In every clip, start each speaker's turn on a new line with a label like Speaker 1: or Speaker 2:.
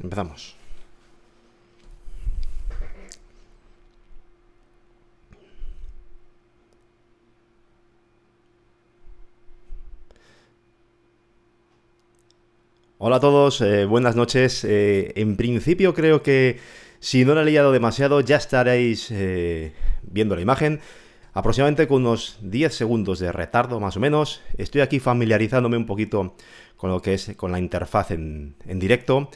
Speaker 1: Empezamos. Hola a todos, eh, buenas noches. Eh, en principio creo que si no lo he liado demasiado ya estaréis eh, viendo la imagen. Aproximadamente con unos 10 segundos de retardo más o menos. Estoy aquí familiarizándome un poquito con lo que es con la interfaz en, en directo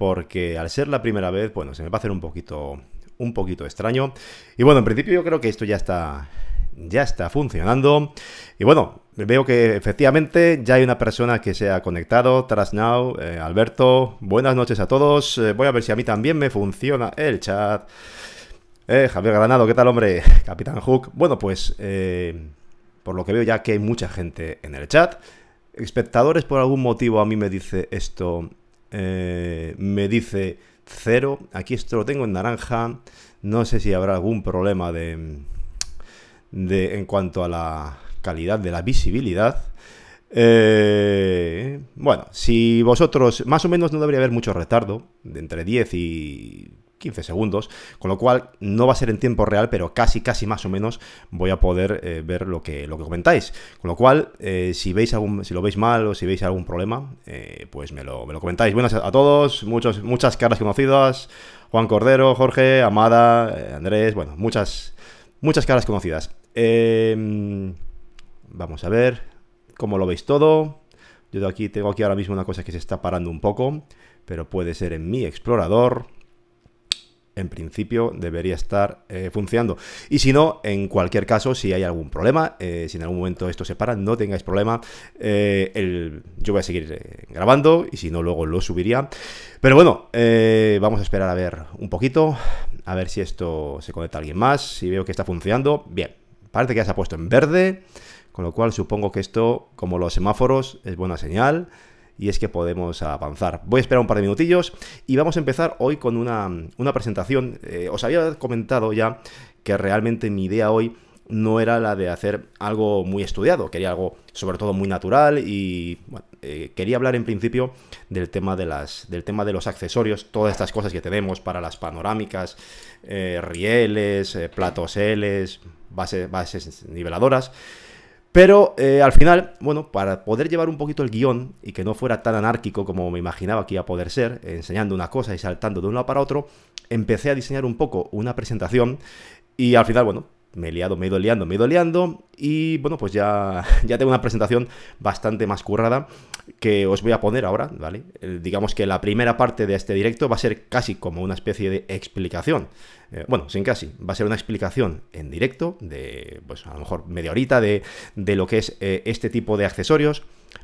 Speaker 1: porque al ser la primera vez, bueno, se me va a hacer un poquito, un poquito extraño. Y bueno, en principio yo creo que esto ya está, ya está funcionando. Y bueno, veo que efectivamente ya hay una persona que se ha conectado, Tras Now, eh, Alberto, buenas noches a todos. Eh, voy a ver si a mí también me funciona el chat. Eh, Javier Granado, ¿qué tal hombre? Capitán Hook. Bueno, pues eh, por lo que veo ya que hay mucha gente en el chat. Espectadores, por algún motivo a mí me dice esto eh, me dice cero, aquí esto lo tengo en naranja, no sé si habrá algún problema de, de en cuanto a la calidad de la visibilidad. Eh, bueno, si vosotros, más o menos no debería haber mucho retardo, de entre 10 y 15 segundos, con lo cual no va a ser en tiempo real, pero casi, casi más o menos voy a poder eh, ver lo que, lo que comentáis. Con lo cual, eh, si, veis si lo veis mal o si veis algún problema, eh, pues me lo, comentáis. Buenas a todos, muchos, muchas caras conocidas, Juan Cordero, Jorge, Amada, Andrés, bueno, muchas, muchas caras conocidas. Em, vamos a ver cómo lo veis todo. Yo aquí tengo aquí ahora mismo una cosa que se está parando un poco, pero puede ser en mi explorador en principio debería estar eh, funcionando. Y si no, en cualquier caso, si hay algún problema, eh, si en algún momento esto se para, no tengáis problema, eh, yo voy a seguir grabando y si no, luego lo subiría. Pero bueno, vamos a esperar a ver un poquito, a ver si esto se conecta a alguien más, si veo que está funcionando. Bien, parece que ya se ha puesto en verde, con lo cual supongo que esto, como los semáforos, es buena señal y es que podemos avanzar. Voy a esperar un par de minutillos y vamos a empezar hoy con una, una presentación. Eh, os había comentado ya que realmente mi idea hoy no era la de hacer algo muy estudiado, quería algo sobre todo muy natural y eh, quería hablar en principio del tema de, las, del tema de los accesorios, todas estas cosas que tenemos para las panorámicas, eh, rieles, platos L, bases niveladoras. Pero eh, al final, bueno, para poder llevar un poquito el guión y que no fuera tan anárquico como me imaginaba que iba a poder ser, enseñando una cosa y saltando de un lado para otro, empecé a diseñar un poco una presentación y al final, bueno, me he liado, me he ido liando, me he ido liando y bueno, pues ya, ya tengo una presentación bastante más currada que os voy a poner ahora, ¿vale? Eh, digamos que la primera parte de este directo va a ser casi como una especie de explicación, eh, bueno, sin casi, va a ser una explicación en directo de, pues a lo mejor media horita de, de lo que es eh, este tipo de accesorios,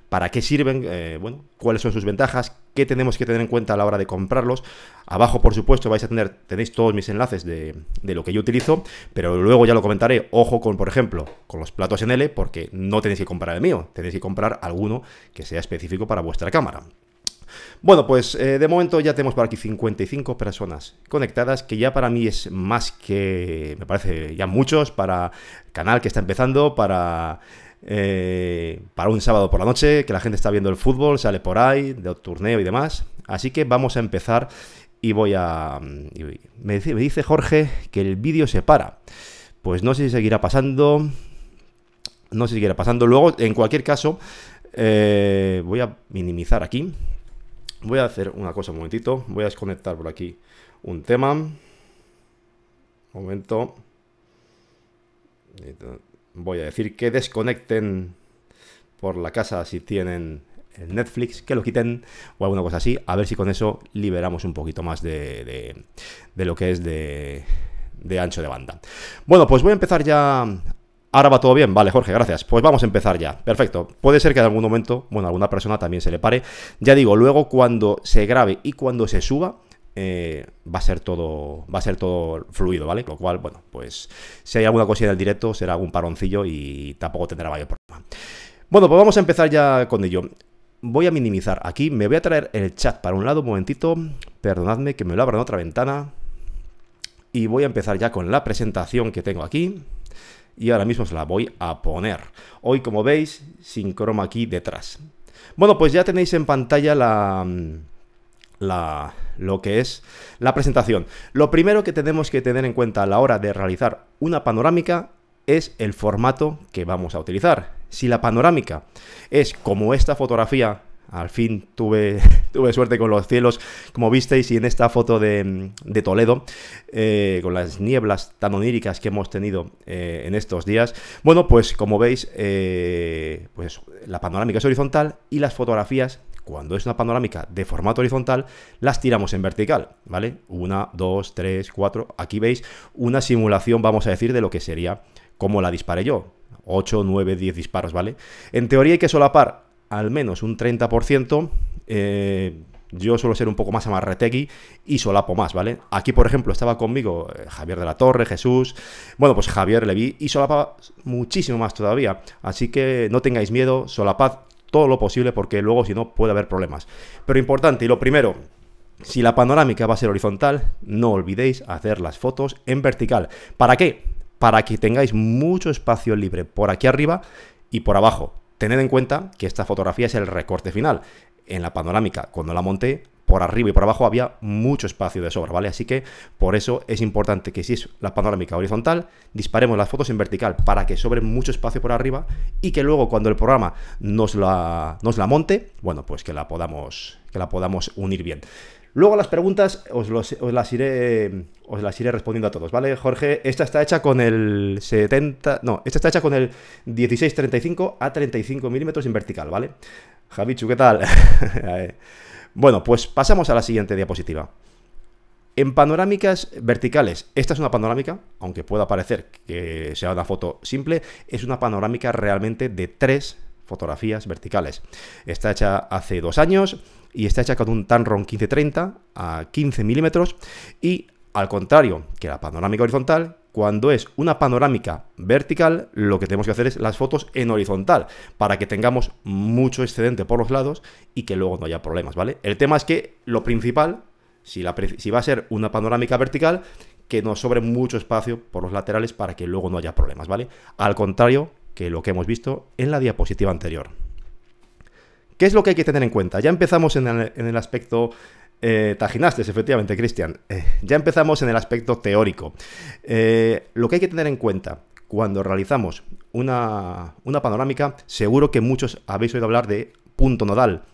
Speaker 1: para qué sirven, eh, bueno, cuáles son sus ventajas, qué tenemos que tener en cuenta a la hora de comprarlos. Abajo, por supuesto, vais a tener, tenéis todos mis enlaces de, de, lo que yo utilizo, pero luego ya lo comentaré. Ojo con, por ejemplo, con los platos en L, porque no tenéis que comprar el mío, tenéis que comprar alguno que sea específico para vuestra cámara. Bueno, pues eh, de momento ya tenemos por aquí 55 personas conectadas, que ya para mí es más que, me parece, ya muchos para canal que está empezando, para eh, para un sábado por la noche, que la gente está viendo el fútbol, sale por ahí, de torneo y demás. Así que vamos a empezar y voy a... me, dice, Jorge que el vídeo se para. Pues no sé si seguirá pasando. No sé si seguirá pasando. Luego, en cualquier caso, eh, voy a minimizar aquí. Voy a hacer una cosa un momentito. Voy a desconectar por aquí un tema. Un momento voy a decir que desconecten por la casa si tienen Netflix, que lo quiten o alguna cosa así, a ver si con eso liberamos un poquito más de, lo que es de, de ancho de banda. Bueno, pues voy a empezar ya Ahora va todo bien, vale Jorge, gracias. Pues vamos a empezar ya. Perfecto. Puede ser que en algún momento, bueno, alguna persona también se le pare. Ya digo, luego cuando se grabe y cuando se suba, eh, va a ser todo va a ser todo fluido, ¿vale? Lo cual, bueno, pues si hay alguna cosilla en el directo será algún paroncillo y tampoco tendrá mayor problema. Bueno, pues vamos a empezar ya con ello. Voy a minimizar aquí, me voy a traer el chat para un lado un momentito, perdonadme que me lo en otra ventana y voy a empezar ya con la presentación que tengo aquí y ahora mismo se la voy a poner. Hoy, como veis, sin croma aquí detrás. Bueno, pues ya tenéis en pantalla la, la, lo que es la presentación. Lo primero que tenemos que tener en cuenta a la hora de realizar una panorámica es el formato que vamos a utilizar. Si la panorámica es como esta fotografía, al fin tuve, tuve suerte con los cielos, como visteis, y en esta foto de, Toledo, eh, con las nieblas tan oníricas que hemos tenido eh, en estos días. Bueno, pues como veis, eh, pues la panorámica es horizontal y las fotografías cuando es una panorámica de formato horizontal, las tiramos en vertical, ¿vale? Una, dos, tres, cuatro. Aquí veis una simulación, vamos a decir, de lo que sería como la disparé yo. 8, 9, 10 disparos, ¿vale? En teoría hay que solapar al menos un 30%. Eh, yo suelo ser un poco más amarretegui y solapo más, ¿vale? Aquí, por ejemplo, estaba conmigo eh, Javier de la Torre, Jesús. Bueno, pues Javier le vi y solapaba muchísimo más todavía. Así que no tengáis miedo, solapad todo lo posible porque luego si no puede haber problemas. Pero importante y lo primero, si la panorámica va a ser horizontal, no olvidéis hacer las fotos en vertical. ¿Para qué? Para que tengáis mucho espacio libre por aquí arriba y por abajo. Tened en cuenta que esta fotografía es el recorte final. En la panorámica, cuando la monté, por arriba y por abajo había mucho espacio de sobra, ¿vale? Así que por eso es importante que si es la panorámica horizontal, disparemos las fotos en vertical para que sobre mucho espacio por arriba y que luego cuando el programa nos la, nos la monte, bueno, pues que la podamos, que la podamos unir bien. Luego las preguntas os, las iré, os las iré respondiendo a todos, ¿vale? Jorge, esta está hecha con el 70... No, esta está hecha con el 16-35 a 35 milímetros en vertical, ¿vale? Javichu, ¿qué tal? Bueno, pues pasamos a la siguiente diapositiva. En panorámicas verticales, esta es una panorámica, aunque pueda parecer que sea una foto simple, es una panorámica realmente de tres fotografías verticales. Está hecha hace dos años y está hecha con un tanron 1530 a 15 milímetros y al contrario que la panorámica horizontal, cuando es una panorámica vertical, lo que tenemos que hacer es las fotos en horizontal, para que tengamos mucho excedente por los lados y que luego no haya problemas, ¿vale? El tema es que lo principal, si, va a ser una panorámica vertical, que nos sobre mucho espacio por los laterales para que luego no haya problemas, ¿vale? Al contrario que lo que hemos visto en la diapositiva anterior. ¿Qué es lo que hay que tener en cuenta? Ya empezamos en el aspecto eh, Tajinastes, efectivamente, Cristian. Eh, ya empezamos en el aspecto teórico. Eh, lo que hay que tener en cuenta cuando realizamos una, panorámica, seguro que muchos habéis oído hablar de punto nodal,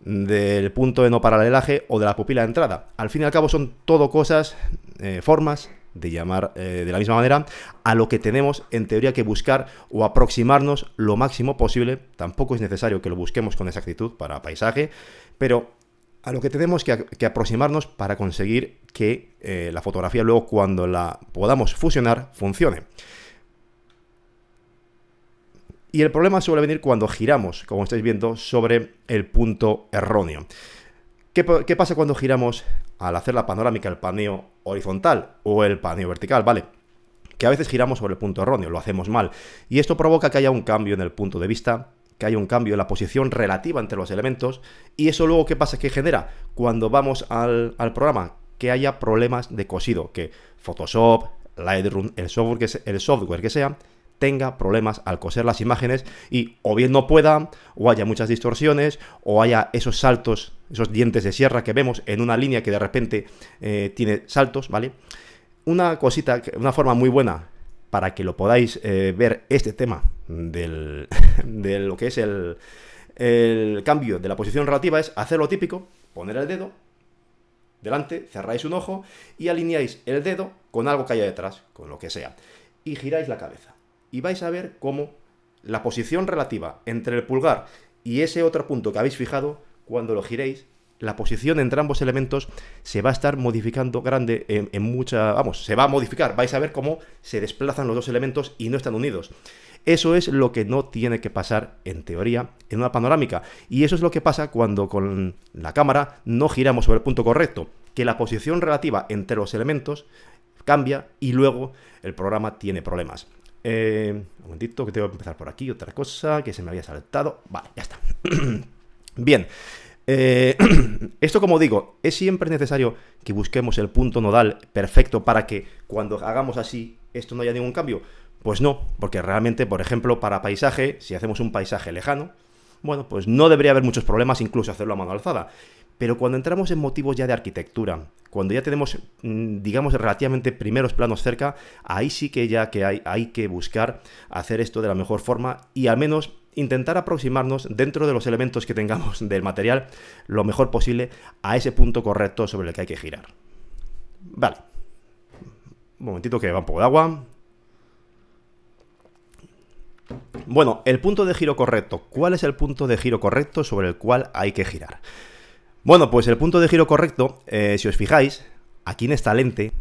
Speaker 1: del punto de no paralelaje o de la pupila de entrada. Al fin y al cabo son todo cosas, eh, formas de llamar de la misma manera, a lo que tenemos en teoría que buscar o aproximarnos lo máximo posible. Tampoco es necesario que lo busquemos con exactitud para paisaje, pero a lo que tenemos que, aproximarnos para conseguir que eh, la fotografía luego cuando la podamos fusionar funcione. Y el problema suele venir cuando giramos, como estáis viendo, sobre el punto erróneo. ¿Qué, ¿Qué, pasa cuando giramos al hacer la panorámica, el paneo horizontal o el paneo vertical? Vale, que a veces giramos sobre el punto erróneo, lo hacemos mal. Y esto provoca que haya un cambio en el punto de vista que hay un cambio en la posición relativa entre los elementos. Y eso luego, ¿qué pasa? Que genera cuando vamos al, programa que haya problemas de cosido, que Photoshop, Lightroom, el software que, sea, el software que sea, tenga problemas al coser las imágenes y o bien no pueda, o haya muchas distorsiones, o haya esos saltos, esos dientes de sierra que vemos en una línea que de repente eh, tiene saltos, ¿vale? Una cosita, una forma muy buena para que lo podáis eh, ver este tema del, de lo que es el, el cambio de la posición relativa, es hacer lo típico, poner el dedo delante, cerráis un ojo y alineáis el dedo con algo que haya detrás, con lo que sea, y giráis la cabeza. Y vais a ver cómo la posición relativa entre el pulgar y ese otro punto que habéis fijado, cuando lo giréis, la posición entre ambos elementos se va a estar modificando grande en, mucha... Vamos, se va a modificar. Vais a ver cómo se desplazan los dos elementos y no están unidos. Eso es lo que no tiene que pasar, en teoría, en una panorámica. Y eso es lo que pasa cuando con la cámara no giramos sobre el punto correcto, que la posición relativa entre los elementos cambia y luego el programa tiene problemas. Eh, un momentito, que tengo que empezar por aquí, otra cosa que se me había saltado. Vale, ya está. Bien, eh, esto, como digo, es siempre necesario que busquemos el punto nodal perfecto para que cuando hagamos así, esto no haya ningún cambio. Pues no, porque realmente, por ejemplo, para paisaje, si hacemos un paisaje lejano, bueno, pues no debería haber muchos problemas, incluso hacerlo a mano alzada. Pero cuando entramos en motivos ya de arquitectura, cuando ya tenemos, mm, digamos, relativamente primeros planos cerca, ahí sí que ya que hay que buscar hacer esto de la mejor forma y al menos intentar aproximarnos dentro de los elementos que tengamos del material lo mejor posible a ese punto correcto sobre el que hay que girar. Vale. Un momentito que va un poco de agua. Bueno, el punto de giro correcto. ¿Cuál es el punto de giro correcto sobre el cual hay que girar? Bueno, pues el punto de giro correcto, eh, si os fijáis, aquí en esta lente,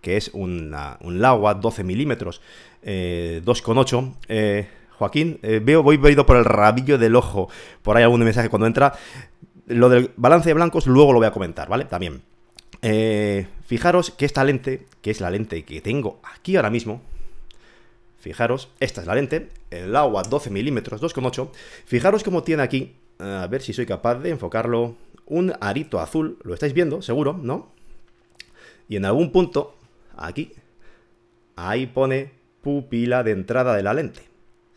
Speaker 1: que es un un LAWA 12 milímetros, 2,8, eh, Joaquín, eh, veo, voy por el rabillo del ojo, por ahí algún mensaje cuando entra. Lo del balance de blancos luego lo voy a comentar, ¿vale? También. Eh, fijaros que esta lente, que es la lente que tengo aquí ahora mismo, fijaros, esta es la lente, el agua 12 milímetros, 2,8, fijaros cómo tiene aquí, a ver si soy capaz de enfocarlo, un arito azul, lo estáis viendo, seguro, ¿no? Y en algún punto, aquí, ahí pone pupila de entrada de la lente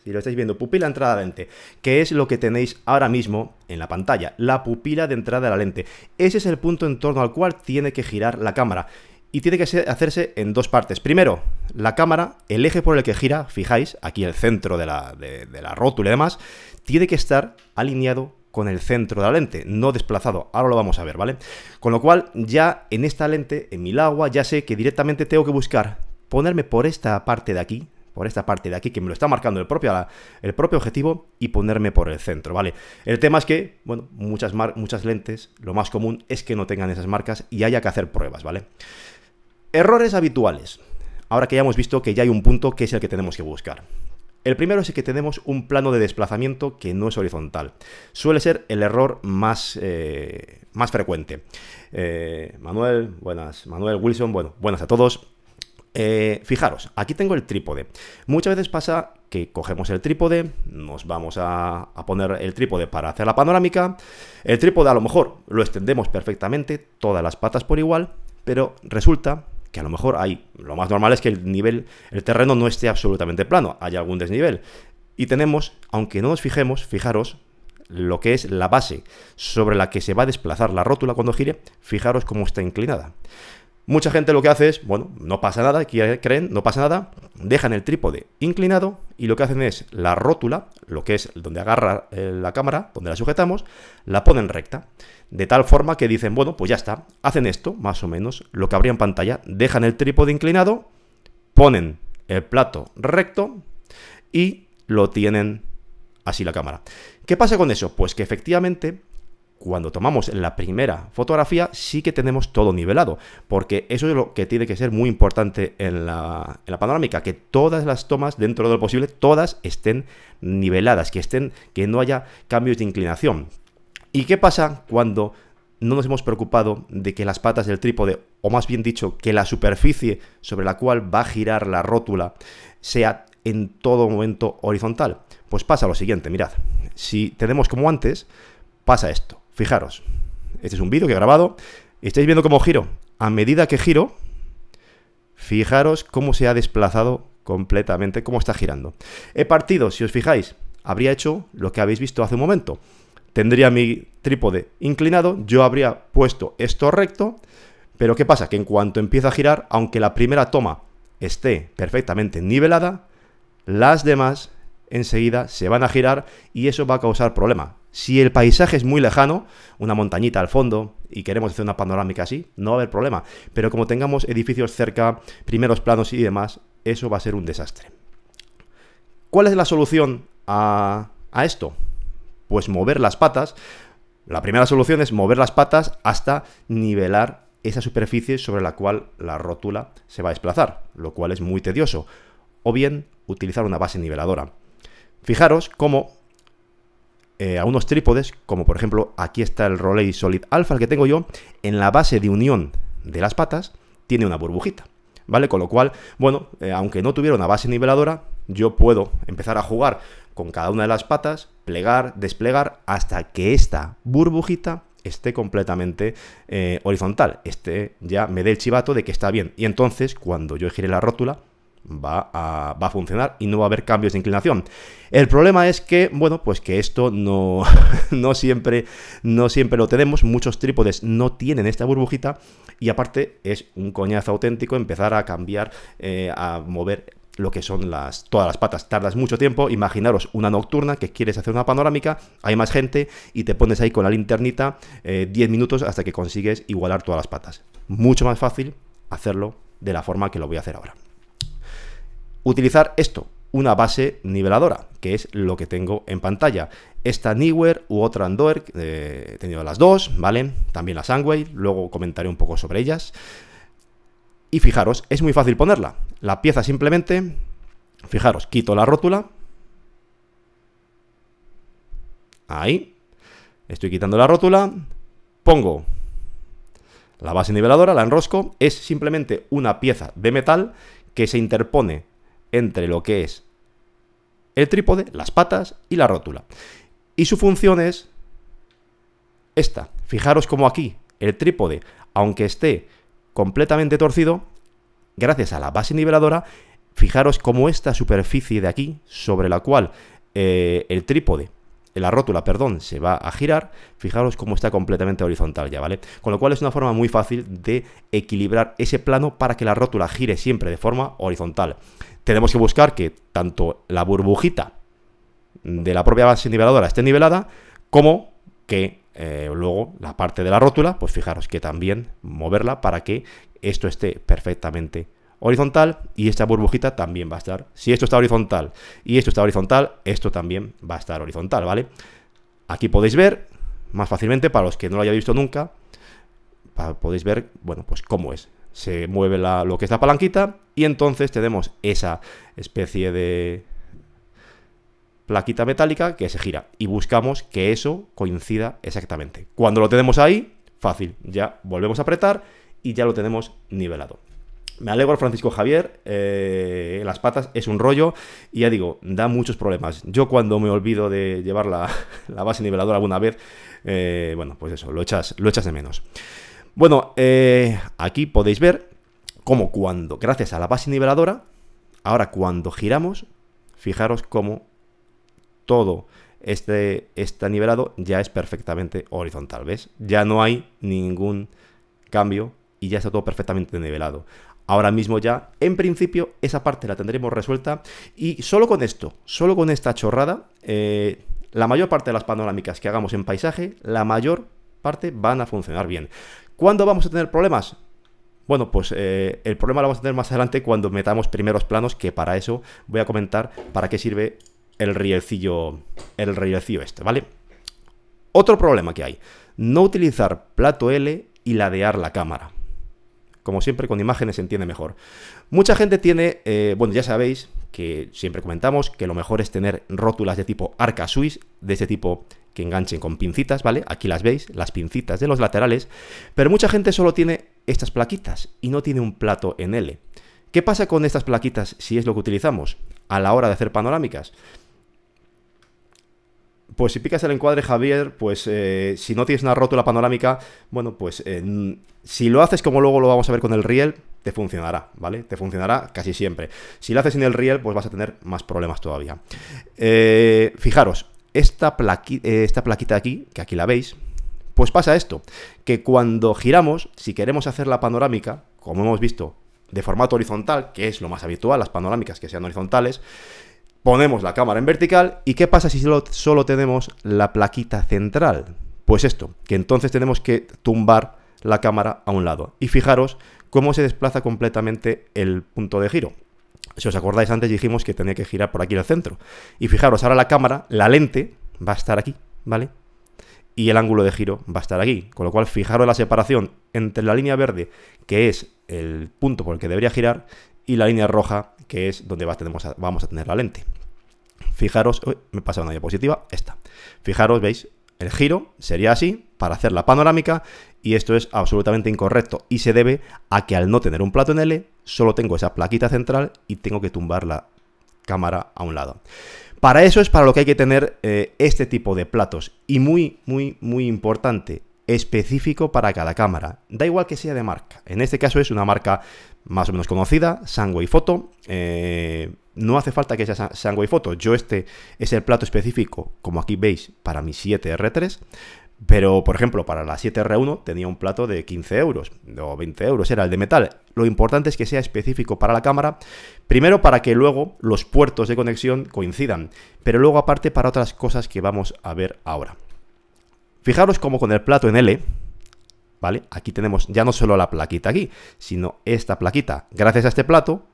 Speaker 1: y lo estáis viendo, pupila de entrada de lente, que es lo que tenéis ahora mismo en la pantalla, la pupila de entrada de la lente. Ese es el punto en torno al cual tiene que girar la cámara. Y tiene que hacerse en dos partes. Primero, la cámara, el eje por el que gira, fijáis, aquí el centro de la, de, de la rótula y demás, tiene que estar alineado con el centro de la lente, no desplazado. Ahora lo vamos a ver, ¿vale? Con lo cual, ya en esta lente, en mi agua, ya sé que directamente tengo que buscar ponerme por esta parte de aquí, por esta parte de aquí, que me lo está marcando el propio, el propio objetivo, y ponerme por el centro, ¿vale? El tema es que, bueno, muchas, muchas lentes, lo más común es que no tengan esas marcas y haya que hacer pruebas, ¿vale? Errores habituales. Ahora que ya hemos visto que ya hay un punto que es el que tenemos que buscar. El primero es que tenemos un plano de desplazamiento que no es horizontal. Suele ser el error más, eh, más frecuente. Eh, Manuel, buenas. Manuel Wilson, bueno, buenas a todos. Eh, fijaros, aquí tengo el trípode. Muchas veces pasa que cogemos el trípode, nos vamos a, poner el trípode para hacer la panorámica. El trípode a lo mejor lo extendemos perfectamente, todas las patas por igual, pero resulta que a lo mejor hay, lo más normal es que el nivel, el terreno no esté absolutamente plano, hay algún desnivel. Y tenemos, aunque no nos fijemos, fijaros, lo que es la base sobre la que se va a desplazar la rótula cuando gire, fijaros cómo está inclinada. Mucha gente lo que hace es, bueno, no pasa nada, creen, no pasa nada, dejan el trípode inclinado y lo que hacen es la rótula, lo que es donde agarra eh, la cámara, donde la sujetamos, la ponen recta. De tal forma que dicen, bueno, pues ya está, hacen esto, más o menos, lo que habría en pantalla, dejan el trípode inclinado, ponen el plato recto y lo tienen así la cámara. ¿Qué pasa con eso? Pues que efectivamente cuando tomamos la primera fotografía sí que tenemos todo nivelado, porque eso es lo que tiene que ser muy importante en la, en la, panorámica, que todas las tomas, dentro de lo posible, todas estén niveladas, que estén, que no haya cambios de inclinación. ¿Y qué pasa cuando no nos hemos preocupado de que las patas del trípode, o más bien dicho, que la superficie sobre la cual va a girar la rótula sea en todo momento horizontal? Pues pasa lo siguiente, mirad, si tenemos como antes, pasa esto Fijaros, este es un vídeo que he grabado. Estáis viendo cómo giro. A medida que giro, fijaros cómo se ha desplazado completamente, cómo está girando. He partido, si os fijáis, habría hecho lo que habéis visto hace un momento. Tendría mi trípode inclinado, yo habría puesto esto recto, pero ¿qué pasa? Que en cuanto empieza a girar, aunque la primera toma esté perfectamente nivelada, las demás enseguida se van a girar y eso va a causar problemas. Si el paisaje es muy lejano, una montañita al fondo, y queremos hacer una panorámica así, no va a haber problema. Pero como tengamos edificios cerca, primeros planos y demás, eso va a ser un desastre. ¿Cuál es la solución a, esto? Pues mover las patas. La primera solución es mover las patas hasta nivelar esa superficie sobre la cual la rótula se va a desplazar, lo cual es muy tedioso. O bien utilizar una base niveladora. Fijaros cómo eh, a unos trípodes, como por ejemplo aquí está el Rolei Solid Alpha que tengo yo, en la base de unión de las patas tiene una burbujita, ¿vale? Con lo cual, bueno, eh, aunque no tuviera una base niveladora, yo puedo empezar a jugar con cada una de las patas, plegar, desplegar, hasta que esta burbujita esté completamente eh, horizontal, este ya me dé el chivato de que está bien. Y entonces, cuando yo gire la rótula, va a, funcionar y no va a haber cambios de inclinación. El problema es que, bueno, pues que esto no, siempre, no siempre lo tenemos, muchos trípodes no tienen esta burbujita y aparte es un coñazo auténtico empezar a cambiar, eh, a mover lo que son las, todas las patas. Tardas mucho tiempo. Imaginaros una nocturna que quieres hacer una panorámica, hay más gente y te pones ahí con la linternita 10 eh, minutos hasta que consigues igualar todas las patas. Mucho más fácil hacerlo de la forma que lo voy a hacer ahora utilizar esto, una base niveladora, que es lo que tengo en pantalla. Esta Newer u otra Andoer, eh, he tenido las dos, ¿vale? También la Sunway, luego comentaré un poco sobre ellas. Y fijaros, es muy fácil ponerla. La pieza simplemente, fijaros, quito la rótula. Ahí. Estoy quitando la rótula. Pongo la base niveladora, la enrosco. Es simplemente una pieza de metal que se interpone entre lo que es el trípode, las patas y la rótula. Y su función es esta. Fijaros como aquí el trípode, aunque esté completamente torcido, gracias a la base niveladora, fijaros como esta superficie de aquí, sobre la cual eh, el trípode, la rótula, perdón, se va a girar, fijaros cómo está completamente horizontal ya, ¿vale? Con lo cual es una forma muy fácil de equilibrar ese plano para que la rótula gire siempre de forma horizontal tenemos que buscar que tanto la burbujita de la propia base niveladora esté nivelada, como que eh, luego la parte de la rótula, pues fijaros que también moverla para que esto esté perfectamente horizontal y esta burbujita también va a estar. Si esto está horizontal y esto está horizontal, esto también va a estar horizontal, ¿vale? Aquí podéis ver más fácilmente, para los que no lo hayáis visto nunca, podéis ver, bueno, pues cómo es se mueve la, lo que es la palanquita y entonces tenemos esa especie de plaquita metálica que se gira y buscamos que eso coincida exactamente. Cuando lo tenemos ahí, fácil, ya volvemos a apretar y ya lo tenemos nivelado. Me alegro, Francisco Javier. Eh, las patas es un rollo y ya digo, da muchos problemas. Yo cuando me olvido de llevar la, base niveladora alguna vez, eh, bueno, pues eso, lo echas, lo echas de menos. Bueno, eh, aquí podéis ver cómo cuando, gracias a la base niveladora, ahora cuando giramos, fijaros cómo todo este, este, nivelado ya es perfectamente horizontal, ¿ves? Ya no hay ningún cambio y ya está todo perfectamente nivelado. Ahora mismo ya, en principio, esa parte la tendremos resuelta y solo con esto, solo con esta chorrada, eh, la mayor parte de las panorámicas que hagamos en paisaje, la mayor parte van a funcionar bien. ¿Cuándo vamos a tener problemas? Bueno, pues eh, el problema lo vamos a tener más adelante cuando metamos primeros planos, que para eso voy a comentar para qué sirve el rielcillo, el rielcillo este, ¿vale? Otro problema que hay, no utilizar plato L y ladear la cámara. Como siempre, con imágenes se entiende mejor. Mucha gente tiene, eh, bueno, ya sabéis, que siempre comentamos que lo mejor es tener rótulas de tipo arca suisse, de ese tipo que enganchen con pincitas, ¿vale? Aquí las veis, las pincitas de los laterales, pero mucha gente solo tiene estas plaquitas y no tiene un plato en L. ¿Qué pasa con estas plaquitas si es lo que utilizamos a la hora de hacer panorámicas? pues si picas el encuadre, Javier, pues eh, si no tienes una rótula panorámica, bueno, pues eh, si lo haces como luego lo vamos a ver con el riel, te funcionará, ¿vale? Te funcionará casi siempre. Si lo haces sin el riel, pues vas a tener más problemas todavía. Eh, fijaros, esta, esta plaquita aquí, que aquí la veis, pues pasa esto, que cuando giramos, si queremos hacer la panorámica, como hemos visto, de formato horizontal, que es lo más habitual, las panorámicas que sean horizontales, ponemos la cámara en vertical y ¿qué pasa si solo, tenemos la plaquita central? Pues esto, que entonces tenemos que tumbar la cámara a un lado. Y fijaros cómo se desplaza completamente el punto de giro. Si os acordáis antes dijimos que tenía que girar por aquí al centro. Y fijaros, ahora la cámara, la lente, va a estar aquí, ¿vale? Y el ángulo de giro va a estar aquí. Con lo cual, fijaros la separación entre la línea verde, que es el punto por el que debería girar, y la línea roja, que es donde vamos a tener la lente. Fijaros, me me pasa una diapositiva, esta. Fijaros, veis, el giro sería así para hacer la panorámica y esto es absolutamente incorrecto y se debe a que al no tener un plato en L, solo tengo esa plaquita central y tengo que tumbar la cámara a un lado. Para eso es para lo que hay que tener eh, este tipo de platos y muy, muy, muy importante, específico para cada cámara. Da igual que sea de marca. En este caso es una marca más o menos conocida, Sunway foto Eh, no hace falta que sea y foto. Yo este es el plato específico, como aquí veis, para mi 7R3. Pero, por ejemplo, para la 7R1 tenía un plato de 15 euros o 20 euros, era el de metal. Lo importante es que sea específico para la cámara, primero para que luego los puertos de conexión coincidan, pero luego aparte para otras cosas que vamos a ver ahora. Fijaros como con el plato en L, ¿vale? Aquí tenemos ya no solo la plaquita aquí, sino esta plaquita. Gracias a este plato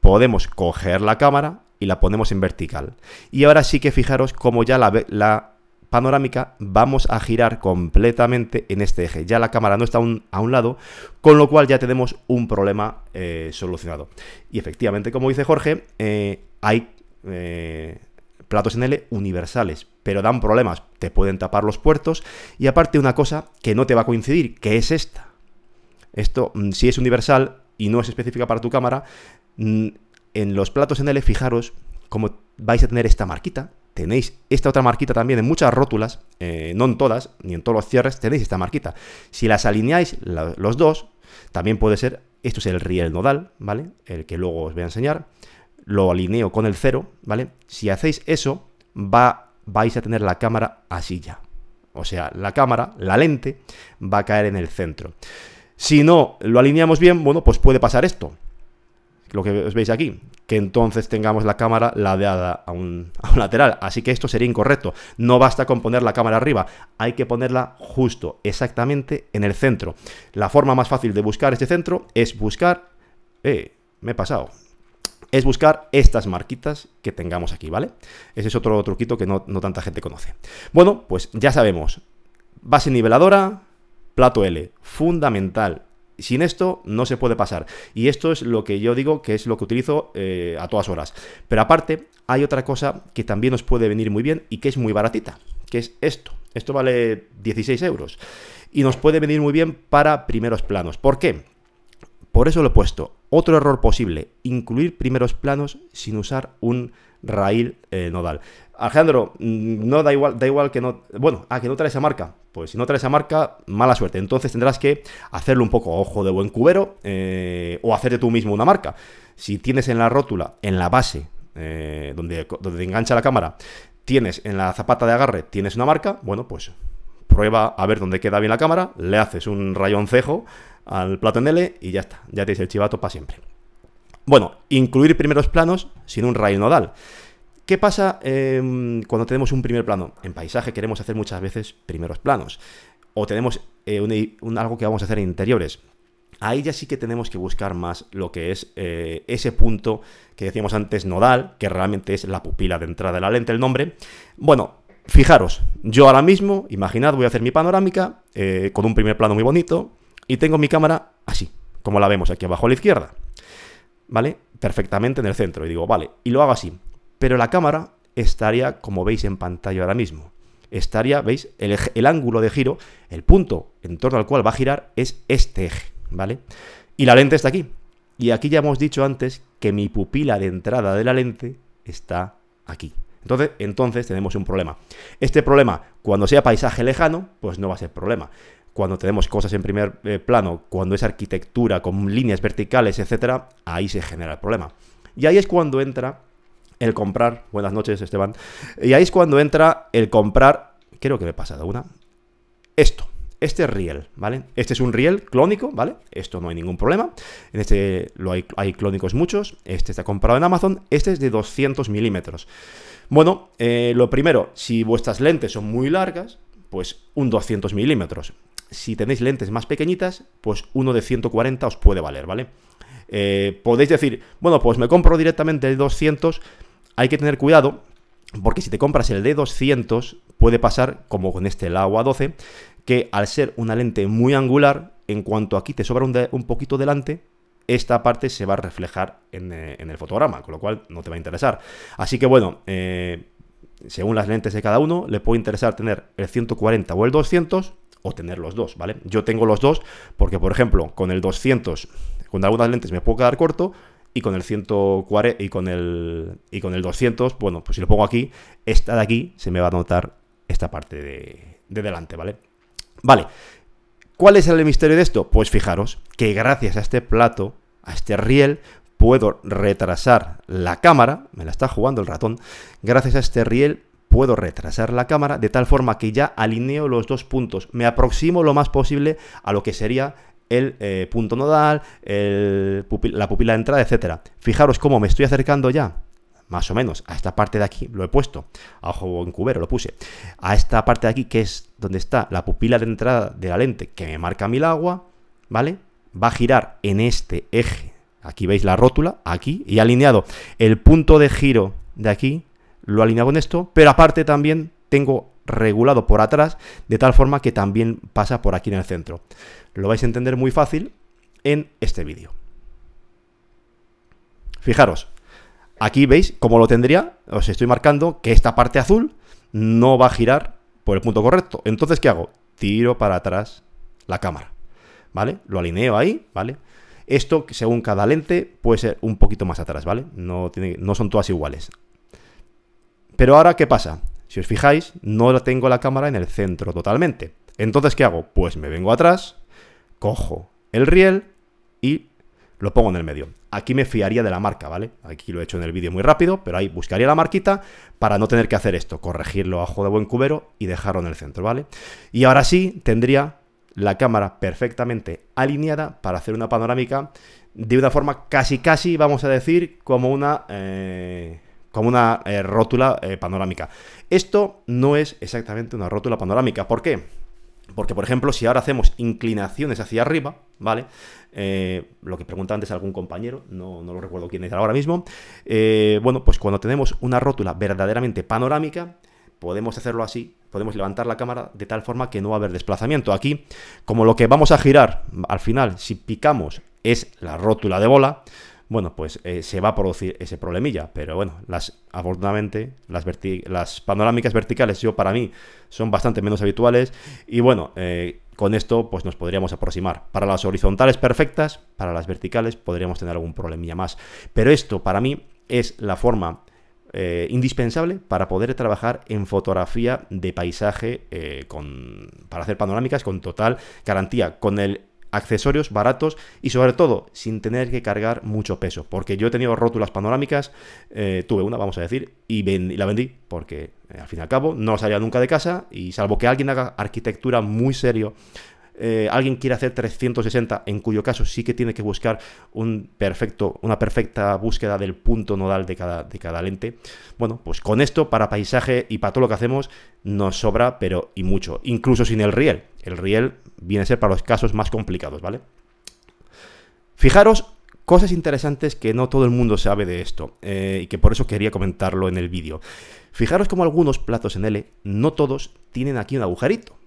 Speaker 1: podemos coger la cámara y la ponemos en vertical. Y ahora sí que fijaros cómo ya la, la panorámica vamos a girar completamente en este eje. Ya la cámara no está a un lado, con lo cual ya tenemos un problema eh, solucionado. Y efectivamente, como dice Jorge, eh, hay eh, platos en L universales, pero dan problemas. Te pueden tapar los puertos y aparte una cosa que no te va a coincidir, que es esta. Esto, mm, si es universal y no es específica para tu cámara, en los platos en L, fijaros como vais a tener esta marquita, tenéis esta otra marquita también en muchas rótulas, eh, no en todas, ni en todos los cierres, tenéis esta marquita. Si las alineáis los dos, también puede ser, esto es el riel nodal, ¿vale? El que luego os voy a enseñar, lo alineo con el cero, ¿vale? Si hacéis eso, va, vais a tener la cámara así ya. O sea, la cámara, la lente, va a caer en el centro. Si no lo alineamos bien, bueno, pues puede pasar esto lo que veis aquí, que entonces tengamos la cámara ladeada a un, lateral. Así que esto sería incorrecto. No basta con poner la cámara arriba, hay que ponerla justo, exactamente en el centro. La forma más fácil de buscar este centro es buscar... Eh, me he pasado es buscar estas marquitas que tengamos aquí, ¿vale? Ese es otro truquito que no, tanta gente conoce. Bueno, pues ya sabemos, base niveladora, plato L, fundamental, sin esto no se puede pasar. Y esto es lo que yo digo que es lo que utilizo eh, a todas horas. Pero aparte, hay otra cosa que también nos puede venir muy bien y que es muy baratita, que es esto. Esto vale 16 euros. Y nos puede venir muy bien para primeros planos. ¿Por qué? Por eso lo he puesto. Otro error posible, incluir primeros planos sin usar un rail eh, nodal. Alejandro, mm, no da igual, da igual que no. Bueno, a ah, que no trae esa marca pues si no traes esa marca, mala suerte. Entonces tendrás que hacerlo un poco ojo de buen cubero eh, o hacerte tú mismo una marca. Si tienes en la rótula, en la base, eh, donde, donde engancha la cámara, tienes en la zapata de agarre, tienes una marca, bueno, pues prueba a ver dónde queda bien la cámara, le haces un cejo al plato en L y ya está, ya tienes el chivato para siempre. Bueno, incluir primeros planos sin un rayo nodal. ¿Qué pasa em, cuando tenemos un primer plano? En paisaje queremos hacer muchas veces primeros planos. O tenemos eh, algo que vamos a hacer en interiores. Ahí ya sí que tenemos que buscar más lo que es eh, ese punto que decíamos antes nodal, que realmente es la pupila de entrada de la lente, el nombre. Bueno, fijaros, yo ahora mismo, imaginad, voy a hacer mi panorámica eh, con un primer plano muy bonito y tengo mi cámara así, como la vemos aquí abajo a la izquierda. ¿Vale? Perfectamente en el centro. Y digo, vale, y lo hago así. Pero la cámara estaría, como veis en pantalla ahora mismo, estaría, veis, el, ángulo de giro, el punto en torno al cual va a girar es este eje, ¿vale? Y la lente está aquí. Y aquí ya hemos dicho antes que mi pupila de entrada de la lente está aquí. Entonces, entonces tenemos un problema. Este problema, cuando sea paisaje lejano, pues no va a ser problema. Cuando tenemos cosas en primer eh, plano, cuando es arquitectura con líneas verticales, etcétera, ahí se genera el problema. Y ahí es cuando entra el comprar. Buenas noches, Esteban. Y ahí es cuando entra el comprar. Creo que me he pasado una. Esto. Este es riel, ¿vale? Este es un riel clónico, ¿vale? Esto no hay ningún problema. En este lo hay, clónicos muchos. Este está comprado en Amazon. Este es de 200 milímetros. Bueno, eh, lo primero, si vuestras lentes son muy largas, pues un 200 milímetros. Si tenéis lentes más pequeñitas, pues uno de 140 os puede valer, ¿vale? Eh, podéis decir, bueno, pues me compro directamente de 200 hay que tener cuidado porque si te compras el D200 puede pasar, como con este el agua 12, que al ser una lente muy angular, en cuanto aquí te sobra un, poquito delante, esta parte se va a reflejar eh, en, el fotograma, con lo cual no te va a interesar. Así que bueno, eh, según las lentes de cada uno, le puede interesar tener el 140 o el 200 o tener los dos, ¿vale? Yo tengo los dos porque, por ejemplo, con el 200, con algunas lentes me puedo quedar corto y con el 140 y con el y con el 200, bueno, pues si lo pongo aquí, esta de aquí se me va a notar esta parte de, de delante, ¿vale? Vale. ¿Cuál es el misterio de esto? Pues fijaros que gracias a este plato, a este riel, puedo retrasar la cámara, me la está jugando el ratón, gracias a este riel puedo retrasar la cámara de tal forma que ya alineo los dos puntos, me aproximo lo más posible a lo que sería el eh, punto nodal, la pupila de entrada, etc. Fijaros cómo me estoy acercando ya más o menos, a esta parte de aquí, lo he puesto, a ojo en cubero lo puse, a esta parte de aquí, que es donde está la pupila de entrada de la lente, que me marca mi agua, ¿vale? Va a girar en este eje, aquí veis la rótula, aquí, y alineado el punto de giro de aquí, lo alineado con esto, pero aparte también tengo regulado por atrás, de tal forma que también pasa por aquí en el centro. Lo vais a entender muy fácil en este vídeo. Fijaros, aquí veis cómo lo tendría, os estoy marcando que esta parte azul no va a girar por el punto correcto. Entonces, ¿qué hago? Tiro para atrás la cámara, ¿vale? Lo alineo ahí, ¿vale? Esto, según cada lente, puede ser un poquito más atrás, ¿vale? No, no son todas iguales. Pero ahora, ¿qué pasa? Si os fijáis, no tengo la cámara en el centro totalmente. Entonces, ¿qué hago? Pues me vengo atrás cojo el riel y lo pongo en el medio. Aquí me fiaría de la marca, ¿vale? Aquí lo he hecho en el vídeo muy rápido, pero ahí buscaría la marquita para no tener que hacer esto, corregirlo a de buen cubero y dejarlo en el centro, ¿vale? Y ahora sí tendría la cámara perfectamente alineada para hacer una panorámica de una forma casi casi, vamos a decir, como una... Eh, como una eh, rótula eh, panorámica. Esto no es exactamente una rótula panorámica. ¿Por qué? Porque, por ejemplo, si ahora hacemos inclinaciones hacia arriba, ¿vale? Eh, lo que preguntaba antes algún compañero, no, lo recuerdo quién es ahora mismo. Eh, bueno, pues cuando tenemos una rótula verdaderamente panorámica, podemos hacerlo así, podemos levantar la cámara de tal forma que no va a haber desplazamiento. Aquí, como lo que vamos a girar al final, si picamos, es la rótula de bola, bueno, pues eh, se va a producir ese problemilla. Pero bueno, las afortunadamente, las, panorámicas verticales, yo para mí, son bastante menos habituales. Y bueno, eh, con esto pues nos podríamos aproximar. Para las horizontales perfectas, para las verticales podríamos tener algún problemilla más. Pero esto para mí es la forma eh, indispensable para poder trabajar en fotografía de paisaje con, para hacer panorámicas con total garantía, con el accesorios baratos y sobre todo sin tener que cargar mucho peso. Porque yo he tenido rótulas panorámicas, eh, tuve una, vamos a decir, y, la vendí porque eh, al fin y al cabo no salía nunca de casa y salvo que alguien haga arquitectura muy serio eh, alguien quiere hacer 360, en cuyo caso sí que tiene que buscar un perfecto, una perfecta búsqueda del punto nodal de cada, de cada lente. Bueno, pues con esto, para paisaje y para todo lo que hacemos, nos sobra, pero y mucho. Incluso sin el riel. El riel viene a ser para los casos más complicados, ¿vale? Fijaros cosas interesantes que no todo el mundo sabe de esto eh, y que por eso quería comentarlo en el vídeo. Fijaros como algunos platos en L, no todos, tienen aquí un agujerito.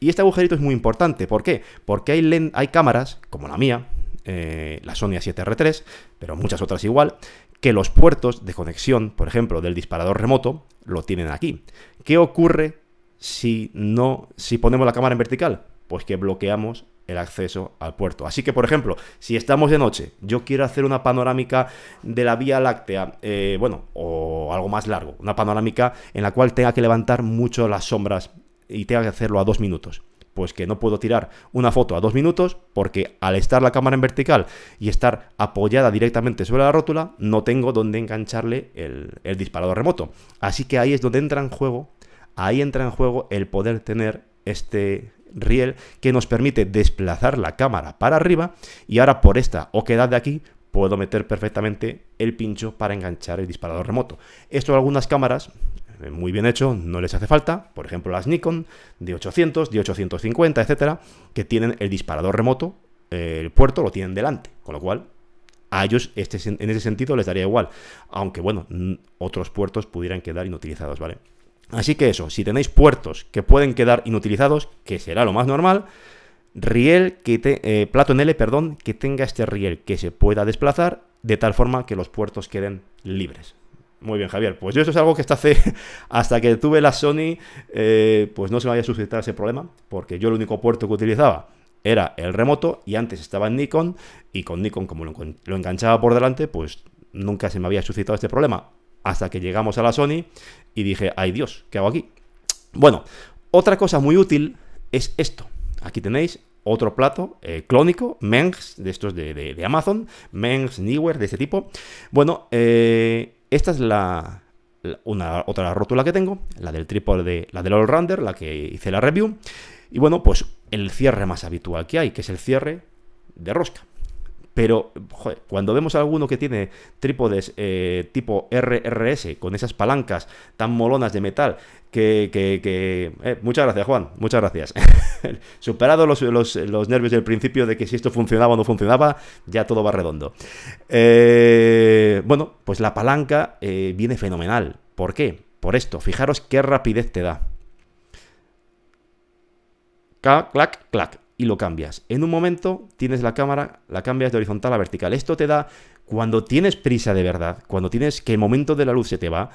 Speaker 1: Y este agujerito es muy importante. ¿Por qué? Porque hay, cámaras, como la mía, eh, la Sony A7R3, pero muchas otras igual, que los puertos de conexión, por ejemplo, del disparador remoto, lo tienen aquí. ¿Qué ocurre si no, si ponemos la cámara en vertical? Pues que bloqueamos el acceso al puerto. Así que, por ejemplo, si estamos de noche, yo quiero hacer una panorámica de la Vía Láctea, eh, bueno, o algo más largo, una panorámica en la cual tenga que levantar mucho las sombras y tenga que hacerlo a dos minutos. Pues que no puedo tirar una foto a dos minutos porque al estar la cámara en vertical y estar apoyada directamente sobre la rótula, no tengo donde engancharle el, disparador remoto. Así que ahí es donde entra en juego, ahí entra en juego el poder tener este, riel que nos permite desplazar la cámara para arriba y ahora por esta oquedad de aquí puedo meter perfectamente el pincho para enganchar el disparador remoto. Esto algunas cámaras, muy bien hecho, no les hace falta, por ejemplo las Nikon de 800 de 850 etcétera, que tienen el disparador remoto, eh, el puerto lo tienen delante, con lo cual a ellos este, en ese sentido les daría igual, aunque bueno, otros puertos pudieran quedar inutilizados, ¿vale? Así que eso, si tenéis puertos que pueden quedar inutilizados, que será lo más normal, riel que te, eh, plato en L, perdón, que tenga este riel que se pueda desplazar de tal forma que los puertos queden libres. Muy bien, Javier. Pues yo esto es algo que hasta hace, hasta que tuve la Sony, eh, pues no se me había suscitado ese problema, porque yo el único puerto que utilizaba era el remoto y antes estaba en Nikon y con Nikon como lo, enganchaba por delante, pues nunca se me había suscitado este problema. Hasta que llegamos a la Sony y dije, ay Dios, ¿qué hago aquí? Bueno, otra cosa muy útil es esto. Aquí tenéis otro plato eh, clónico, Mengs, de estos de, de Amazon, Mengs, Newer, de este tipo. Bueno, eh, esta es la, otra rótula que tengo, la del de la del All la que hice la review. Y bueno, pues el cierre más habitual que hay, que es el cierre de rosca pero cuando vemos a alguno que tiene trípodes eh, tipo RRS con esas palancas tan molonas de metal, que... Eh, muchas gracias, Juan, muchas gracias. Superado los, nervios del principio de que si esto funcionaba o no funcionaba, ya todo va redondo. Eh, bueno, pues la palanca viene fenomenal. ¿Por qué? Por esto, fijaros qué rapidez te da. Clac, clac, clac y lo cambias. En un momento tienes la cámara, la cambias de horizontal a vertical. Esto te da, cuando tienes prisa de verdad, cuando tienes que el momento de la luz se te va,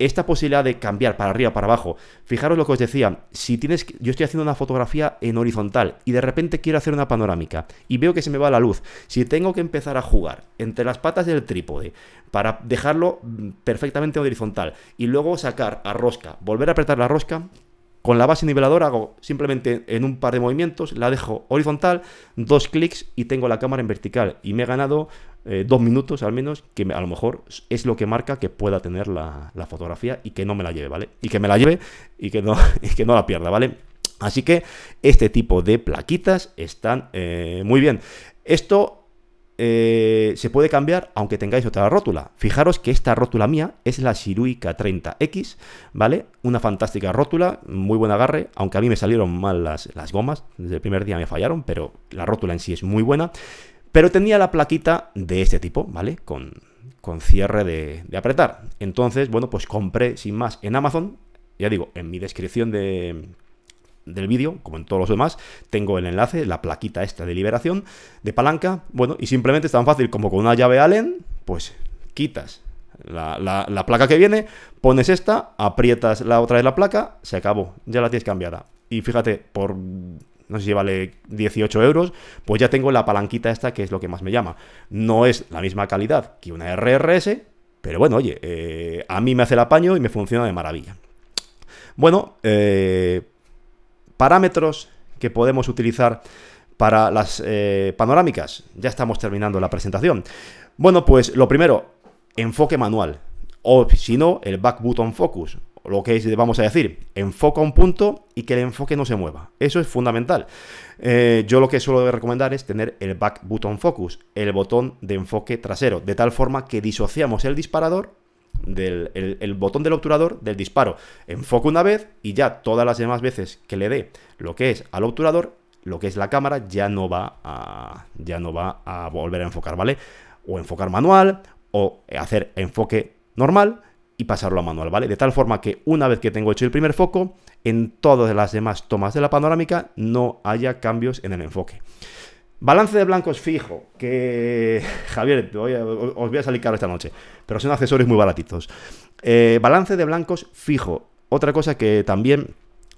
Speaker 1: esta posibilidad de cambiar para arriba, para abajo. Fijaros lo que os decía, si tienes, yo estoy haciendo una fotografía en horizontal y de repente quiero hacer una panorámica y veo que se me va la luz, si tengo que empezar a jugar entre las patas del trípode para dejarlo mm, perfectamente horizontal y luego sacar a rosca, volver a apretar la rosca, con la base niveladora hago simplemente en un par de movimientos, la dejo horizontal, dos clics y tengo la cámara en vertical. Y me he ganado eh, dos minutos al menos, que a lo mejor es lo que marca que pueda tener la, fotografía y que no me la lleve, ¿vale? Y que me la lleve y que no, la pierda, ¿vale? Así que este tipo de plaquitas están eh, muy bien. Esto eh, se puede cambiar aunque tengáis otra rótula. Fijaros que esta rótula mía es la Siruica 30 ¿vale? Una fantástica rótula, muy buen agarre, aunque a mí me salieron mal las, gomas, desde el primer día me fallaron, pero la rótula en sí es muy buena. Pero tenía la plaquita de este tipo, ¿vale? Con, con cierre de, de apretar. Entonces, bueno, pues compré sin más en Amazon, ya digo, en mi descripción de del vídeo, como en todos los demás, tengo el enlace, la plaquita esta de liberación de palanca. Bueno, y simplemente es tan fácil como con una llave Allen, pues quitas la, la, placa que viene, pones esta, aprietas la otra de la placa, se acabó, ya la tienes cambiada. Y fíjate, por no sé si vale 18 euros, pues ya tengo la palanquita esta que es lo que más me llama. No es la misma calidad que una RRS, pero bueno, oye, eh, a mí me hace el apaño y me funciona de maravilla. Bueno, eh, parámetros que podemos utilizar para las eh, panorámicas. Ya estamos terminando la presentación. Bueno, pues lo primero, enfoque manual. O si no, el back button focus. Lo que vamos a decir, enfoca un punto y que el enfoque no se mueva. Eso es fundamental. Eh, yo lo que suelo recomendar es tener el back button focus, el botón de enfoque trasero, de tal forma que disociamos el disparador del el, botón del obturador del disparo. enfoque una vez y ya todas las demás veces que le dé lo que es al obturador, lo que es la cámara, ya no va a, ya no va a volver a enfocar, ¿vale? O enfocar manual o hacer enfoque normal y pasarlo a manual, ¿vale? De tal forma que una vez que tengo hecho el primer foco, en todas las demás tomas de la panorámica no haya cambios en el enfoque. Balance de blancos fijo, que Javier, os voy a salir caro esta noche, pero son accesorios muy baratitos. Eh, balance de blancos fijo, otra cosa que también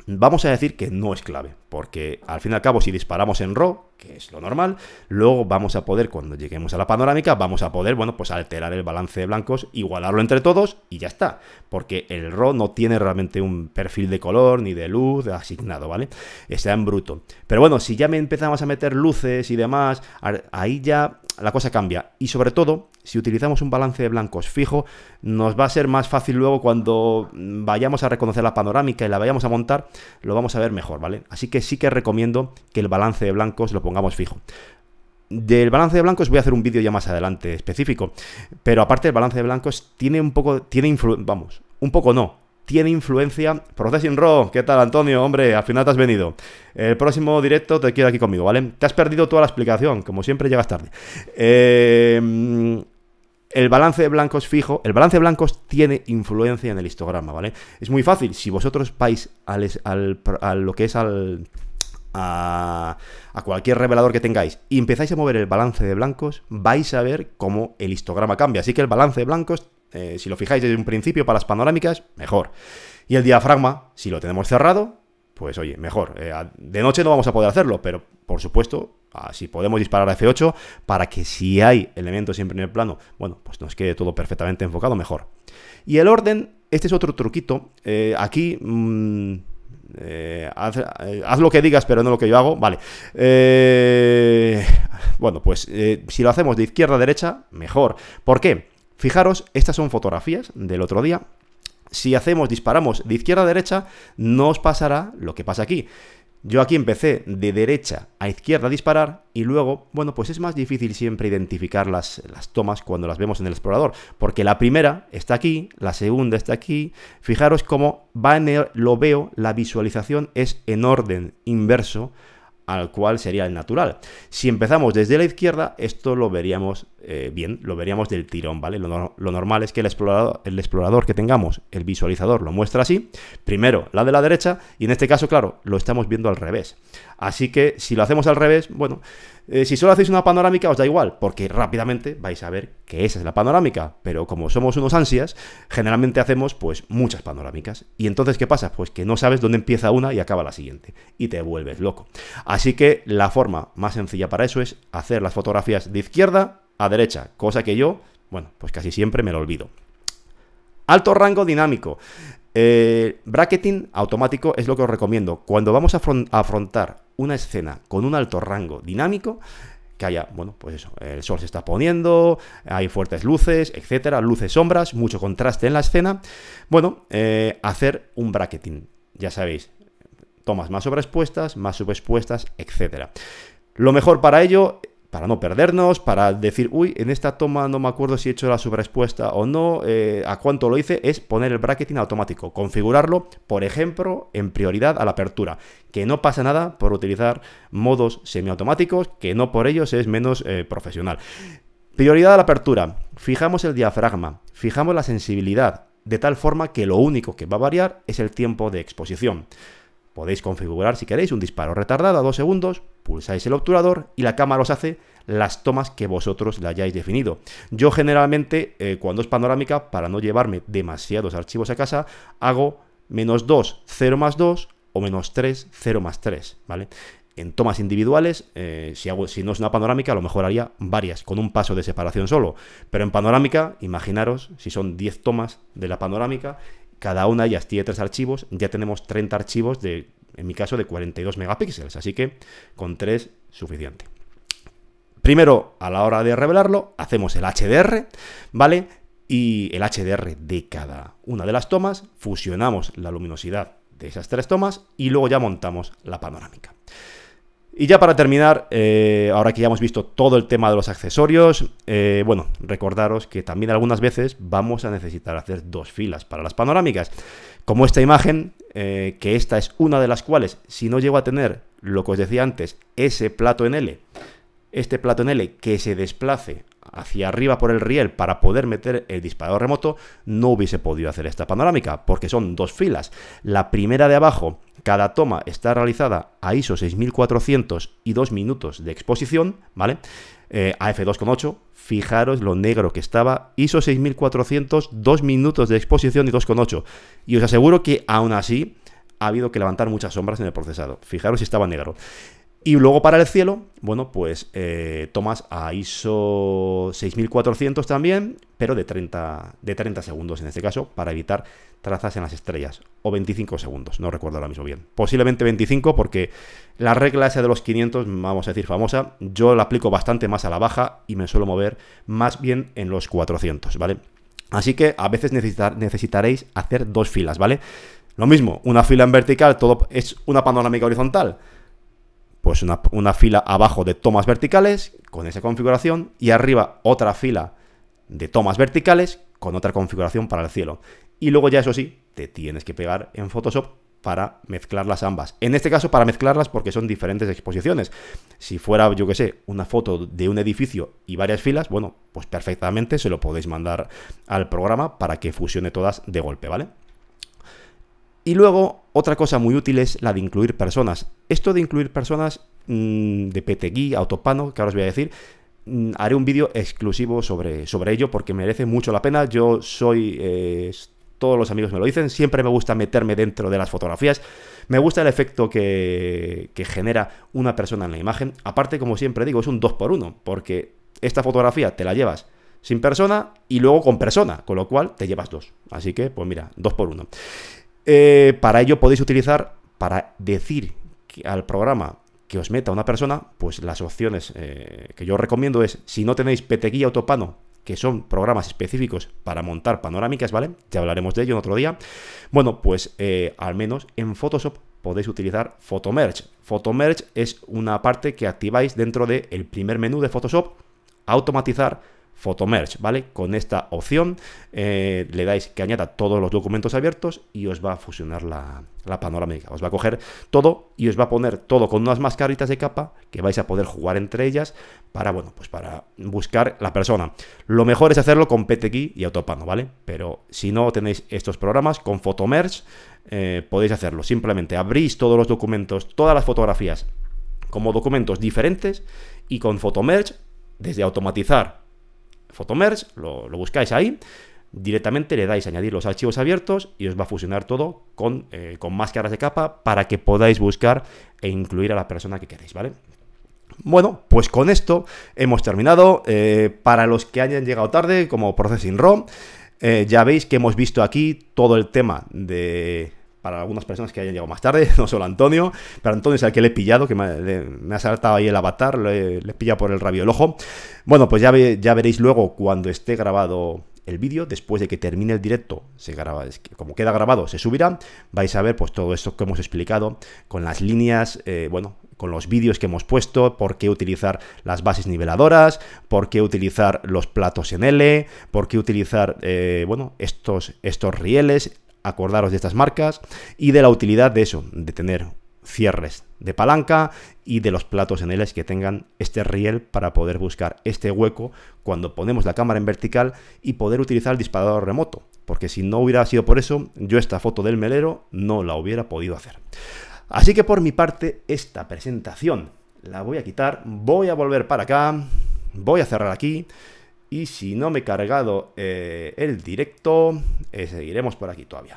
Speaker 1: Vamos a decir que no es clave, porque al fin y al cabo si disparamos en RAW, que es lo normal, luego vamos a poder, cuando lleguemos a la panorámica, vamos a poder, bueno, pues alterar el balance de blancos, igualarlo entre todos y ya está, porque el RAW no tiene realmente un perfil de color ni de luz asignado, ¿vale? Está en bruto. Pero bueno, si ya me empezamos a meter luces y demás, ahí ya la cosa cambia. Y sobre todo, si utilizamos un balance de blancos fijo, nos va a ser más fácil luego cuando mm, vayamos a reconocer la panorámica y la vayamos a montar, lo vamos a ver mejor, ¿vale? Así que sí que recomiendo que el balance de blancos lo pongamos fijo. Del balance de blancos voy a hacer un vídeo ya más adelante específico, pero aparte el balance de blancos tiene un poco, tiene influencia vamos, un poco no, tiene influencia. Processing Raw, ¿qué tal, Antonio? Hombre, al final te has venido. El próximo directo te quiero aquí conmigo, ¿vale? Te has perdido toda la explicación, como siempre llegas tarde. Eh, el balance de blancos fijo, el balance de blancos tiene influencia en el histograma, ¿vale? Es muy fácil, si vosotros vais a lo que es al... a, cualquier revelador que tengáis y empezáis a mover el balance de blancos, vais a ver cómo el histograma cambia. Así que el balance de blancos eh, si lo fijáis desde un principio para las panorámicas, mejor. Y el diafragma, si lo tenemos cerrado, pues oye, mejor. Eh, de noche no vamos a poder hacerlo, pero por supuesto, así podemos disparar a F8 para que si hay elementos en primer plano, bueno, pues nos quede todo perfectamente enfocado, mejor. Y el orden, este es otro truquito. Eh, aquí... Mm, haz, lo que digas, pero no lo que yo hago. Vale. bueno, pues si lo hacemos de izquierda a derecha, mejor. ¿Por qué? Fijaros, estas son fotografías del otro día. Si hacemos, disparamos de izquierda a derecha, no os pasará lo que pasa aquí. Yo aquí empecé de derecha a izquierda a disparar y luego, bueno, pues es más difícil siempre identificar las, las, tomas cuando las vemos en el explorador, porque la primera está aquí, la segunda está aquí, fijaros cómo va lo veo, la visualización es en orden inverso al cual sería el natural. Si empezamos desde la izquierda, esto lo veríamos eh, bien, lo veríamos del tirón, ¿vale? Lo, normal es que el explorador, el explorador que tengamos, el visualizador, lo muestra así. Primero la de la derecha y en este caso, claro, lo estamos viendo al revés. Así que si lo hacemos al revés, bueno, eh, si solo hacéis una panorámica os da igual, porque rápidamente vais a ver que esa es la panorámica, pero como somos unos ansias, generalmente hacemos pues muchas panorámicas. Y entonces, ¿qué pasa? Pues que no sabes dónde empieza una y acaba la siguiente, y te vuelves loco. Así que la forma más sencilla para eso es hacer las fotografías de izquierda a derecha, cosa que yo, bueno, pues casi siempre me lo olvido. Alto rango dinámico. Eh, bracketing automático es lo que os recomiendo. Cuando vamos a afrontar una escena con un alto rango dinámico, que haya, bueno, pues eso, el sol se está poniendo, hay fuertes luces, etcétera, luces, sombras, mucho contraste en la escena. Bueno, eh, hacer un bracketing, ya sabéis, tomas más sobreexpuestas, más subexpuestas, etcétera. Lo mejor para ello para no perdernos, para decir, uy, en esta toma no me acuerdo si he hecho la subrespuesta o no, eh, a cuánto lo hice, es poner el bracketing automático, configurarlo, por ejemplo, en prioridad a la apertura, que no pasa nada por utilizar modos semiautomáticos, que no por ellos es menos eh, profesional. Prioridad a la apertura, fijamos el diafragma, fijamos la sensibilidad, de tal forma que lo único que va a variar es el tiempo de exposición. Podéis configurar si queréis un disparo retardado a dos segundos, pulsáis el obturador y la cámara os hace las tomas que vosotros la hayáis definido. Yo generalmente, eh, cuando es panorámica, para no llevarme demasiados archivos a casa, hago menos 2, 0 más 2 o menos 3, 0 más 3, ¿vale? En tomas individuales, eh, si, si no es una panorámica, a lo mejor haría varias, con un paso de separación solo. Pero en panorámica, imaginaros, si son 10 tomas de la panorámica, cada una ya tiene tres archivos, ya tenemos 30 archivos de, en mi caso, de 42 megapíxeles, así que con tres suficiente. Primero, a la hora de revelarlo, hacemos el HDR, ¿vale? Y el HDR de cada una de las tomas, fusionamos la luminosidad de esas tres tomas y luego ya montamos la panorámica. Y ya para terminar, eh, ahora que ya hemos visto todo el tema de los accesorios, eh, bueno, recordaros que también algunas veces vamos a necesitar hacer dos filas para las panorámicas, como esta imagen, eh, que esta es una de las cuales, si no llego a tener lo que os decía antes, ese plato en L, este plato en L que se desplace hacia arriba por el riel para poder meter el disparador remoto, no hubiese podido hacer esta panorámica, porque son dos filas. La primera de abajo, cada toma está realizada a ISO 6400 y 2 minutos de exposición, ¿vale? Eh, a F2.8, fijaros lo negro que estaba, ISO 6400, 2 minutos de exposición y 2.8. Y os aseguro que aún así ha habido que levantar muchas sombras en el procesado. Fijaros si estaba negro. Y luego para el cielo, bueno, pues eh, tomas a ISO 6400 también, pero de 30, de 30 segundos en este caso, para evitar trazas en las estrellas. O 25 segundos, no recuerdo ahora mismo bien. Posiblemente 25 porque la regla esa de los 500, vamos a decir famosa, yo la aplico bastante más a la baja y me suelo mover más bien en los 400, ¿vale? Así que a veces necesitaréis hacer dos filas, ¿vale? Lo mismo, una fila en vertical todo es una panorámica horizontal pues una, fila abajo de tomas verticales con esa configuración y arriba otra fila de tomas verticales con otra configuración para el cielo. Y luego ya eso sí, te tienes que pegar en Photoshop para mezclarlas ambas. En este caso, para mezclarlas porque son diferentes exposiciones. Si fuera, yo que sé, una foto de un edificio y varias filas, bueno, pues perfectamente se lo podéis mandar al programa para que fusione todas de golpe, ¿vale? Y luego, otra cosa muy útil es la de incluir personas. Esto de incluir personas mm, de PTGui, Autopano, que ahora os voy a decir, mm, haré un vídeo exclusivo sobre, sobre ello porque merece mucho la pena. Yo soy... Eh, todos los amigos me lo dicen, siempre me gusta meterme dentro de las fotografías, me gusta el efecto que, que genera una persona en la imagen, aparte como siempre digo, es un 2x1, porque esta fotografía te la llevas sin persona y luego con persona, con lo cual te llevas dos. Así que, pues mira, dos por uno. Eh, para ello podéis utilizar, para decir que al programa que os meta una persona, pues las opciones eh, que yo recomiendo es, si no tenéis PTGuía Autopano, que son programas específicos para montar panorámicas, ¿vale? Ya hablaremos de ello en otro día. Bueno, pues eh, al menos en Photoshop podéis utilizar Photomerge. Photomerge es una parte que activáis dentro del primer menú de Photoshop, automatizar Photomerge, ¿vale? Con esta opción eh, le dais que añada todos los documentos abiertos y os va a fusionar la, la panorámica. Os va a coger todo y os va a poner todo con unas mascaritas de capa que vais a poder jugar entre ellas para, bueno, pues para buscar la persona. Lo mejor es hacerlo con PTKey y Autopano, ¿vale? Pero si no tenéis estos programas, con Photomerge eh, podéis hacerlo. Simplemente abrís todos los documentos, todas las fotografías como documentos diferentes y con Photomerge, desde automatizar Photomers, lo, buscáis ahí, directamente le dais a añadir los archivos abiertos y os va a fusionar todo con, eh, con máscaras de capa para que podáis buscar e incluir a la persona que queréis, ¿vale? Bueno, pues con esto hemos terminado. Eh, para los que hayan llegado tarde, como Processing ROM, eh, ya veis que hemos visto aquí todo el tema de para algunas personas que hayan llegado más tarde, no solo Antonio, pero Antonio es el que le he pillado, que me, ha saltado ahí el avatar, le, pilla pillado por el rabio el ojo. Bueno, pues ya, ya veréis luego cuando esté grabado el vídeo, después de que termine el directo, se graba, como queda grabado, se subirá, vais a ver pues todo esto que hemos explicado, con las líneas, eh, bueno, con los vídeos que hemos puesto, por qué utilizar las bases niveladoras, por qué utilizar los platos en L, por qué utilizar, eh, bueno, estos, estos rieles, acordaros de estas marcas y de la utilidad de eso, de tener cierres de palanca y de los platos en L que tengan este riel para poder buscar este hueco cuando ponemos la cámara en vertical y poder utilizar el disparador remoto, porque si no hubiera sido por eso, yo esta foto del melero no la hubiera podido hacer. Así que por mi parte, esta presentación la voy a quitar, voy a volver para acá, voy a cerrar aquí y si no me he cargado eh, el directo, eh, seguiremos por aquí todavía.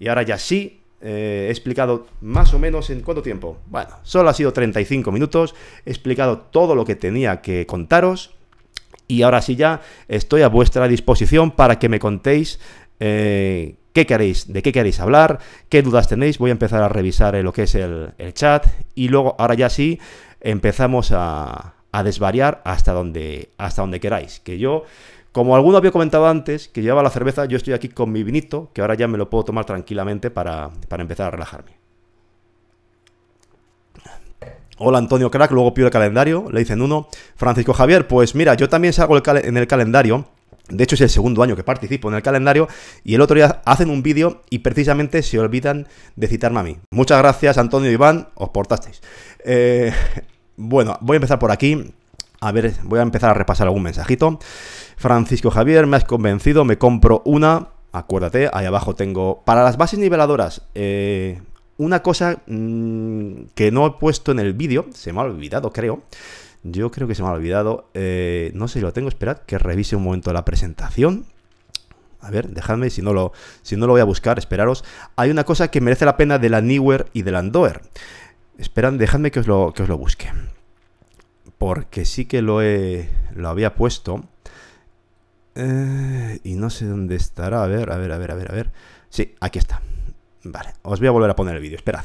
Speaker 1: Y ahora ya sí, eh, he explicado más o menos en cuánto tiempo. Bueno, solo ha sido 35 minutos, he explicado todo lo que tenía que contaros. Y ahora sí ya estoy a vuestra disposición para que me contéis qué queréis, de qué queréis hablar, qué dudas tenéis. Voy a empezar a revisar lo que es el, chat y luego, ahora ya sí, empezamos a, a desvariar hasta donde, hasta donde queráis. Que yo, como alguno había comentado antes, que llevaba la cerveza, yo estoy aquí con mi vinito, que ahora ya me lo puedo tomar tranquilamente para, empezar a relajarme. Hola Antonio Crack, luego pido el calendario, le dicen uno. Francisco Javier, pues mira, yo también salgo en el calendario. De hecho, es el segundo año que participo en el calendario y el otro día hacen un vídeo y precisamente se olvidan de citarme a mí. Muchas gracias, Antonio Iván, os portasteis. Eh, bueno, voy a empezar por aquí. A ver, voy a empezar a repasar algún mensajito. Francisco Javier, me has convencido, me compro una. Acuérdate, ahí abajo tengo... Para las bases niveladoras, eh, una cosa mm, que no he puesto en el vídeo, se me ha olvidado creo. Yo creo que se me ha olvidado. Eh, no sé si lo tengo, esperad que revise un momento la presentación. A ver, dejadme, si no, lo, si no lo voy a buscar, esperaros. Hay una cosa que merece la pena de la Newer y de la Andoer. Esperad, dejadme que os lo, que os lo busque porque sí que lo, he, lo había puesto. Eh, y no sé dónde estará. A ver, a ver, a ver, a ver, a ver. Sí, aquí está. Vale, os voy a volver a poner el vídeo, esperad.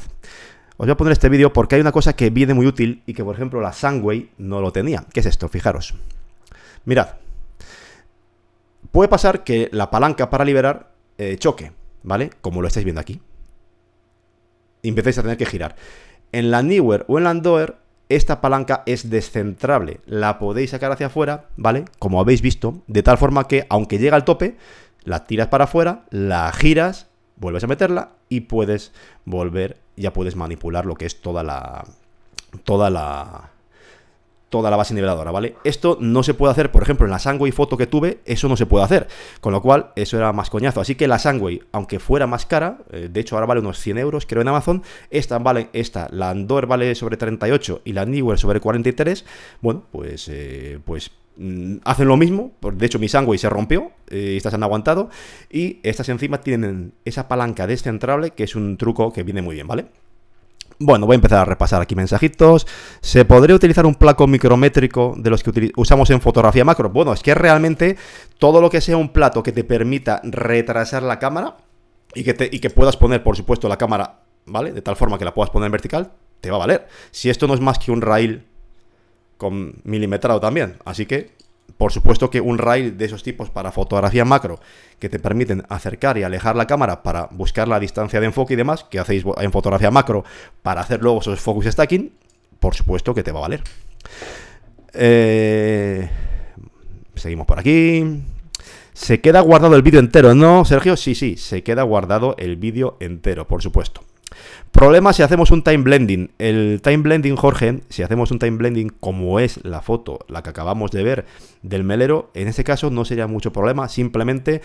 Speaker 1: Os voy a poner este vídeo porque hay una cosa que viene muy útil y que, por ejemplo, la Sunway no lo tenía. ¿Qué es esto? Fijaros. Mirad. Puede pasar que la palanca para liberar eh, choque, ¿vale? Como lo estáis viendo aquí. Y empecéis a tener que girar. En la Newer o en la Doer esta palanca es descentrable, la podéis sacar hacia afuera, ¿vale? Como habéis visto, de tal forma que aunque llega al tope, la tiras para afuera, la giras, vuelves a meterla y puedes volver, ya puedes manipular lo que es toda la... toda la toda la base niveladora, ¿vale? Esto no se puede hacer, por ejemplo, en la Sangway foto que tuve, eso no se puede hacer, con lo cual eso era más coñazo. Así que la Sangway, aunque fuera más cara, eh, de hecho ahora vale unos 100 euros, creo, en Amazon, esta vale, esta, la Andor vale sobre 38 y la Newell sobre 43, bueno, pues, eh, pues mm, hacen lo mismo, de hecho mi Sangway se rompió, eh, estas han aguantado, y estas encima tienen esa palanca descentrable, que es un truco que viene muy bien, ¿vale? Bueno, voy a empezar a repasar aquí mensajitos. ¿Se podría utilizar un plato micrométrico de los que usamos en fotografía macro? Bueno, es que realmente todo lo que sea un plato que te permita retrasar la cámara y que, te, puedas poner, por supuesto, la cámara, ¿vale? De tal forma que la puedas poner en vertical, te va a valer. Si esto no es más que un rail con milimetrado también. Así que por supuesto que un rail de esos tipos para fotografía macro que te permiten acercar y alejar la cámara para buscar la distancia de enfoque y demás, que hacéis en fotografía macro para hacer luego esos focus stacking, por supuesto que te va a valer. Eh, seguimos por aquí. ¿Se queda guardado el vídeo entero, no, Sergio? Sí, sí, se queda guardado el vídeo entero, por supuesto. Problema si hacemos un time blending. El time blending, Jorge, si hacemos un time blending como es la foto, la que acabamos de ver del melero, en ese caso no sería mucho problema, simplemente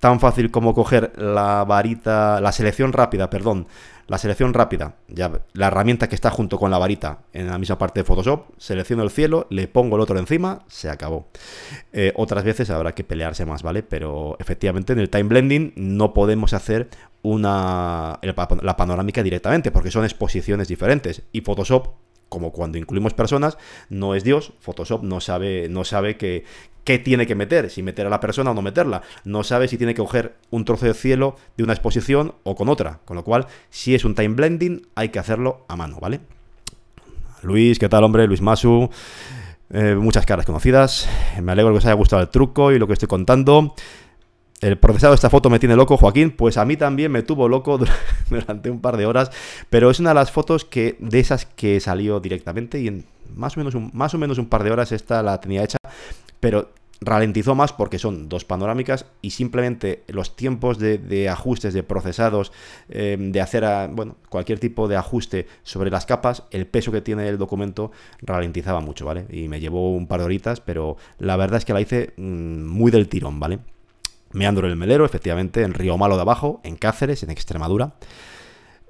Speaker 1: tan fácil como coger la varita, la selección rápida, perdón, la selección rápida, ya la herramienta que está junto con la varita en la misma parte de Photoshop, selecciono el cielo, le pongo el otro encima, se acabó. Eh, otras veces habrá que pelearse más, ¿vale? Pero efectivamente en el time blending no podemos hacer una, la panorámica directamente porque son exposiciones diferentes y Photoshop como cuando incluimos personas, no es Dios, Photoshop no sabe, no sabe qué tiene que meter, si meter a la persona o no meterla. No sabe si tiene que coger un trozo de cielo de una exposición o con otra. Con lo cual, si es un time blending, hay que hacerlo a mano, ¿vale? Luis, ¿qué tal, hombre? Luis Masu. Eh, muchas caras conocidas. Me alegro de que os haya gustado el truco y lo que estoy contando el procesado de esta foto me tiene loco, Joaquín, pues a mí también me tuvo loco durante un par de horas, pero es una de las fotos que de esas que salió directamente y en más o menos un, par de horas esta la tenía hecha, pero ralentizó más porque son dos panorámicas y simplemente los tiempos de, ajustes, de procesados, em, de hacer bueno, cualquier tipo de ajuste sobre las capas, el peso que tiene el documento ralentizaba mucho, ¿vale? Y me llevó un par de horitas, pero la verdad es que la hice mm, muy del tirón, ¿vale? Meandro el Melero, efectivamente, en Río Malo de Abajo, en Cáceres, en Extremadura.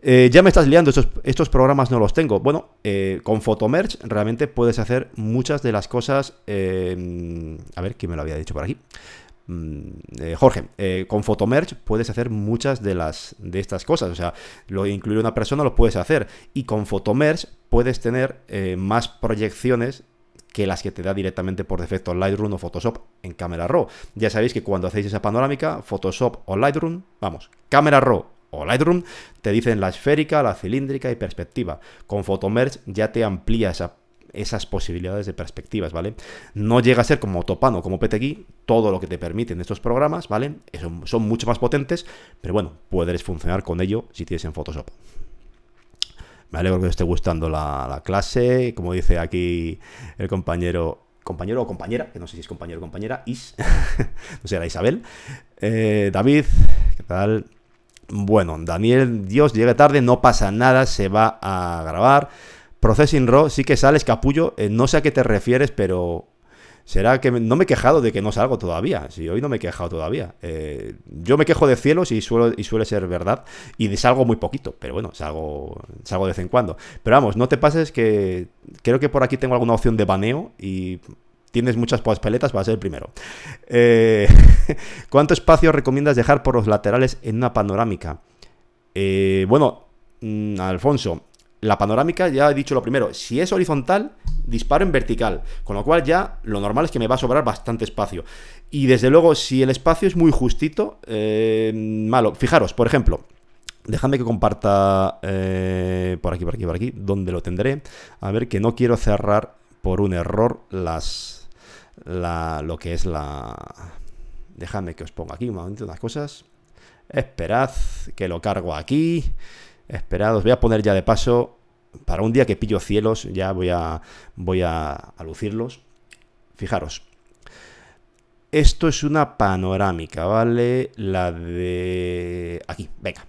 Speaker 1: Eh, ya me estás liando, estos, programas no los tengo. Bueno, eh, con Photomerge realmente puedes hacer muchas de las cosas. Eh, a ver, ¿quién me lo había dicho por aquí? Mm, Jorge, con Photomerge puedes hacer muchas de, las, de estas cosas. O sea, lo incluye una persona lo puedes hacer. Y con Photomerge puedes tener más proyecciones que las que te da directamente por defecto Lightroom o Photoshop en cámara RAW. Ya sabéis que cuando hacéis esa panorámica, Photoshop o Lightroom, vamos, cámara RAW o Lightroom, te dicen la esférica, la cilíndrica y perspectiva. Con Photomerge ya te amplía esas posibilidades de perspectivas, ¿vale? No llega a ser como Topano, como PTGui, todo lo que te permiten estos programas, ¿vale? Son, son mucho más potentes, pero bueno, puedes funcionar con ello si tienes en Photoshop. Me alegro que os esté gustando la, clase. Como dice aquí el compañero, compañero o compañera, que no sé si es compañero o compañera, Is, no sé, era Isabel. Eh, David, ¿qué tal? Bueno, Daniel, Dios, llega tarde, no pasa nada, se va a grabar. Processing Raw, sí que sales capullo, eh, no sé a qué te refieres, pero será que no me he quejado de que no salgo todavía. Si hoy no me he quejado todavía. Eh, yo me quejo de cielos y, suelo, y suele ser verdad. Y salgo muy poquito, pero bueno, salgo, salgo de vez en cuando. Pero vamos, no te pases que creo que por aquí tengo alguna opción de baneo y tienes muchas peletas a ser el primero. Eh, ¿Cuánto espacio recomiendas dejar por los laterales en una panorámica? Eh, bueno, mm, Alfonso, la panorámica, ya he dicho lo primero, si es horizontal, disparo en vertical, con lo cual ya lo normal es que me va a sobrar bastante espacio. Y desde luego, si el espacio es muy justito, eh, malo. Fijaros, por ejemplo, déjame que comparta eh, por aquí, por aquí, por aquí, donde lo tendré. A ver, que no quiero cerrar por un error las la, lo que es la... Déjame que os ponga aquí un momento unas cosas. Esperad que lo cargo aquí Esperados, voy a poner ya de paso, para un día que pillo cielos, ya voy a, voy a, lucirlos. Fijaros, esto es una panorámica, ¿vale? La de... Aquí, venga.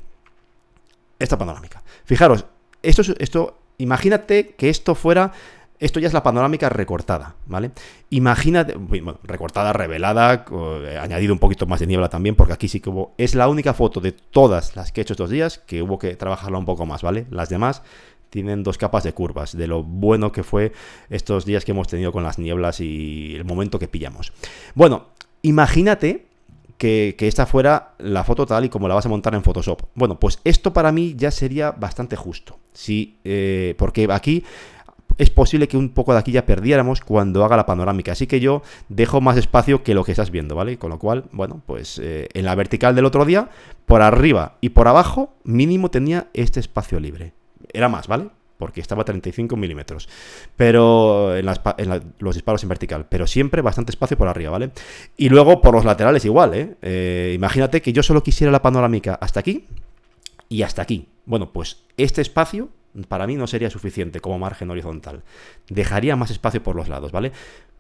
Speaker 1: Esta panorámica. Fijaros, esto, esto imagínate que esto fuera esto ya es la panorámica recortada, ¿vale? Imagínate, bueno, recortada, revelada, eh, añadido un poquito más de niebla también, porque aquí sí que hubo, es la única foto de todas las que he hecho estos días que hubo que trabajarla un poco más, ¿vale? Las demás tienen dos capas de curvas, de lo bueno que fue estos días que hemos tenido con las nieblas y el momento que pillamos. Bueno, imagínate que, esta fuera la foto tal y como la vas a montar en Photoshop. Bueno, pues esto para mí ya sería bastante justo. Sí, eh, porque aquí es posible que un poco de aquí ya perdiéramos cuando haga la panorámica. Así que yo dejo más espacio que lo que estás viendo, ¿vale? Con lo cual, bueno, pues eh, en la vertical del otro día, por arriba y por abajo, mínimo tenía este espacio libre. Era más, ¿vale? Porque estaba 35 milímetros. Pero en, los disparos en vertical. Pero siempre bastante espacio por arriba, ¿vale? Y luego por los laterales igual, eh, eh imagínate que yo solo quisiera la panorámica hasta aquí y hasta aquí. Bueno, pues este espacio para mí no sería suficiente como margen horizontal. Dejaría más espacio por los lados, ¿vale?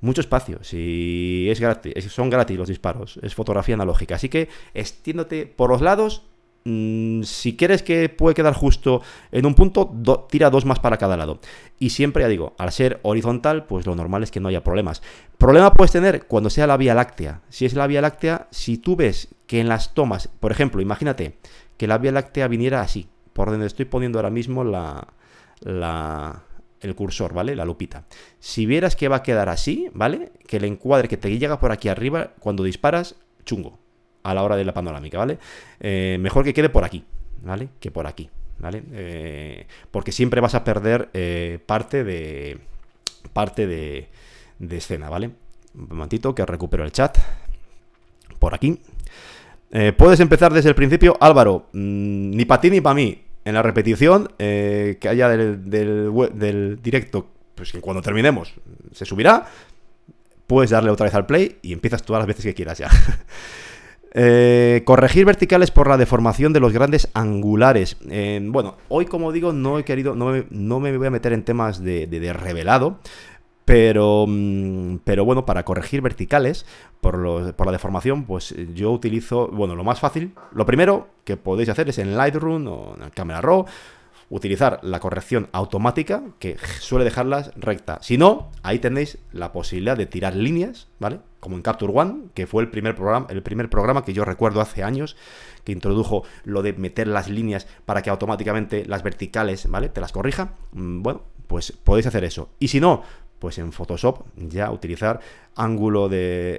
Speaker 1: Mucho espacio, si es gratis, son gratis los disparos, es fotografía analógica. Así que extiéndote por los lados. Mm, si quieres que puede quedar justo en un punto, tira dos más para cada lado. Y siempre, ya digo, al ser horizontal, pues lo normal es que no haya problemas. Problema puedes tener cuando sea la vía láctea. Si es la vía láctea, si tú ves que en las tomas, por ejemplo, imagínate que la vía láctea viniera así, por donde estoy poniendo ahora mismo la, la, el cursor, ¿vale? La lupita. Si vieras que va a quedar así, ¿vale? Que el encuadre que te llega por aquí arriba, cuando disparas, chungo, a la hora de la panorámica, ¿vale? Eh, mejor que quede por aquí, ¿vale? Que por aquí, ¿vale? Eh, porque siempre vas a perder eh, parte de... parte de, escena, ¿vale? Un momentito que recupero el chat por aquí. puedes empezar desde el principio, Álvaro. Mm, ni para ti ni para mí en la repetición eh, que haya del, directo, pues que cuando terminemos se subirá, puedes darle otra vez al play y empiezas todas las veces que quieras ya. Eh, corregir verticales por la deformación de los grandes angulares. Eh, bueno, hoy como digo no he querido, no me, voy a meter en temas de revelado, pero, mm, pero bueno, para corregir verticales por, la deformación, pues eh, yo utilizo, bueno, lo más fácil, lo primero que podéis hacer es en Lightroom o en Camera Raw, utilizar la corrección automática que suele dejarlas recta. Si no, ahí tenéis la posibilidad de tirar líneas, ¿vale? Como en Capture One, que fue el primer programa, el primer programa que yo recuerdo hace años, que introdujo lo de meter las líneas para que automáticamente las verticales, ¿vale? Te las corrija. Mm, bueno, pues podéis hacer eso. Y si no, pues en Photoshop ya utilizar ángulo de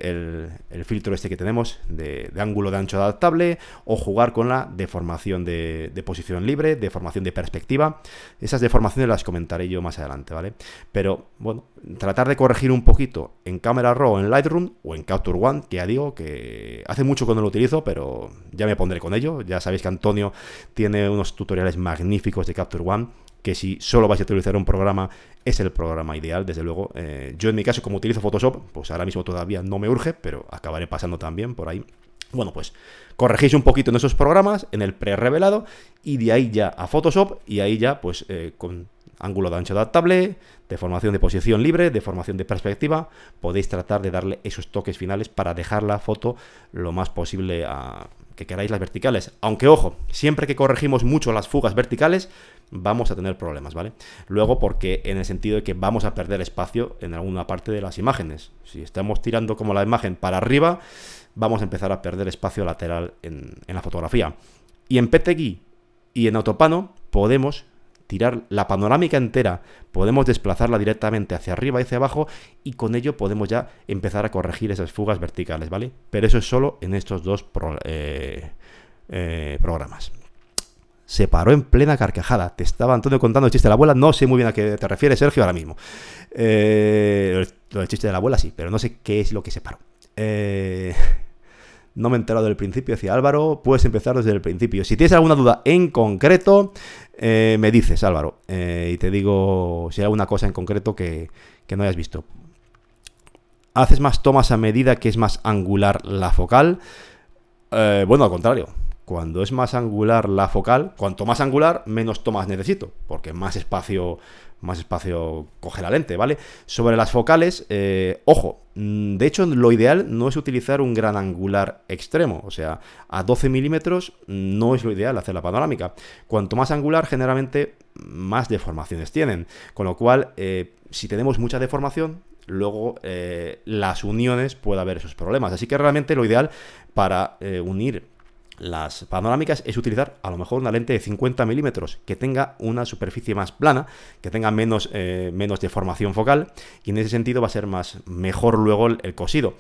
Speaker 1: el, filtro este que tenemos de, de, ángulo de ancho adaptable o jugar con la deformación de, de, posición libre, deformación de perspectiva. Esas deformaciones las comentaré yo más adelante, ¿vale? Pero bueno, tratar de corregir un poquito en Camera Raw, en Lightroom o en Capture One, que ya digo que hace mucho que no lo utilizo, pero ya me pondré con ello. Ya sabéis que Antonio tiene unos tutoriales magníficos de Capture One que si solo vais a utilizar un programa, es el programa ideal, desde luego. Eh, yo en mi caso, como utilizo Photoshop, pues ahora mismo todavía no me urge, pero acabaré pasando también por ahí. Bueno, pues corregís un poquito en esos programas, en el pre-revelado, y de ahí ya a Photoshop, y ahí ya, pues eh, con ángulo de ancho adaptable, deformación de posición libre, deformación de perspectiva, podéis tratar de darle esos toques finales para dejar la foto lo más posible a que queráis las verticales. Aunque ojo, siempre que corregimos mucho las fugas verticales, vamos a tener problemas, ¿vale? Luego, porque en el sentido de que vamos a perder espacio en alguna parte de las imágenes. Si estamos tirando como la imagen para arriba, vamos a empezar a perder espacio lateral en, en la fotografía. Y en PTGI y en Autopano podemos tirar la panorámica entera, podemos desplazarla directamente hacia arriba y hacia abajo y con ello podemos ya empezar a corregir esas fugas verticales, ¿vale? Pero eso es solo en estos dos eh, eh, programas. Se paró en plena carcajada. Te estaba Antonio contando el chiste de la abuela. No sé muy bien a qué te refieres, Sergio, ahora mismo. Eh, el, el chiste de la abuela sí, pero no sé qué es lo que se paró. Eh, no me he enterado del principio, decía Álvaro, puedes empezar desde el principio. Si tienes alguna duda en concreto, eh, me dices, Álvaro, eh, y te digo si hay alguna cosa en concreto que, no hayas visto. Haces más tomas a medida que es más angular la focal. Eh, bueno, al contrario, cuando es más angular la focal, cuanto más angular, menos tomas necesito, porque más espacio más espacio coge la lente, ¿vale? Sobre las focales, eh, ojo, mm, de hecho lo ideal no es utilizar un gran angular extremo, o sea, a 12 milímetros mm, no es lo ideal hacer la panorámica. Cuanto más angular, generalmente mm, más deformaciones tienen, con lo cual, eh, si tenemos mucha deformación, luego eh, las uniones puede haber esos problemas. Así que realmente lo ideal para unir las panorámicas es utilizar a lo mejor una lente de 50 milímetros que tenga una superficie más plana, que tenga eh, menos, deformación focal y en ese sentido va a ser más mejor luego el, cosido.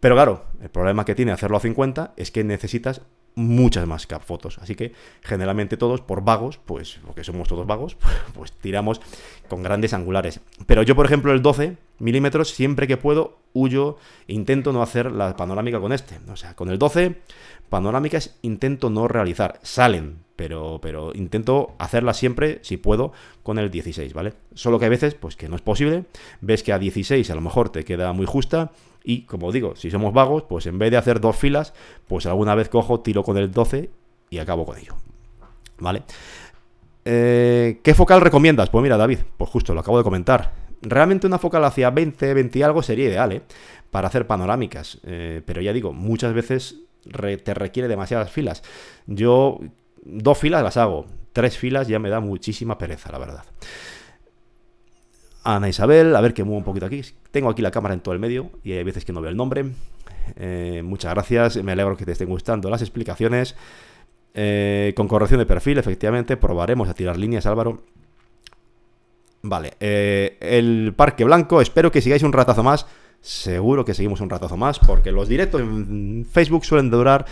Speaker 1: Pero claro, el problema que tiene hacerlo a 50 es que necesitas muchas más fotos. Así que generalmente todos, por vagos, pues porque somos todos vagos, pues tiramos con grandes angulares. Pero yo, por ejemplo, el 12 milímetros, siempre que puedo, huyo, intento no hacer la panorámica con este. O sea, con el 12 panorámicas intento no realizar. Salen, pero, pero intento hacerlas siempre, si puedo, con el 16, ¿vale? Solo que a veces, pues que no es posible. Ves que a 16 a lo mejor te queda muy justa. Y como digo, si somos vagos, pues en vez de hacer dos filas, pues alguna vez cojo, tiro con el 12 y acabo con ello. ¿Vale? Eh, ¿Qué focal recomiendas? Pues mira, David, pues justo lo acabo de comentar. Realmente una focal hacia 20, 20 y algo sería ideal, ¿eh? Para hacer panorámicas. Eh, pero ya digo, muchas veces te requiere demasiadas filas. Yo dos filas las hago, tres filas ya me da muchísima pereza, la verdad. Ana Isabel, a ver que muevo un poquito aquí. Tengo aquí la cámara en todo el medio y hay veces que no veo el nombre. Eh, muchas gracias, me alegro que te estén gustando las explicaciones. Eh, con corrección de perfil, efectivamente, probaremos a tirar líneas, Álvaro. Vale, eh, el Parque Blanco, espero que sigáis un ratazo más seguro que seguimos un ratazo más, porque los directos en Facebook suelen durar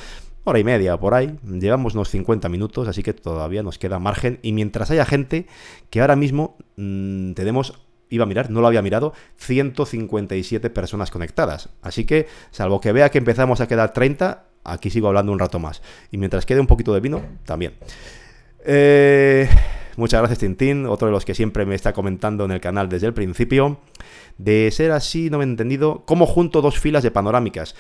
Speaker 1: hora y media por ahí. Llevamos unos 50 minutos, así que todavía nos queda margen. Y mientras haya gente que ahora mismo mm, tenemos iba a mirar, no lo había mirado, 157 personas conectadas. Así que, salvo que vea que empezamos a quedar 30, aquí sigo hablando un rato más. Y mientras quede un poquito de vino, también. Eh, Muchas gracias Tintín, otro de los que siempre me está comentando en el canal desde el principio. De ser así, no me he entendido, ¿cómo junto dos filas de panorámicas?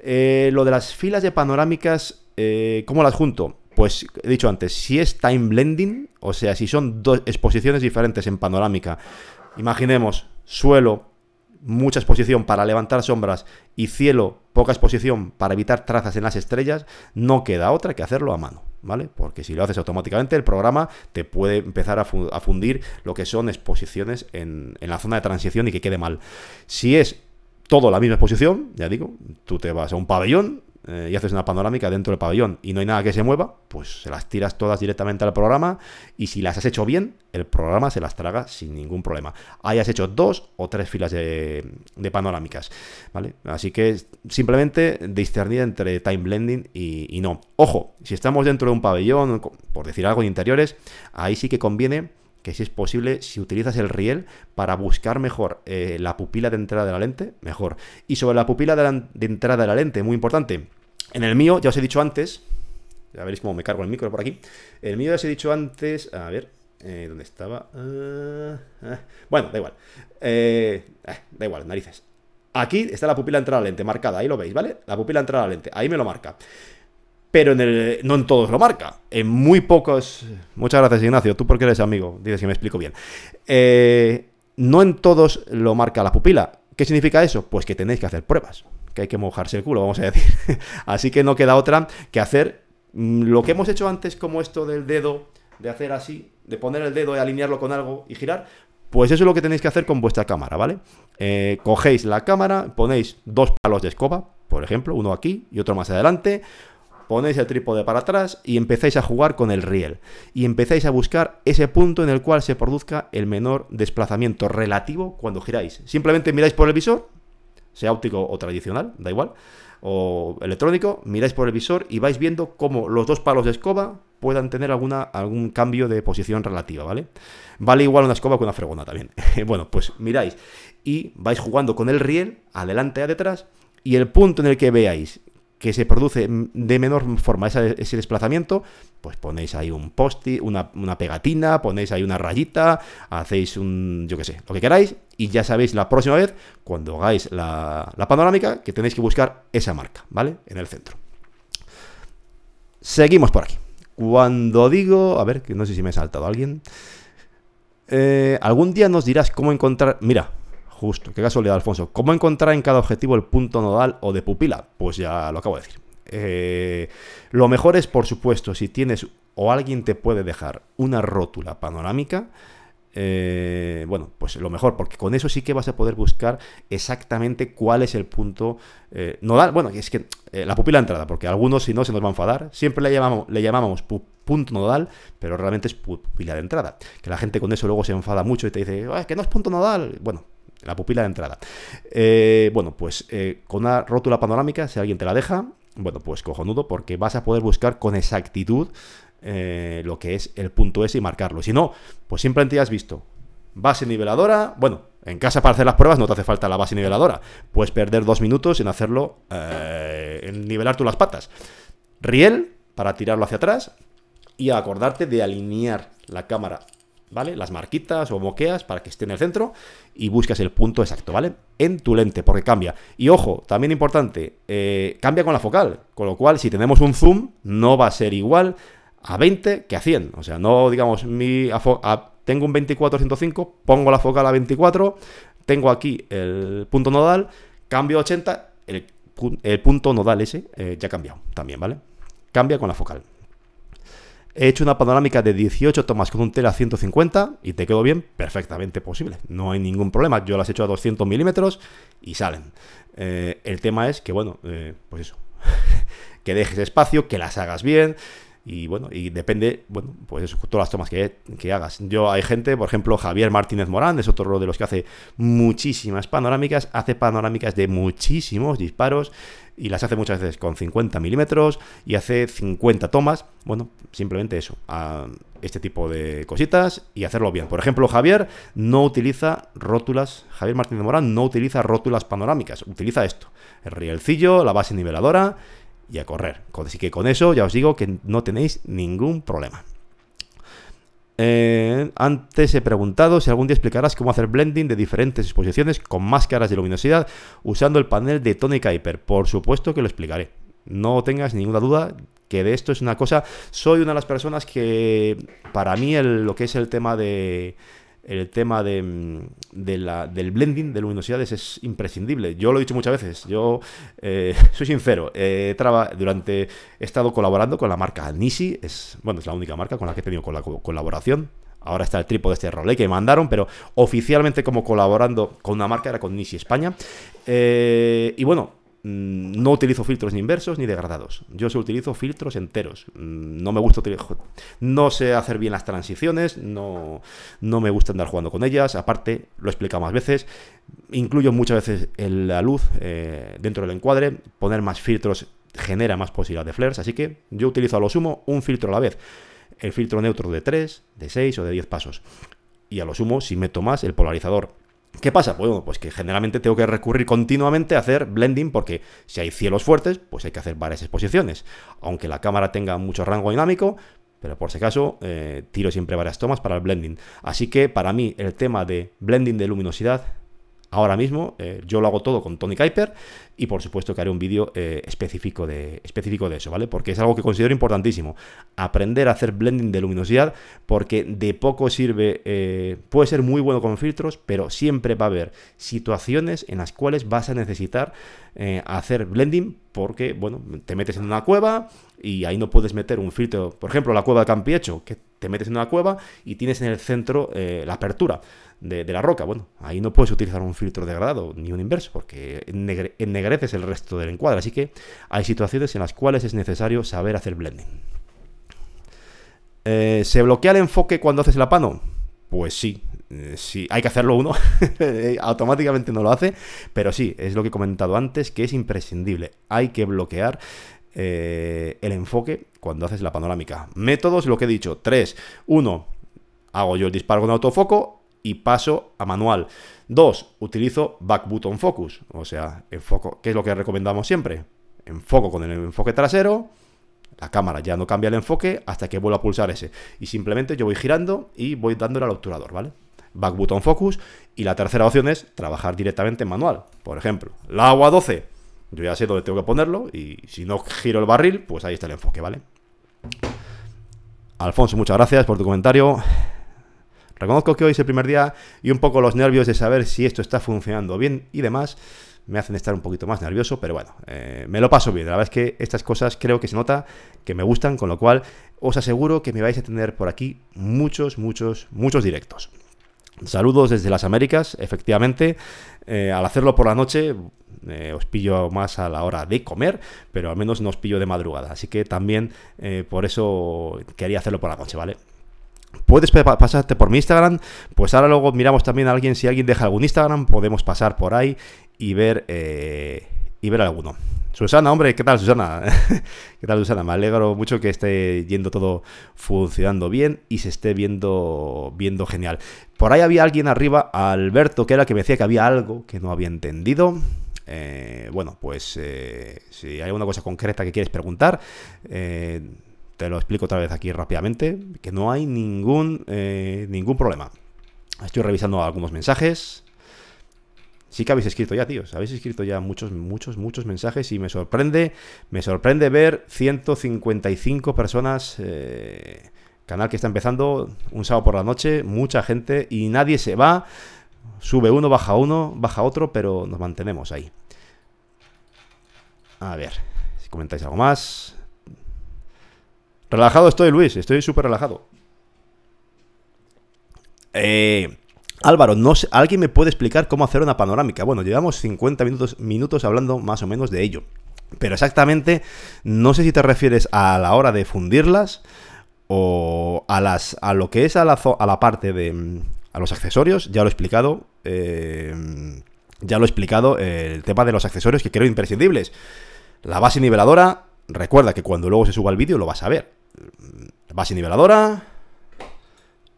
Speaker 1: Eh, lo de las filas de panorámicas, eh, ¿cómo las junto? Pues he dicho antes, si es time blending, o sea, si son dos exposiciones diferentes en panorámica, imaginemos suelo, mucha exposición para levantar sombras y cielo, poca exposición para evitar trazas en las estrellas, no queda otra que hacerlo a mano, ¿vale? Porque si lo haces automáticamente, el programa te puede empezar a, fundir lo que son exposiciones en, en la zona de transición y que quede mal. Si es todo la misma exposición, ya digo, tú te vas a un pabellón eh, y haces una panorámica dentro del pabellón y no hay nada que se mueva, pues se las tiras todas directamente al programa y si las has hecho bien, el programa se las traga sin ningún problema. Hayas hecho dos o tres filas de, panorámicas, ¿vale? Así que simplemente discernir entre time blending y, y no. Ojo, si estamos dentro de un pabellón, por decir algo, en interiores, ahí sí que conviene si es posible, si utilizas el riel para buscar mejor eh, la pupila de entrada de la lente, mejor. Y sobre la pupila de, entrada de la lente, muy importante. En el mío, ya os he dicho antes, ya veréis cómo me cargo el micro por aquí. El mío ya os he dicho antes. A ver, eh, ¿dónde estaba? Ah, ah, bueno, da igual. Eh, da igual, narices. Aquí está la pupila entrada a la lente marcada, ahí lo veis, ¿vale? La pupila entrada a la lente, ahí me lo marca pero en el, no en todos lo marca. En muy pocos. Muchas gracias, Ignacio. Tú porque eres amigo. Dices si me explico bien. Eh, no en todos lo marca la pupila. ¿Qué significa eso? Pues que tenéis que hacer pruebas. Que hay que mojarse el culo, vamos a decir. así que no queda otra que hacer mm, lo que hemos hecho antes, como esto del dedo, de hacer así, de poner el dedo y alinearlo con algo y girar. Pues eso es lo que tenéis que hacer con vuestra cámara, ¿vale? Eh, cogéis la cámara, ponéis dos palos de escoba, por ejemplo, uno aquí y otro más adelante, ponéis el trípode para atrás y empezáis a jugar con el riel. Y empezáis a buscar ese punto en el cual se produzca el menor desplazamiento relativo cuando giráis. Simplemente miráis por el visor, sea óptico o tradicional, da igual, o electrónico, miráis por el visor y vais viendo cómo los dos palos de escoba puedan tener alguna, algún cambio de posición relativa, ¿vale? Vale igual una escoba que una fregona también. bueno, pues miráis y vais jugando con el riel, adelante y detrás, y el punto en el que veáis que se produce de menor forma ese, desplazamiento, pues ponéis ahí un post una, una pegatina, ponéis ahí una rayita, hacéis un, yo qué sé, lo que queráis, y ya sabéis la próxima vez, cuando hagáis la, panorámica, que tenéis que buscar esa marca, ¿vale? En el centro. Seguimos por aquí. Cuando digo, a ver, que no sé si me ha saltado alguien. Eh, algún día nos dirás cómo encontrar. Mira, Justo, qué casualidad, Alfonso. ¿Cómo encontrar en cada objetivo el punto nodal o de pupila? Pues ya lo acabo de decir. Eh, lo mejor es, por supuesto, si tienes o alguien te puede dejar una rótula panorámica, eh, bueno, pues lo mejor, porque con eso sí que vas a poder buscar exactamente cuál es el punto eh, nodal. Bueno, es que la pupila de entrada, porque algunos si no se nos va a enfadar. Siempre le llamamos, le llamamos punto nodal, pero realmente es pupila de entrada. Que la gente con eso luego se enfada mucho y te dice, es que no es punto nodal. Bueno, la pupila de entrada. Eh, bueno, pues eh, con una rótula panorámica, si alguien te la deja, bueno, pues cojonudo, porque vas a poder buscar con exactitud eh, lo que es el punto S y marcarlo. Si no, pues simplemente ya has visto base niveladora. Bueno, en casa para hacer las pruebas no te hace falta la base niveladora. Puedes perder dos minutos en hacerlo, en nivelar tú las patas. Riel para tirarlo hacia atrás y acordarte de alinear la cámara ¿vale? Las marquitas o moqueas para que esté en el centro y buscas el punto exacto, ¿vale? En tu lente, porque cambia. Y ojo, también importante, eh, cambia con la focal, con lo cual si tenemos un zoom no va a ser igual a 20 que a 100. O sea, no digamos, mi tengo un 24-105, pongo la focal a 24, tengo aquí el punto nodal, cambio a 80, el, punto nodal ese eh, ya ha cambiado también, ¿vale? Cambia con la focal. He hecho una panorámica de 18 tomas con un tela 150 y te quedó bien, perfectamente posible. No hay ningún problema. Yo las he hecho a 200 milímetros y salen. Eh, el tema es que, bueno, eh, pues eso. que dejes espacio, que las hagas bien. Y bueno, y depende, bueno, pues eso, todas las tomas que, que, hagas. Yo hay gente, por ejemplo, Javier Martínez Morán, es otro de los que hace muchísimas panorámicas, hace panorámicas de muchísimos disparos y las hace muchas veces con 50 milímetros y hace 50 tomas. Bueno, simplemente eso, este tipo de cositas y hacerlo bien. Por ejemplo, Javier no utiliza rótulas, Javier Martínez Morán no utiliza rótulas panorámicas, utiliza esto, el rielcillo, la base niveladora y a correr. Así que con eso ya os digo que no tenéis ningún problema. Eh, antes he preguntado si algún día explicarás cómo hacer blending de diferentes exposiciones con máscaras de luminosidad usando el panel de Tony Kuiper. Por supuesto que lo explicaré. No tengas ninguna duda que de esto es una cosa. Soy una de las personas que para mí lo que es el tema de el tema mm, de, la, del blending de luminosidades es imprescindible. Yo lo he dicho muchas veces, yo eh, soy sincero, traba, durante, he estado colaborando con la marca Nisi, es, bueno, es la única marca con la que he tenido colaboración. Ahora está el de este rolé que mandaron, pero oficialmente como colaborando con una marca era con Nisi España. Eh, y bueno, Mm, no utilizo filtros inversos ni degradados. Yo solo utilizo filtros enteros. Mm, no me gusta no sé hacer bien las transiciones, no, no me gusta andar jugando con ellas. Aparte, lo he explicado más veces, incluyo muchas veces la luz eh, dentro del encuadre. Poner más filtros genera más posibilidad de flares, así que yo utilizo a lo sumo un filtro a la vez. El filtro neutro de 3, de 6 o de 10 pasos. Y a lo sumo, si meto más, el polarizador ¿Qué pasa? Pues, bueno, pues que generalmente tengo que recurrir continuamente a hacer blending porque si hay cielos fuertes, pues hay que hacer varias exposiciones. Aunque la cámara tenga mucho rango dinámico, pero por si acaso, eh, tiro siempre varias tomas para el blending. Así que para mí el tema de blending de luminosidad ahora mismo. Eh, yo lo hago todo con Tony Kuiper y por supuesto que haré un vídeo eh, específico, de, específico de eso, ¿vale? Porque es algo que considero importantísimo. Aprender a hacer blending de luminosidad porque de poco sirve, eh, puede ser muy bueno con filtros, pero siempre va a haber situaciones en las cuales vas a necesitar hacer blending porque, bueno, te metes en una cueva, y ahí no puedes meter un filtro, por ejemplo, la cueva de Campiecho, que te metes en una cueva y tienes en el centro eh, la apertura de, la roca. Bueno, ahí no puedes utilizar un filtro degradado ni un inverso, porque ennegreces el resto del encuadre. Así que hay situaciones en las cuales es necesario saber hacer blending. Eh, ¿Se bloquea el enfoque cuando haces la pano? Pues sí, eh, sí hay que hacerlo uno, automáticamente no lo hace, pero sí, es lo que he comentado antes, que es imprescindible. Hay que bloquear eh, el enfoque cuando haces la panorámica. Métodos, lo que he dicho, 3. 1. Hago yo el disparo en autofoco y paso a manual. 2. Utilizo back button focus, o sea, enfoco, que es lo que recomendamos siempre. Enfoco con el enfoque trasero, la cámara ya no cambia el enfoque hasta que vuelva a pulsar ese. Y simplemente yo voy girando y voy dándole al obturador, ¿vale? Back button focus. Y la tercera opción es trabajar directamente en manual. Por ejemplo, la agua 12 yo ya sé dónde tengo que ponerlo y si no giro el barril, pues ahí está el enfoque, ¿vale? Alfonso, muchas gracias por tu comentario. Reconozco que hoy es el primer día y un poco los nervios de saber si esto está funcionando bien y demás me hacen estar un poquito más nervioso, pero bueno, eh, me lo paso bien. La verdad es que estas cosas creo que se nota que me gustan, con lo cual os aseguro que me vais a tener por aquí muchos, muchos, muchos directos. Saludos desde las Américas, efectivamente. Eh, al hacerlo por la noche, eh, os pillo más a la hora de comer, pero al menos no os pillo de madrugada. Así que también eh, por eso quería hacerlo por la noche, ¿vale? Puedes pasarte por mi Instagram, pues ahora luego miramos también a alguien, si alguien deja algún Instagram, podemos pasar por ahí y ver, eh, y ver alguno. Susana, hombre, ¿qué tal Susana? ¿Qué tal Susana? Me alegro mucho que esté yendo todo funcionando bien y se esté viendo, viendo genial. Por ahí había alguien arriba, Alberto, que era el que me decía que había algo que no había entendido. Eh, bueno, pues eh, si hay alguna cosa concreta que quieres preguntar, eh, te lo explico otra vez aquí rápidamente, que no hay ningún, ningún problema. Estoy revisando algunos mensajes. Sí que habéis escrito ya, tíos. Habéis escrito ya muchos, muchos, muchos mensajes y me sorprende, me sorprende ver 155 personas canal que está empezando un sábado por la noche, mucha gente y nadie se va. Sube uno, baja uno, baja otro, pero nos mantenemos ahí. A ver, si comentáis algo más. Relajado estoy, Luis, estoy súper relajado. Eh, Álvaro, no ¿alguien me puede explicar cómo hacer una panorámica? Bueno, llevamos 50 minutos, minutos hablando más o menos de ello. Pero exactamente, no sé si te refieres a la hora de fundirlas o a, las, a lo que es a la parte de, a los accesorios, ya lo he explicado. Eh, ya lo he explicado, eh, el tema de los accesorios que creo imprescindibles. La base niveladora, recuerda que cuando luego se suba el vídeo lo vas a ver. Base niveladora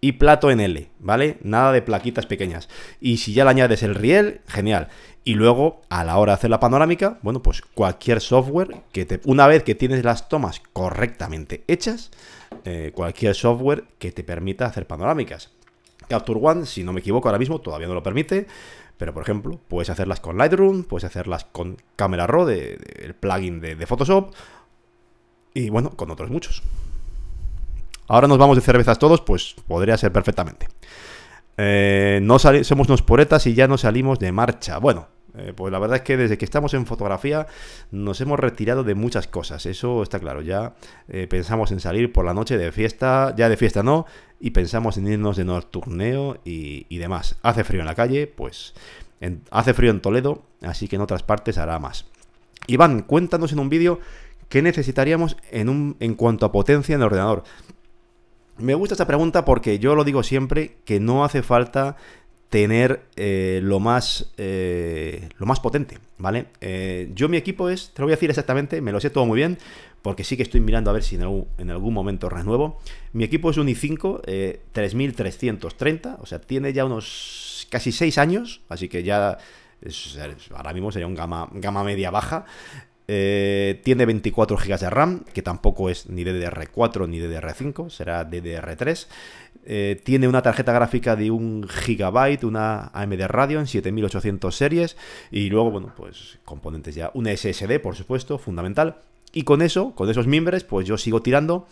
Speaker 1: y plato en L, ¿vale? Nada de plaquitas pequeñas. Y si ya le añades el riel, genial. Y luego, a la hora de hacer la panorámica, bueno, pues cualquier software que te... Una vez que tienes las tomas correctamente hechas, eh, cualquier software que te permita hacer panorámicas. Capture One, si no me equivoco ahora mismo, todavía no lo permite. Pero, por ejemplo, puedes hacerlas con Lightroom, puedes hacerlas con Camera Raw, de, el plugin de, Photoshop, y bueno, con otros muchos. Ahora nos vamos de cervezas todos, pues podría ser perfectamente. Eh, somos unos poretas y ya no salimos de marcha. Bueno, eh, pues la verdad es que desde que estamos en fotografía nos hemos retirado de muchas cosas, eso está claro. Ya eh, pensamos en salir por la noche de fiesta, ya de fiesta no, y pensamos en irnos de al y, y demás. Hace frío en la calle, pues hace frío en Toledo, así que en otras partes hará más. Iván, cuéntanos en un vídeo qué necesitaríamos en, un, en cuanto a potencia en el ordenador. Me gusta esta pregunta porque yo lo digo siempre que no hace falta tener eh, lo, más, eh, lo más potente, ¿vale? Eh, yo mi equipo es, te lo voy a decir exactamente, me lo sé todo muy bien, porque sí que estoy mirando a ver si en algún, momento renuevo. Mi equipo es un i5 3330, o sea, tiene ya unos casi 6 años, así que ya ahora mismo sería un gama, gama media baja. Eh, tiene 24 GB de RAM, que tampoco es ni DDR4 ni DDR5, será DDR3. Eh, tiene una tarjeta gráfica de 1 GB, una AMD Radeon 7800 series y luego, bueno, pues componentes ya, un SSD, por supuesto, fundamental. Y con eso, con esos mimbres, pues yo sigo tirando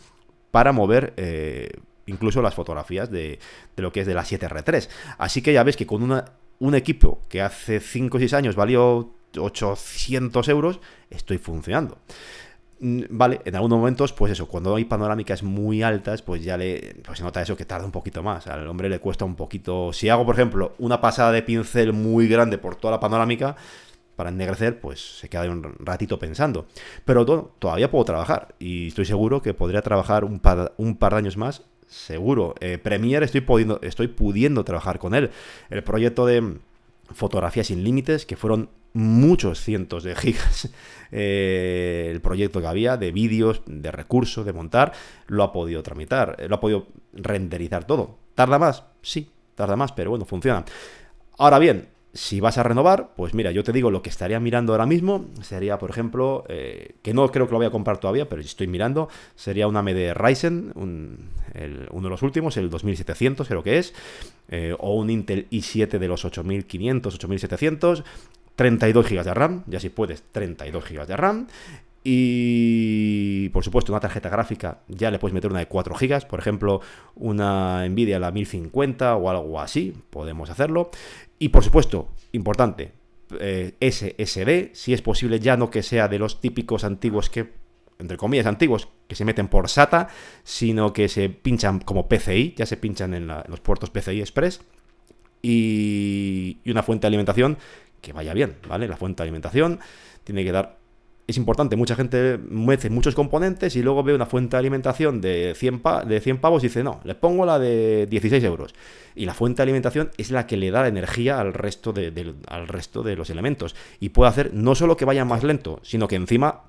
Speaker 1: para mover eh, incluso las fotografías de, lo que es de la 7R3. Así que ya ves que con un equipo que hace 5 o 6 años valió 800 euros, estoy funcionando. Mm, vale, en algunos momentos, pues eso, cuando hay panorámicas muy altas, pues ya le pues se nota eso que tarda un poquito más. Al hombre le cuesta un poquito. Si hago, por ejemplo, una pasada de pincel muy grande por toda la panorámica, para ennegrecer, pues se queda un ratito pensando. Pero todavía puedo trabajar y estoy seguro que podría trabajar un par, un par de años más, seguro. Eh, Premiere estoy pudiendo, estoy pudiendo trabajar con él. El proyecto de fotografía sin límites, que fueron muchos cientos de gigas eh, el proyecto que había de vídeos, de recursos, de montar, lo ha podido tramitar, eh, lo ha podido renderizar todo. ¿Tarda más? Sí, tarda más, pero bueno, funciona. Ahora bien, si vas a renovar, pues mira, yo te digo lo que estaría mirando ahora mismo, sería, por ejemplo, eh, que no creo que lo voy a comprar todavía, pero si estoy mirando, sería una AMD Ryzen, uno de los últimos, el 2700 creo que es, o un Intel i7 de los 8500, 8700, 32 GB de RAM, ya si puedes, 32 GB de RAM. Y por supuesto, una tarjeta gráfica ya le puedes meter una de 4 GB, por ejemplo, una Nvidia la 1050 o algo así, podemos hacerlo. Y por supuesto, importante, eh, SSD, si es posible, ya no que sea de los típicos antiguos que, entre comillas, antiguos, que se meten por SATA, sino que se pinchan como PCI, ya se pinchan en, los puertos PCI Express. Y, y una fuente de alimentación que vaya bien, ¿vale? La fuente de alimentación tiene que dar... Es importante, mucha gente muece muchos componentes y luego ve una fuente de alimentación de 100, de pavos y dice, no, le pongo la de 16 euros. Y la fuente de alimentación es la que le da la energía al resto de, al resto de los elementos. Y puede hacer no solo que vaya más lento, sino que encima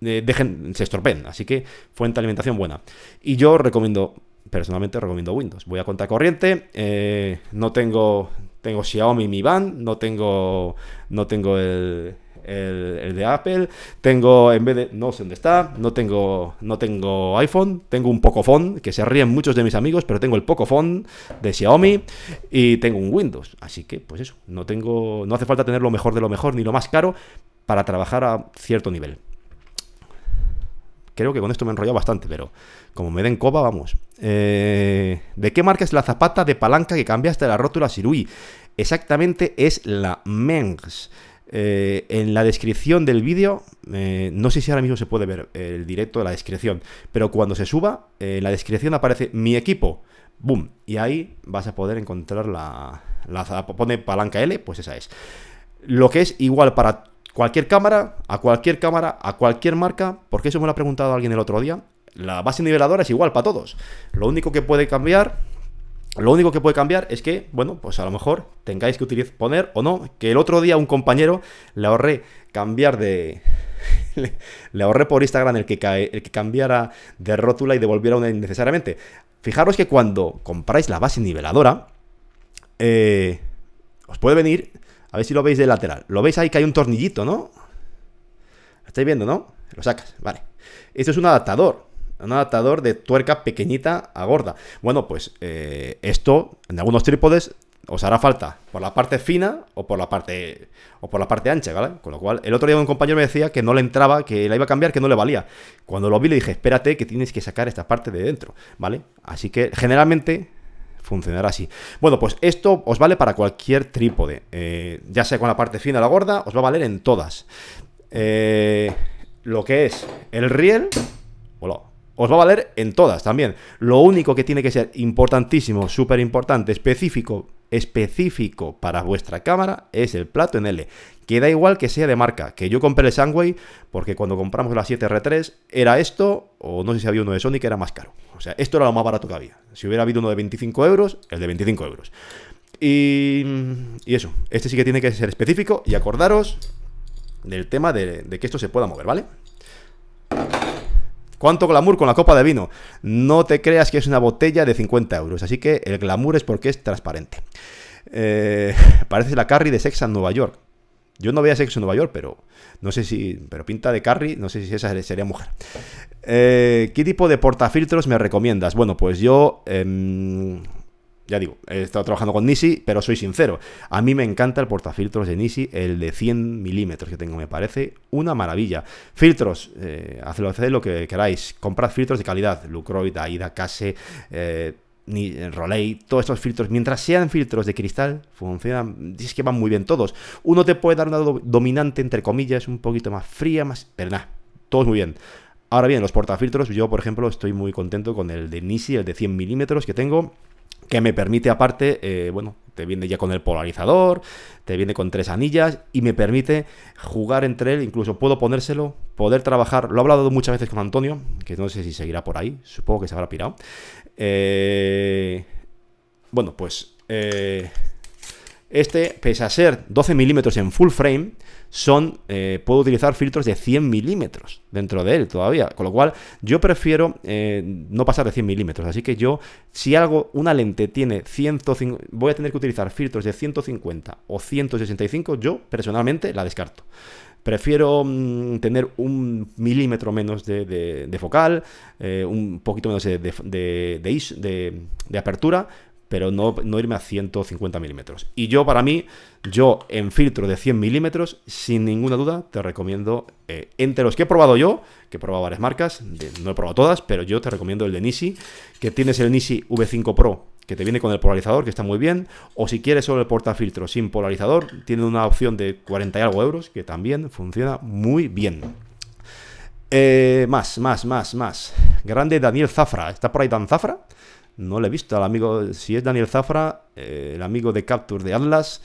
Speaker 1: eh, dejen, se estorpen. Así que fuente de alimentación buena. Y yo recomiendo personalmente recomiendo Windows. Voy a contar corriente, eh, no tengo, tengo Xiaomi Mi Band, no tengo, no tengo el, de Apple, tengo en vez de, no sé dónde está, no tengo, no tengo iPhone, tengo un pocofon que se ríen muchos de mis amigos, pero tengo el pocofon de Xiaomi y tengo un Windows. Así que, pues eso, no tengo, no hace falta tener lo mejor de lo mejor ni lo más caro para trabajar a cierto nivel. Creo que con esto me he enrollado bastante, pero como me den copa, vamos. Eh, ¿De qué marca es la zapata de palanca que cambiaste la rótula Sirui? Exactamente es la Mengs. Eh, en la descripción del vídeo, eh, no sé si ahora mismo se puede ver el directo de la descripción, pero cuando se suba, en la descripción aparece mi equipo. ¡Bum! Y ahí vas a poder encontrar la, la... Pone palanca L, pues esa es. Lo que es igual para Cualquier cámara, a cualquier cámara, a cualquier marca, porque eso me lo ha preguntado alguien el otro día. La base niveladora es igual para todos. Lo único que puede cambiar lo único que puede cambiar es que, bueno, pues a lo mejor tengáis que poner o no, que el otro día un compañero le ahorré cambiar de... le ahorré por Instagram el que, cambiara de rótula y devolviera una innecesariamente. Fijaros que cuando compráis la base niveladora, eh, os puede venir a ver si lo veis de lateral. Lo veis ahí que hay un tornillito, ¿no? ¿Lo estáis viendo, no? Lo sacas, vale. Esto es un adaptador. Un adaptador de tuerca pequeñita a gorda. Bueno, pues eh, esto en algunos trípodes os hará falta por la parte fina o por la parte o por la parte ancha, ¿vale? Con lo cual, el otro día un compañero me decía que no le entraba, que la iba a cambiar, que no le valía. Cuando lo vi le dije, espérate que tienes que sacar esta parte de dentro, ¿vale? Así que generalmente funcionará así. Bueno, pues esto os vale para cualquier trípode, eh, ya sea con la parte fina la gorda, os va a valer en todas. Eh, lo que es el riel, os va a valer en todas también. Lo único que tiene que ser importantísimo, súper importante, específico, específico para vuestra cámara es el plato en L. Que da igual que sea de marca, que yo compré el Sunway porque cuando compramos la 7R3 era esto, o no sé si había uno de Sony que era más caro. O sea, esto era lo más barato que había. Si hubiera habido uno de 25 euros, el de 25 euros. Y, eso, este sí que tiene que ser específico y acordaros del tema de, de que esto se pueda mover, ¿vale? ¿Cuánto glamour con la copa de vino? No te creas que es una botella de 50 euros, así que el glamour es porque es transparente. Eh, parece la Carrie de Sex en Nueva York. Yo no veía Sexo en Nueva York, pero no sé si. Pero pinta de Carrie, no sé si esa sería mujer. Eh, ¿Qué tipo de portafiltros me recomiendas? Bueno, pues yo. Em, ya digo, he estado trabajando con Nisi, pero soy sincero. A mí me encanta el portafiltros de Nisi, el de 100 milímetros que tengo, me parece una maravilla. Filtros, eh, haced, lo que queráis. Comprad filtros de calidad, Lucroid, Aida, Case, eh, eh, Roley, Rolei, todos estos filtros, mientras sean filtros de cristal, funcionan, es que van muy bien todos. Uno te puede dar una dominante, entre comillas, un poquito más fría, más... Pero nada, todos muy bien. Ahora bien, los portafiltros, yo por ejemplo estoy muy contento con el de Nisi, el de 100 milímetros que tengo que me permite aparte, eh, bueno, te viene ya con el polarizador, te viene con tres anillas y me permite jugar entre él, incluso puedo ponérselo, poder trabajar, lo he hablado muchas veces con Antonio, que no sé si seguirá por ahí, supongo que se habrá pirado. Eh, bueno, pues eh, este, pese a ser 12 milímetros en full frame, son, eh, puedo utilizar filtros de 100 milímetros dentro de él todavía. Con lo cual, yo prefiero eh, no pasar de 100 milímetros. Así que yo, si algo, una lente tiene 150, voy a tener que utilizar filtros de 150 o 165, yo personalmente la descarto. Prefiero mm, tener un milímetro menos de, focal, eh, un poquito menos de, de apertura pero no, no irme a 150 milímetros. Y yo, para mí, yo en filtro de 100 milímetros, sin ninguna duda, te recomiendo, eh, entre los que he probado yo, que he probado varias marcas, no he probado todas, pero yo te recomiendo el de Nisi que tienes el Nisi V5 Pro, que te viene con el polarizador, que está muy bien, o si quieres solo el portafiltro sin polarizador, tiene una opción de 40 y algo euros, que también funciona muy bien. Eh, más, más, más, más. Grande Daniel Zafra. ¿Está por ahí Dan Zafra? No le he visto al amigo, si es Daniel Zafra, eh, el amigo de Capture de Atlas,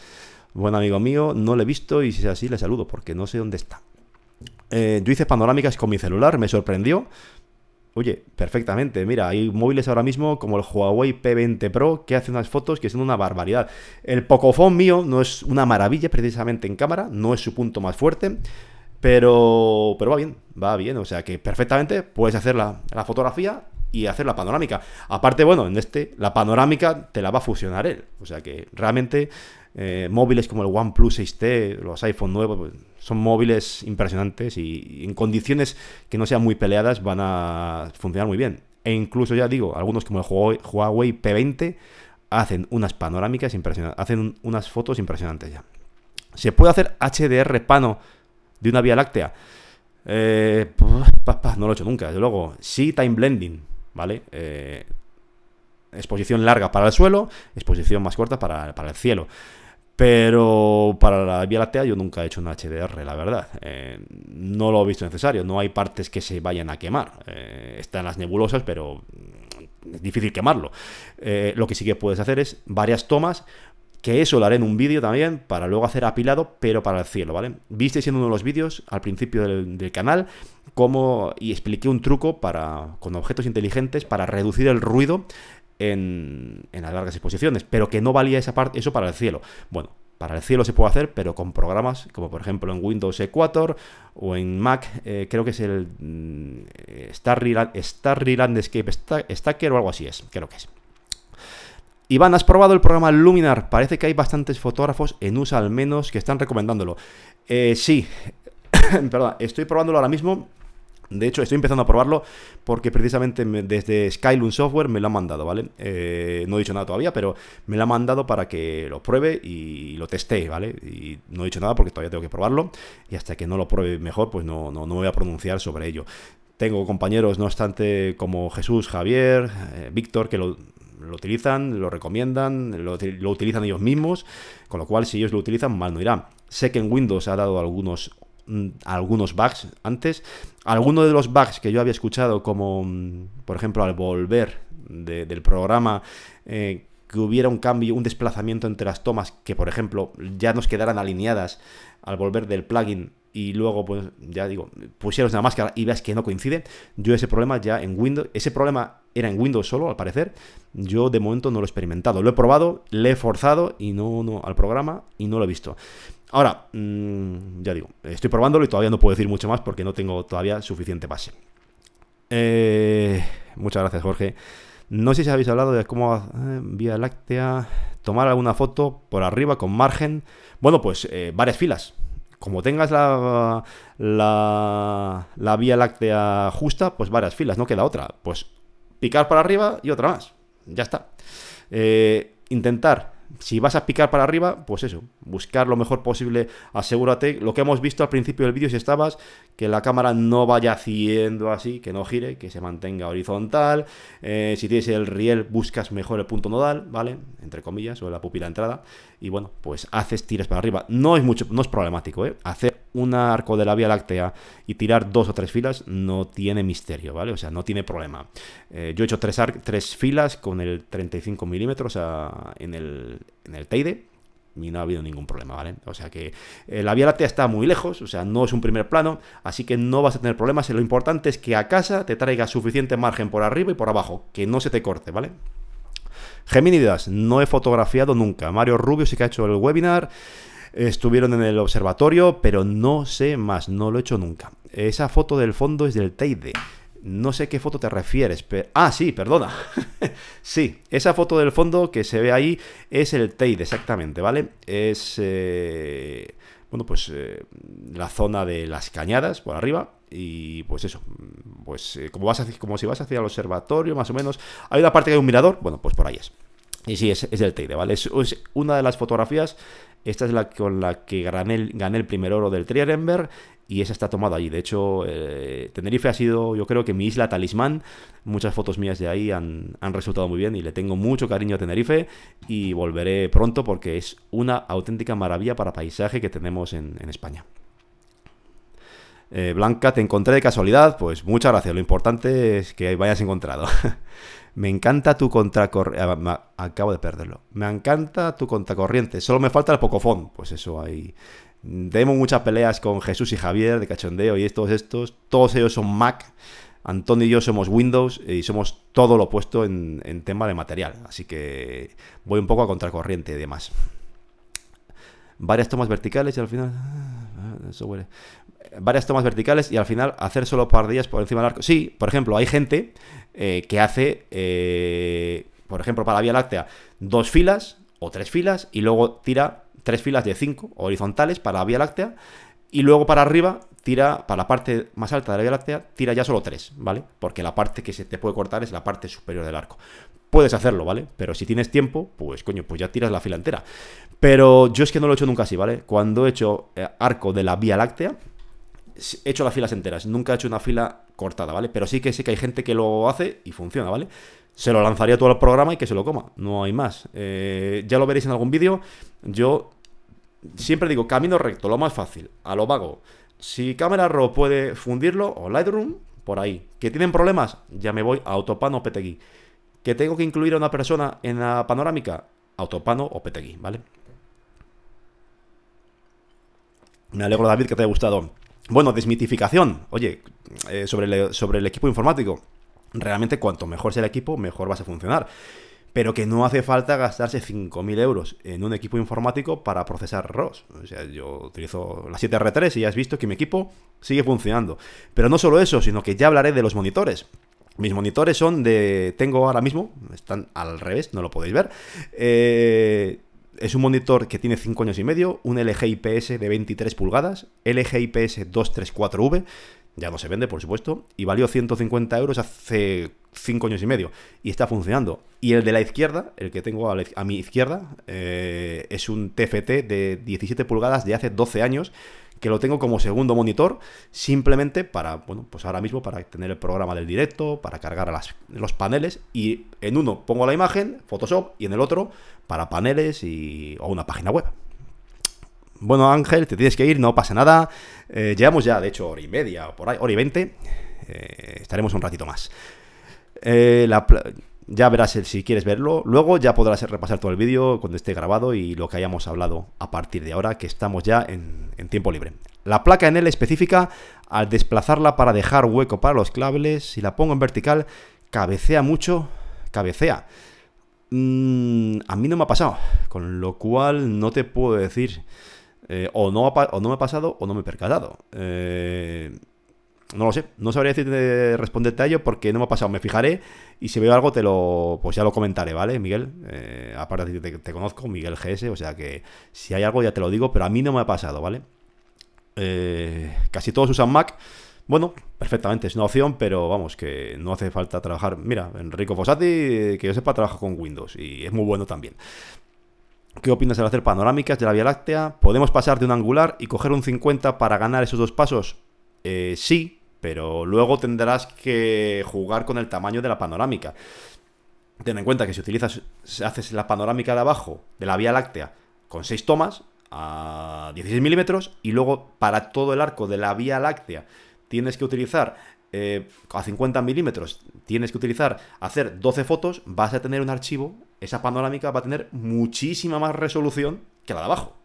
Speaker 1: buen amigo mío, no le he visto y si es así le saludo porque no sé dónde está. Eh, yo hice panorámicas con mi celular, me sorprendió. Oye, perfectamente, mira, hay móviles ahora mismo como el Huawei P20 Pro que hace unas fotos que son una barbaridad. El Pocophone mío no es una maravilla precisamente en cámara, no es su punto más fuerte, pero, pero va bien, va bien, o sea que perfectamente puedes hacer la, la fotografía y hacer la panorámica. Aparte, bueno, en este, la panorámica te la va a fusionar él. O sea que realmente eh, móviles como el OnePlus 6T, los iPhone nuevos, pues, son móviles impresionantes y, en condiciones que no sean muy peleadas van a funcionar muy bien. E incluso ya digo, algunos como el Huawei P20 hacen unas panorámicas impresionantes, hacen unas fotos impresionantes ya. ¿Se puede hacer HDR pano de una Vía Láctea? Eh, no lo he hecho nunca, desde luego. Sí, time blending, ¿vale? Eh, exposición larga para el suelo, exposición más corta para, el cielo. Pero para la Vía Láctea yo nunca he hecho un HDR, la verdad. Eh, no lo he visto necesario, no hay partes que se vayan a quemar. Eh, están las nebulosas, pero es difícil quemarlo. lo que sí que puedes hacer es varias tomas que eso lo haré en un vídeo también para luego hacer apilado, pero para el cielo, ¿vale? Visteis en uno de los vídeos al principio del, canal cómo y expliqué un truco para con objetos inteligentes para reducir el ruido en, las largas exposiciones, pero que no valía esa parte, eso para el cielo. Bueno, para el cielo se puede hacer, pero con programas como por ejemplo en Windows Equator o en Mac, eh, creo que es el Starry, mm, Starry Landscape Stacker o algo así es, creo que es. Iván, ¿has probado el programa Luminar? Parece que hay bastantes fotógrafos en USA al menos que están recomendándolo. Eh, sí, perdón, estoy probándolo ahora mismo. De hecho, estoy empezando a probarlo porque precisamente desde Skylum Software me lo han mandado, ¿vale? Eh, no he dicho nada todavía, pero me lo han mandado para que lo pruebe y lo teste, ¿vale? Y no he dicho nada porque todavía tengo que probarlo y hasta que no lo pruebe mejor, pues no, no, me voy a pronunciar sobre ello. Tengo compañeros, no obstante, como Jesús, Javier, eh, Víctor, que lo, lo utilizan, lo recomiendan, lo, utilizan ellos mismos, con lo cual si ellos lo utilizan, mal no irá. Sé que en Windows ha dado algunos, mm, algunos bugs antes. Algunos de los bugs que yo había escuchado, como mm, por ejemplo al volver del programa, eh, que hubiera un cambio, un desplazamiento entre las tomas, que por ejemplo ya nos quedaran alineadas al volver del plugin y luego, pues, ya digo, pusieron una máscara y veas que no coincide, yo ese problema ya en Windows, ese problema era en Windows solo, al parecer, yo de momento no lo he experimentado. Lo he probado, le he forzado y no, no al programa y no lo he visto. Ahora, mm, ya digo, estoy probándolo y todavía no puedo decir mucho más porque no tengo todavía suficiente base. Eh, muchas gracias, Jorge. No sé si habéis hablado de cómo eh, Vía Láctea tomar alguna foto por arriba con margen. Bueno, pues eh, varias filas como tengas la, la, vía láctea justa, pues varias filas, no queda otra. Pues picar para arriba y otra más. Ya está. Eh, intentar si vas a picar para arriba, pues eso, buscar lo mejor posible, asegúrate, lo que hemos visto al principio del vídeo si estabas, que la cámara no vaya haciendo así, que no gire, que se mantenga horizontal, eh, si tienes el riel buscas mejor el punto nodal, ¿vale? Entre comillas, o la pupila entrada, y bueno, pues haces tiras para arriba, no es mucho, no es problemático, ¿eh? Hacer un arco de la vía láctea y tirar dos o tres filas no tiene misterio, ¿vale? O sea, no tiene problema. Eh, yo he hecho tres, tres filas con el 35 milímetros en el en el Teide y no ha habido ningún problema, ¿vale? O sea que eh, la Vía Láctea está muy lejos, o sea, no es un primer plano, así que no vas a tener problemas. Y lo importante es que a casa te traiga suficiente margen por arriba y por abajo, que no se te corte, ¿vale? Geminidas, no he fotografiado nunca. Mario Rubio sí que ha hecho el webinar estuvieron en el observatorio, pero no sé más, no lo he hecho nunca. Esa foto del fondo es del Teide. No sé qué foto te refieres. Pero... Ah, sí, perdona. sí, esa foto del fondo que se ve ahí es el Teide, exactamente, ¿vale? Es, eh, bueno, pues eh, la zona de las cañadas por arriba. Y pues eso, pues eh, como, vas hacia, como si vas hacia el observatorio, más o menos. Hay una parte que hay un mirador, bueno, pues por ahí es. Y sí, es, es el Teide, ¿vale? es, una de las fotografías esta es la con la que gané el, el primer oro del Trierenberg y esa está tomada allí. De hecho, eh, Tenerife ha sido, yo creo que mi isla talismán. Muchas fotos mías de ahí han, resultado muy bien y le tengo mucho cariño a Tenerife y volveré pronto porque es una auténtica maravilla para paisaje que tenemos en, España. Eh, Blanca, te encontré de casualidad, pues muchas gracias. Lo importante es que vayas encontrado. Me encanta tu contracorriente. Ah, acabo de perderlo. Me encanta tu contracorriente. Solo me falta el pocofón. Pues eso, ahí. Tenemos muchas peleas con Jesús y Javier de cachondeo y estos, estos. Todos ellos son Mac. Antonio y yo somos Windows y somos todo lo opuesto en, tema de material. Así que voy un poco a contracorriente y demás. Varias tomas verticales y al final. Ah, eso huele varias tomas verticales y al final hacer solo días por encima del arco. Sí, por ejemplo, hay gente eh, que hace, eh, por ejemplo, para la Vía Láctea, dos filas o tres filas y luego tira tres filas de cinco horizontales para la Vía Láctea y luego para arriba tira, para la parte más alta de la Vía Láctea, tira ya solo tres, ¿vale? Porque la parte que se te puede cortar es la parte superior del arco. Puedes hacerlo, ¿vale? Pero si tienes tiempo, pues coño, pues ya tiras la fila entera. Pero yo es que no lo he hecho nunca así, ¿vale? Cuando he hecho eh, arco de la Vía Láctea, he hecho las filas enteras, nunca he hecho una fila cortada, ¿vale? Pero sí que sé que hay gente que lo hace y funciona, ¿vale? Se lo lanzaría todo el programa y que se lo coma, no hay más. Eh, ya lo veréis en algún vídeo, yo siempre digo camino recto, lo más fácil, a lo vago. Si Camera Raw puede fundirlo, o Lightroom, por ahí. ¿Que tienen problemas? Ya me voy a Autopano o PTG. ¿Que tengo que incluir a una persona en la panorámica? Autopano o Petegui, ¿vale? Me alegro, David, que te haya gustado. Bueno, desmitificación. Oye, eh, sobre, el, sobre el equipo informático. Realmente cuanto mejor sea el equipo, mejor vas a funcionar pero que no hace falta gastarse 5.000 euros en un equipo informático para procesar ROS. O sea, yo utilizo la 7R3 y ya has visto que mi equipo sigue funcionando. Pero no solo eso, sino que ya hablaré de los monitores. Mis monitores son de... Tengo ahora mismo, están al revés, no lo podéis ver. Eh, es un monitor que tiene 5 años y medio, un LG IPS de 23 pulgadas, LG IPS 234V, ya no se vende, por supuesto, y valió 150 euros hace 5 años y medio, y está funcionando. Y el de la izquierda, el que tengo a, mi izquierda, eh, es un TFT de 17 pulgadas de hace 12 años, que lo tengo como segundo monitor, simplemente para, bueno, pues ahora mismo para tener el programa del directo, para cargar los paneles y en uno pongo la imagen, Photoshop, y en el otro para paneles y, o una página web. Bueno, Ángel, te tienes que ir, no pasa nada. Eh, llevamos ya, de hecho, hora y media o por ahí, hora y veinte. Eh, estaremos un ratito más. Eh, la, ya verás si quieres verlo. Luego ya podrás repasar todo el vídeo cuando esté grabado y lo que hayamos hablado a partir de ahora, que estamos ya en, tiempo libre. La placa en él específica, al desplazarla para dejar hueco para los claves, si la pongo en vertical, cabecea mucho, cabecea. Mm, a mí no me ha pasado, con lo cual no te puedo decir eh, o, no no me ha pasado o no me he percatado. Eh, no lo sé, no sabría decirte, responderte a ello porque no me ha pasado. Me fijaré y si veo algo, te lo, pues ya lo comentaré, ¿vale, Miguel? Eh, aparte de que te, conozco, Miguel GS, o sea que si hay algo ya te lo digo, pero a mí no me ha pasado, ¿vale? Eh, casi todos usan Mac. Bueno, perfectamente, es una opción, pero vamos, que no hace falta trabajar. Mira, Enrico Fosati, que yo sepa, trabaja con Windows y es muy bueno también. ¿Qué opinas de hacer panorámicas de la Vía Láctea? ¿Podemos pasar de un angular y coger un 50 para ganar esos dos pasos? Eh, sí, pero luego tendrás que jugar con el tamaño de la panorámica. Ten en cuenta que si utilizas, haces la panorámica de abajo de la Vía Láctea con 6 tomas a 16 milímetros y luego para todo el arco de la Vía Láctea tienes que utilizar eh, a 50 milímetros, tienes que utilizar, hacer 12 fotos, vas a tener un archivo, esa panorámica va a tener muchísima más resolución que la de abajo.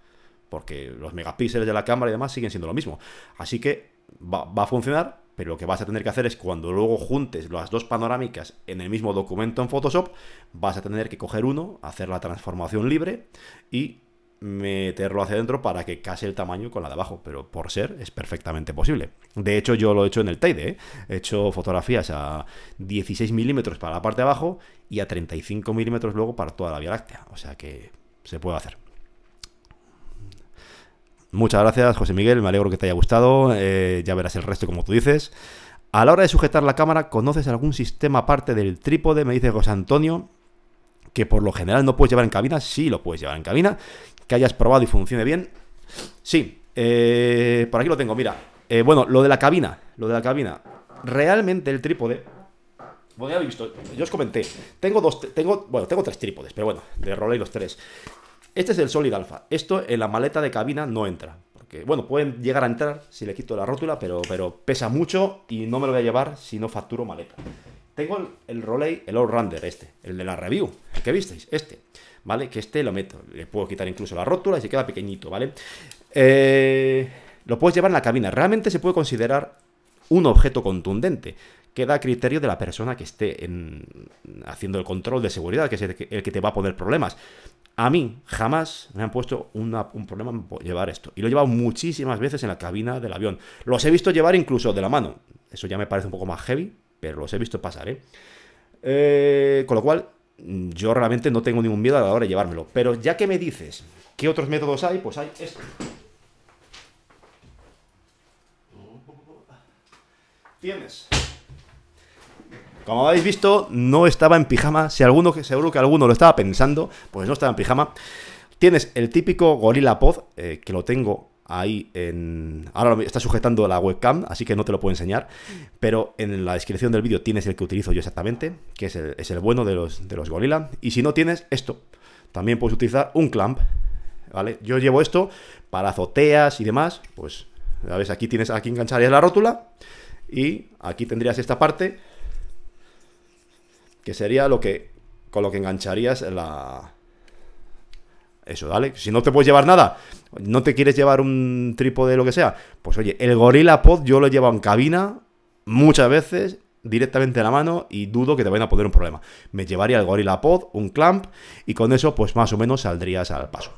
Speaker 1: Porque los megapíxeles de la cámara y demás siguen siendo lo mismo. Así que va a funcionar, pero lo que vas a tener que hacer es cuando luego juntes las dos panorámicas en el mismo documento en Photoshop, vas a tener que coger uno, hacer la transformación libre y meterlo hacia adentro para que case el tamaño con la de abajo, pero por ser es perfectamente posible. De hecho, yo lo he hecho en el Teide, ¿eh? he hecho fotografías a 16 milímetros para la parte de abajo y a 35 milímetros luego para toda la Vía Láctea, o sea que se puede hacer. Muchas gracias, José Miguel, me alegro que te haya gustado, eh, ya verás el resto como tú dices. A la hora de sujetar la cámara, ¿conoces algún sistema aparte del trípode? Me dice José Antonio, que por lo general no puedes llevar en cabina, sí lo puedes llevar en cabina, que hayas probado y funcione bien. Sí, eh, por aquí lo tengo, mira. Eh, bueno, lo de la cabina, lo de la cabina. Realmente el trípode... Bueno, ya visto, yo os comenté, tengo dos, tengo, bueno, tengo tres trípodes, pero bueno, de y los tres. Este es el Solid Alpha. Esto en la maleta de cabina no entra. Porque, bueno, pueden llegar a entrar si le quito la rótula, pero, pesa mucho y no me lo voy a llevar si no facturo maleta. Tengo el, el Roley, el este, el de la review, el que visteis, este, ¿vale? Que este lo meto, le puedo quitar incluso la rótula y se queda pequeñito, ¿vale? Eh, lo puedes llevar en la cabina, realmente se puede considerar un objeto contundente, queda a criterio de la persona que esté haciendo el control de seguridad, que es el que, te va a poner problemas. A mí jamás me han puesto un problema llevar esto. Y lo he llevado muchísimas veces en la cabina del avión. Los he visto llevar incluso de la mano. Eso ya me parece un poco más heavy, pero los he visto pasar, ¿eh? eh con lo cual, yo realmente no tengo ningún miedo a la hora de llevármelo. Pero ya que me dices qué otros métodos hay, pues hay esto. Tienes como habéis visto, no estaba en pijama. Si alguno, seguro que alguno lo estaba pensando, pues no estaba en pijama. Tienes el típico gorila Pod, eh, que lo tengo ahí en... Ahora está sujetando la webcam, así que no te lo puedo enseñar, pero en la descripción del vídeo tienes el que utilizo yo exactamente, que es el, bueno de los, de los Gorilla. Y si no tienes esto, también puedes utilizar un clamp, ¿vale? Yo llevo esto para azoteas y demás, pues, ¿sabes? Aquí tienes, aquí engancharías la rótula y aquí tendrías esta parte que sería lo que con lo que engancharías la... Eso, ¿vale? Si no te puedes llevar nada, no te quieres llevar un trípode, lo que sea, pues oye, el gorila Pod yo lo llevo en cabina muchas veces, directamente a la mano, y dudo que te vayan a poner un problema. Me llevaría el gorila Pod, un clamp, y con eso, pues más o menos saldrías al paso.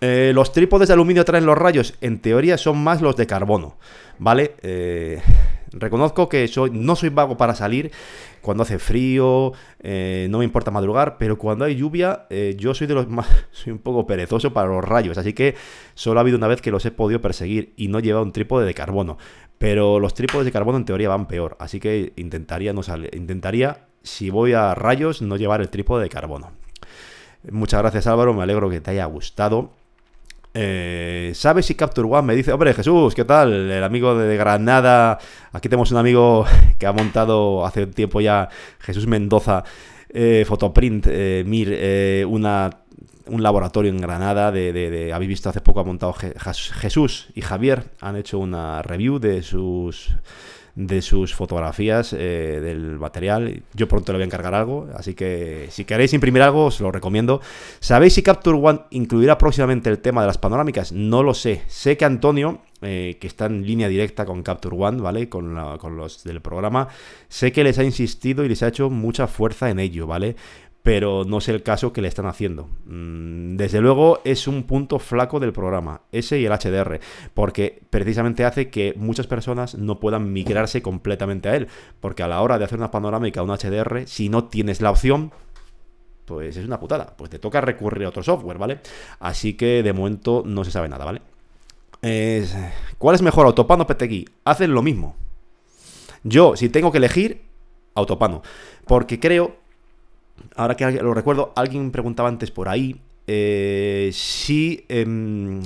Speaker 1: Eh, los trípodes de aluminio traen los rayos, en teoría son más los de carbono, ¿vale? Eh Reconozco que soy, no soy vago para salir cuando hace frío, eh, no me importa madrugar, pero cuando hay lluvia eh, yo soy de los más, soy un poco perezoso para los rayos, así que solo ha habido una vez que los he podido perseguir y no lleva un trípode de carbono. Pero los trípodes de carbono en teoría van peor, así que intentaría no intentaría si voy a rayos no llevar el trípode de carbono. Muchas gracias Álvaro, me alegro que te haya gustado. Eh, ¿Sabes si Capture One me dice, hombre Jesús, ¿qué tal? El amigo de Granada, aquí tenemos un amigo que ha montado hace tiempo ya, Jesús Mendoza, eh, Fotoprint, eh, Mir, eh, una, un laboratorio en Granada, de, habéis visto hace poco ha montado Jesús y Javier, han hecho una review de sus de sus fotografías, eh, del material. Yo pronto le voy a encargar algo, así que si queréis imprimir algo, os lo recomiendo. ¿Sabéis si Capture One incluirá próximamente el tema de las panorámicas? No lo sé. Sé que Antonio eh, que está en línea directa con Capture One, ¿vale? Con, la, con, los del programa. Sé que les ha insistido y les ha hecho mucha fuerza en ello, ¿vale? pero no es el caso que le están haciendo. Mm, desde luego es un punto flaco del programa, ese y el HDR, porque precisamente hace que muchas personas no puedan migrarse completamente a él, porque a la hora de hacer una panorámica, un HDR, si no tienes la opción, pues es una putada, pues te toca recurrir a otro software, ¿vale? Así que de momento no se sabe nada, ¿vale? ¿Cuál es mejor, Autopano o Hacen lo mismo. Yo, si tengo que elegir, Autopano, porque creo ahora que lo recuerdo, alguien preguntaba antes por ahí eh, si em,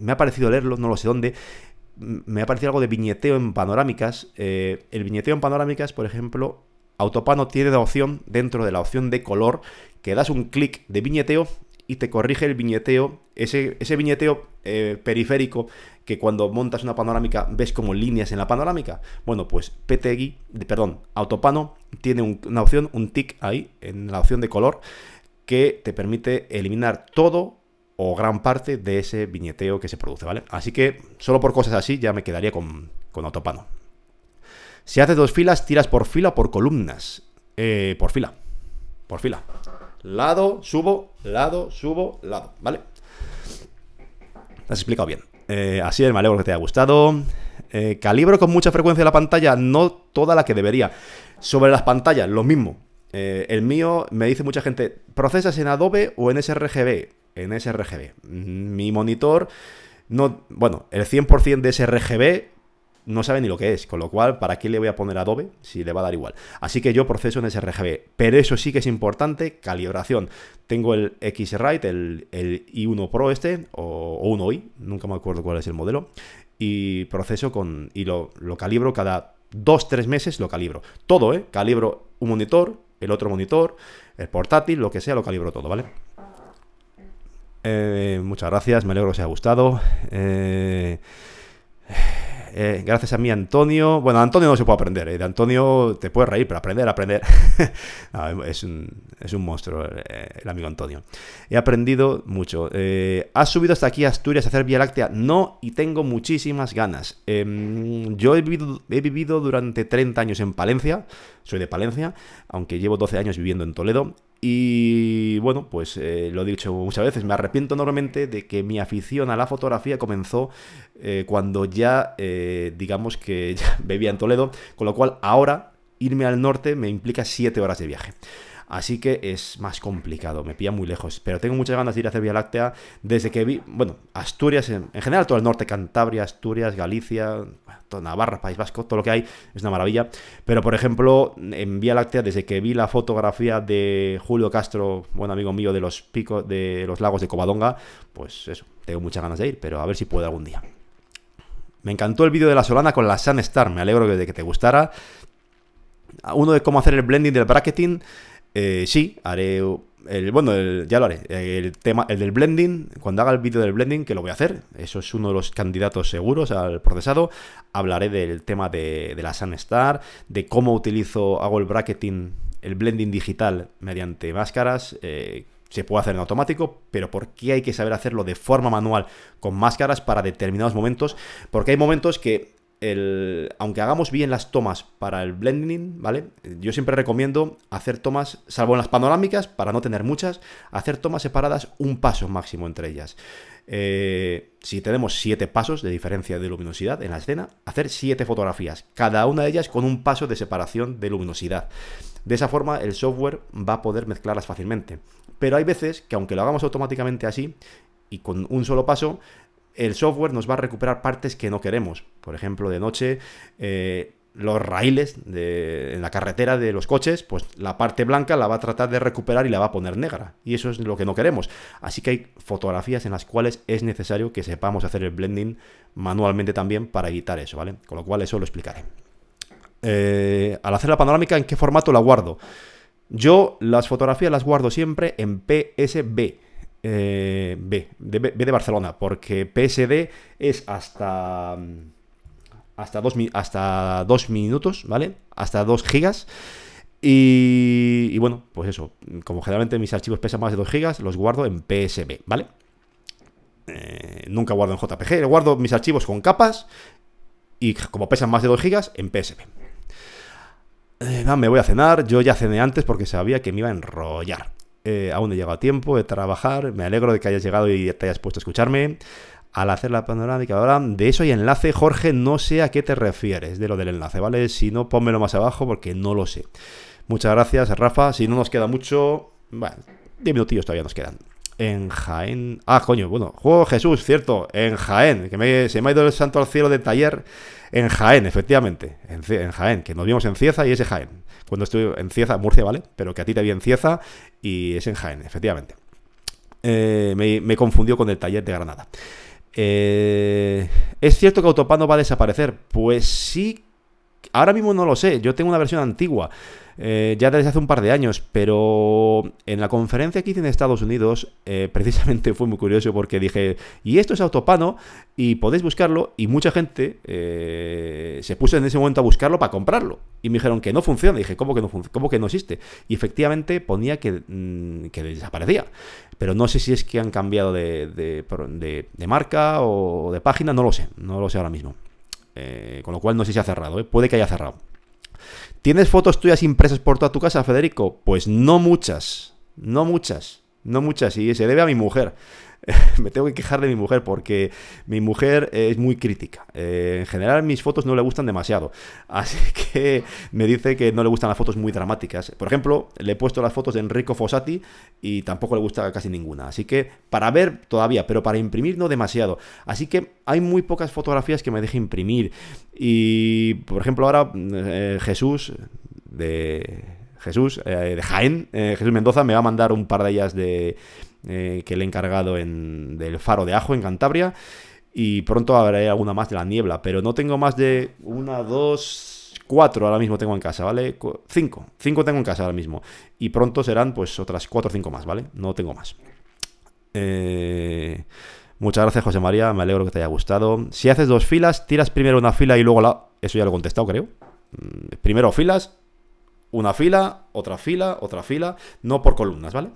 Speaker 1: me ha parecido leerlo, no lo sé dónde, me ha parecido algo de viñeteo en panorámicas. Eh, el viñeteo en panorámicas, por ejemplo, Autopano tiene la opción, dentro de la opción de color, que das un clic de viñeteo y te corrige el viñeteo, ese, viñeteo eh, periférico que cuando montas una panorámica ves como líneas en la panorámica. Bueno, pues PTG, perdón, Autopano tiene una opción, un tick ahí, en la opción de color, que te permite eliminar todo o gran parte de ese viñeteo que se produce, ¿vale? Así que solo por cosas así ya me quedaría con, Autopano. Si haces dos filas, tiras por fila o por columnas. Eh, por fila. Por fila. Lado, subo, lado, subo, lado, ¿vale? has explicado bien. Eh, así es, me alegro que te haya gustado. Eh, calibro con mucha frecuencia la pantalla, no toda la que debería. Sobre las pantallas, lo mismo. Eh, el mío me dice mucha gente, ¿procesas en Adobe o en sRGB? En sRGB. Mm, mi monitor, no, bueno, el 100% de sRGB no sabe ni lo que es, con lo cual, ¿para qué le voy a poner Adobe si le va a dar igual? Así que yo proceso en sRGB, pero eso sí que es importante, calibración. Tengo el x el, el i1 Pro este, o, 1i, nunca me acuerdo cuál es el modelo, y proceso con, y lo, calibro cada dos, tres meses, lo calibro. Todo, ¿eh? Calibro un monitor, el otro monitor, el portátil, lo que sea, lo calibro todo, ¿vale? Eh, muchas gracias, me alegro que os haya gustado. Eh... Eh, gracias a mí, Antonio. Bueno, Antonio no se puede aprender. Eh, de Antonio te puedes reír, pero aprender, aprender. es, un, monstruo eh, el amigo Antonio. He aprendido mucho. ¿Has subido hasta aquí a Asturias a hacer Vía Láctea? No, y tengo muchísimas ganas. Em, yo he vivido, he vivido durante 30 años en Palencia. Soy de Palencia, aunque llevo 12 años viviendo en Toledo. Y bueno, pues eh, lo he dicho muchas veces, me arrepiento enormemente de que mi afición a la fotografía comenzó eh, cuando ya, eh, digamos que ya bebía en Toledo, con lo cual ahora irme al norte me implica 7 horas de viaje así que es más complicado, me pilla muy lejos. Pero tengo muchas ganas de ir a hacer Vía Láctea desde que vi, bueno, Asturias, en, general todo el norte, Cantabria, Asturias, Galicia, Navarra, País Vasco, todo lo que hay, es una maravilla. Pero por ejemplo, en Vía Láctea, desde que vi la fotografía de Julio Castro, buen amigo mío de los picos, de los lagos de Covadonga, pues eso, tengo muchas ganas de ir, pero a ver si puedo algún día. Me encantó el vídeo de la Solana con la Sunstar, Star, me alegro de que te gustara. Uno de cómo hacer el blending del bracketing eh, sí, haré el, bueno, ya lo haré. El tema, el del blending, cuando haga el vídeo del blending, que lo voy a hacer, eso es uno de los candidatos seguros al procesado, hablaré del tema de, la SunStar, de cómo utilizo, hago el bracketing, el blending digital mediante máscaras, eh, se puede hacer en automático, pero ¿por qué hay que saber hacerlo de forma manual con máscaras para determinados momentos? Porque hay momentos que aunque hagamos bien las tomas para el blending, ¿vale? Yo siempre recomiendo hacer tomas, salvo en las panorámicas, para no tener muchas, hacer tomas separadas un paso máximo entre ellas. Eh, si tenemos siete pasos de diferencia de luminosidad en la escena, hacer siete fotografías, cada una de ellas con un paso de separación de luminosidad. De esa forma el software va a poder mezclarlas fácilmente. Pero hay veces que aunque lo hagamos automáticamente así y con un solo paso, el software nos va a recuperar partes que no queremos. Por ejemplo, de noche, eh, los raíles de, en la carretera de los coches, pues la parte blanca la va a tratar de recuperar y la va a poner negra. Y eso es lo que no queremos. Así que hay fotografías en las cuales es necesario que sepamos hacer el blending manualmente también para evitar eso, ¿vale? Con lo cual eso lo explicaré. Eh, al hacer la panorámica, ¿en qué formato la guardo? Yo las fotografías las guardo siempre en PSB. Eh, B, de, B de Barcelona, porque PSD es hasta hasta 2 hasta dos minutos, ¿vale? Hasta 2 gigas. Y, bueno, pues eso, como generalmente mis archivos pesan más de 2 gigas, los guardo en PSB, ¿vale? Eh, nunca guardo en JPG, guardo mis archivos con capas y como pesan más de 2 gigas, en PSB. Eh, me voy a cenar, yo ya cené antes porque sabía que me iba a enrollar. Eh, aún he llegado a tiempo de trabajar, me alegro de que hayas llegado y te hayas puesto a escucharme. Al hacer la panorámica, ahora de eso y enlace, Jorge, no sé a qué te refieres de lo del enlace, ¿vale? Si no, ponmelo más abajo porque no lo sé. Muchas gracias, Rafa. Si no nos queda mucho, bueno, 10 minutillos todavía nos quedan. En Jaén. Ah, coño, bueno. Juego Jesús, cierto. En Jaén. Que se me ha ido el santo al cielo de taller. En Jaén, efectivamente. En, en Jaén. Que nos vimos en Cieza y ese Jaén cuando estuve en Cieza, Murcia, ¿vale? Pero que a ti te vi en Cieza y es en Jaén, efectivamente. Eh, me, me confundió con el taller de Granada. Eh, ¿Es cierto que Autopano va a desaparecer? Pues sí Ahora mismo no lo sé, yo tengo una versión antigua, eh, ya desde hace un par de años, pero en la conferencia que hice en Estados Unidos, eh, precisamente fue muy curioso porque dije, y esto es autopano, y podéis buscarlo, y mucha gente eh, se puso en ese momento a buscarlo para comprarlo, y me dijeron que no funciona, dije, ¿cómo que no, cómo que no existe? Y efectivamente ponía mm, que, desaparecía, pero no sé si es que han cambiado de marca o de página, no lo sé, no lo sé ahora mismo. Eh, con lo cual no sé si ha cerrado, ¿eh? puede que haya cerrado. ¿Tienes fotos tuyas impresas por toda tu casa, Federico? Pues no muchas, no muchas, no muchas, y se debe a mi mujer. me tengo que quejar de mi mujer porque mi mujer es muy crítica. Eh, en general mis fotos no le gustan demasiado. Así que me dice que no le gustan las fotos muy dramáticas. Por ejemplo, le he puesto las fotos de Enrico Fossati y tampoco le gusta casi ninguna. Así que para ver todavía, pero para imprimir no demasiado. Así que hay muy pocas fotografías que me deje imprimir. Y por ejemplo ahora eh, Jesús de... Jesús, eh, de Jaén, Jesús Mendoza me va a mandar un par de ellas de, eh, que le he encargado en, del Faro de Ajo, en Cantabria. Y pronto habrá alguna más de la niebla, pero no tengo más de una, dos, cuatro ahora mismo tengo en casa, ¿vale? Cinco, cinco tengo en casa ahora mismo. Y pronto serán pues otras cuatro o cinco más, ¿vale? No tengo más. Eh, muchas gracias, José María. Me alegro que te haya gustado. Si haces dos filas, tiras primero una fila y luego la. Eso ya lo he contestado, creo. Mm, primero filas, una fila, otra fila, otra fila. No por columnas, ¿vale?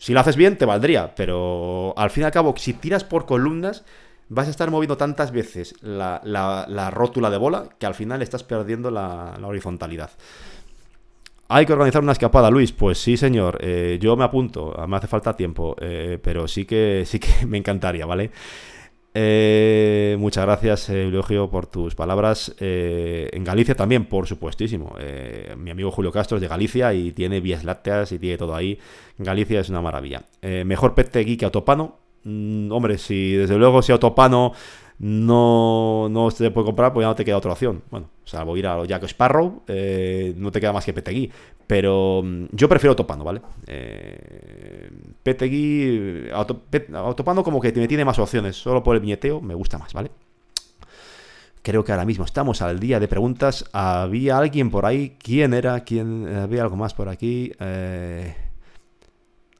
Speaker 1: Si lo haces bien, te valdría, pero al fin y al cabo, si tiras por columnas, vas a estar moviendo tantas veces la, la, rótula de bola que al final estás perdiendo la, horizontalidad. Hay que organizar una escapada, Luis. Pues sí, señor. Eh, yo me apunto. Ah, me hace falta tiempo. Eh, pero sí que, sí que me encantaría, ¿vale? Eh, muchas gracias, eh, Eulogio, por tus palabras. Eh, en Galicia también, por supuestísimo. mi amigo Julio Castro es de Galicia y tiene vías lácteas y tiene todo ahí. Galicia es una maravilla. mejor aquí que Autopano. Mm, hombre, si desde luego si Autopano no, no se puede comprar porque ya no te queda otra opción. Bueno, o sea, voy a ir a los Jack Sparrow, eh, no te queda más que Petegui. Pero mm, yo prefiero Topando, ¿vale? Eh, Petegui, eh, auto, como que me tiene más opciones, solo por el viñeteo me gusta más, ¿vale? Creo que ahora mismo estamos al día de preguntas. Había alguien por ahí. ¿Quién era? ¿Quién? Eh, había algo más por aquí. Eh...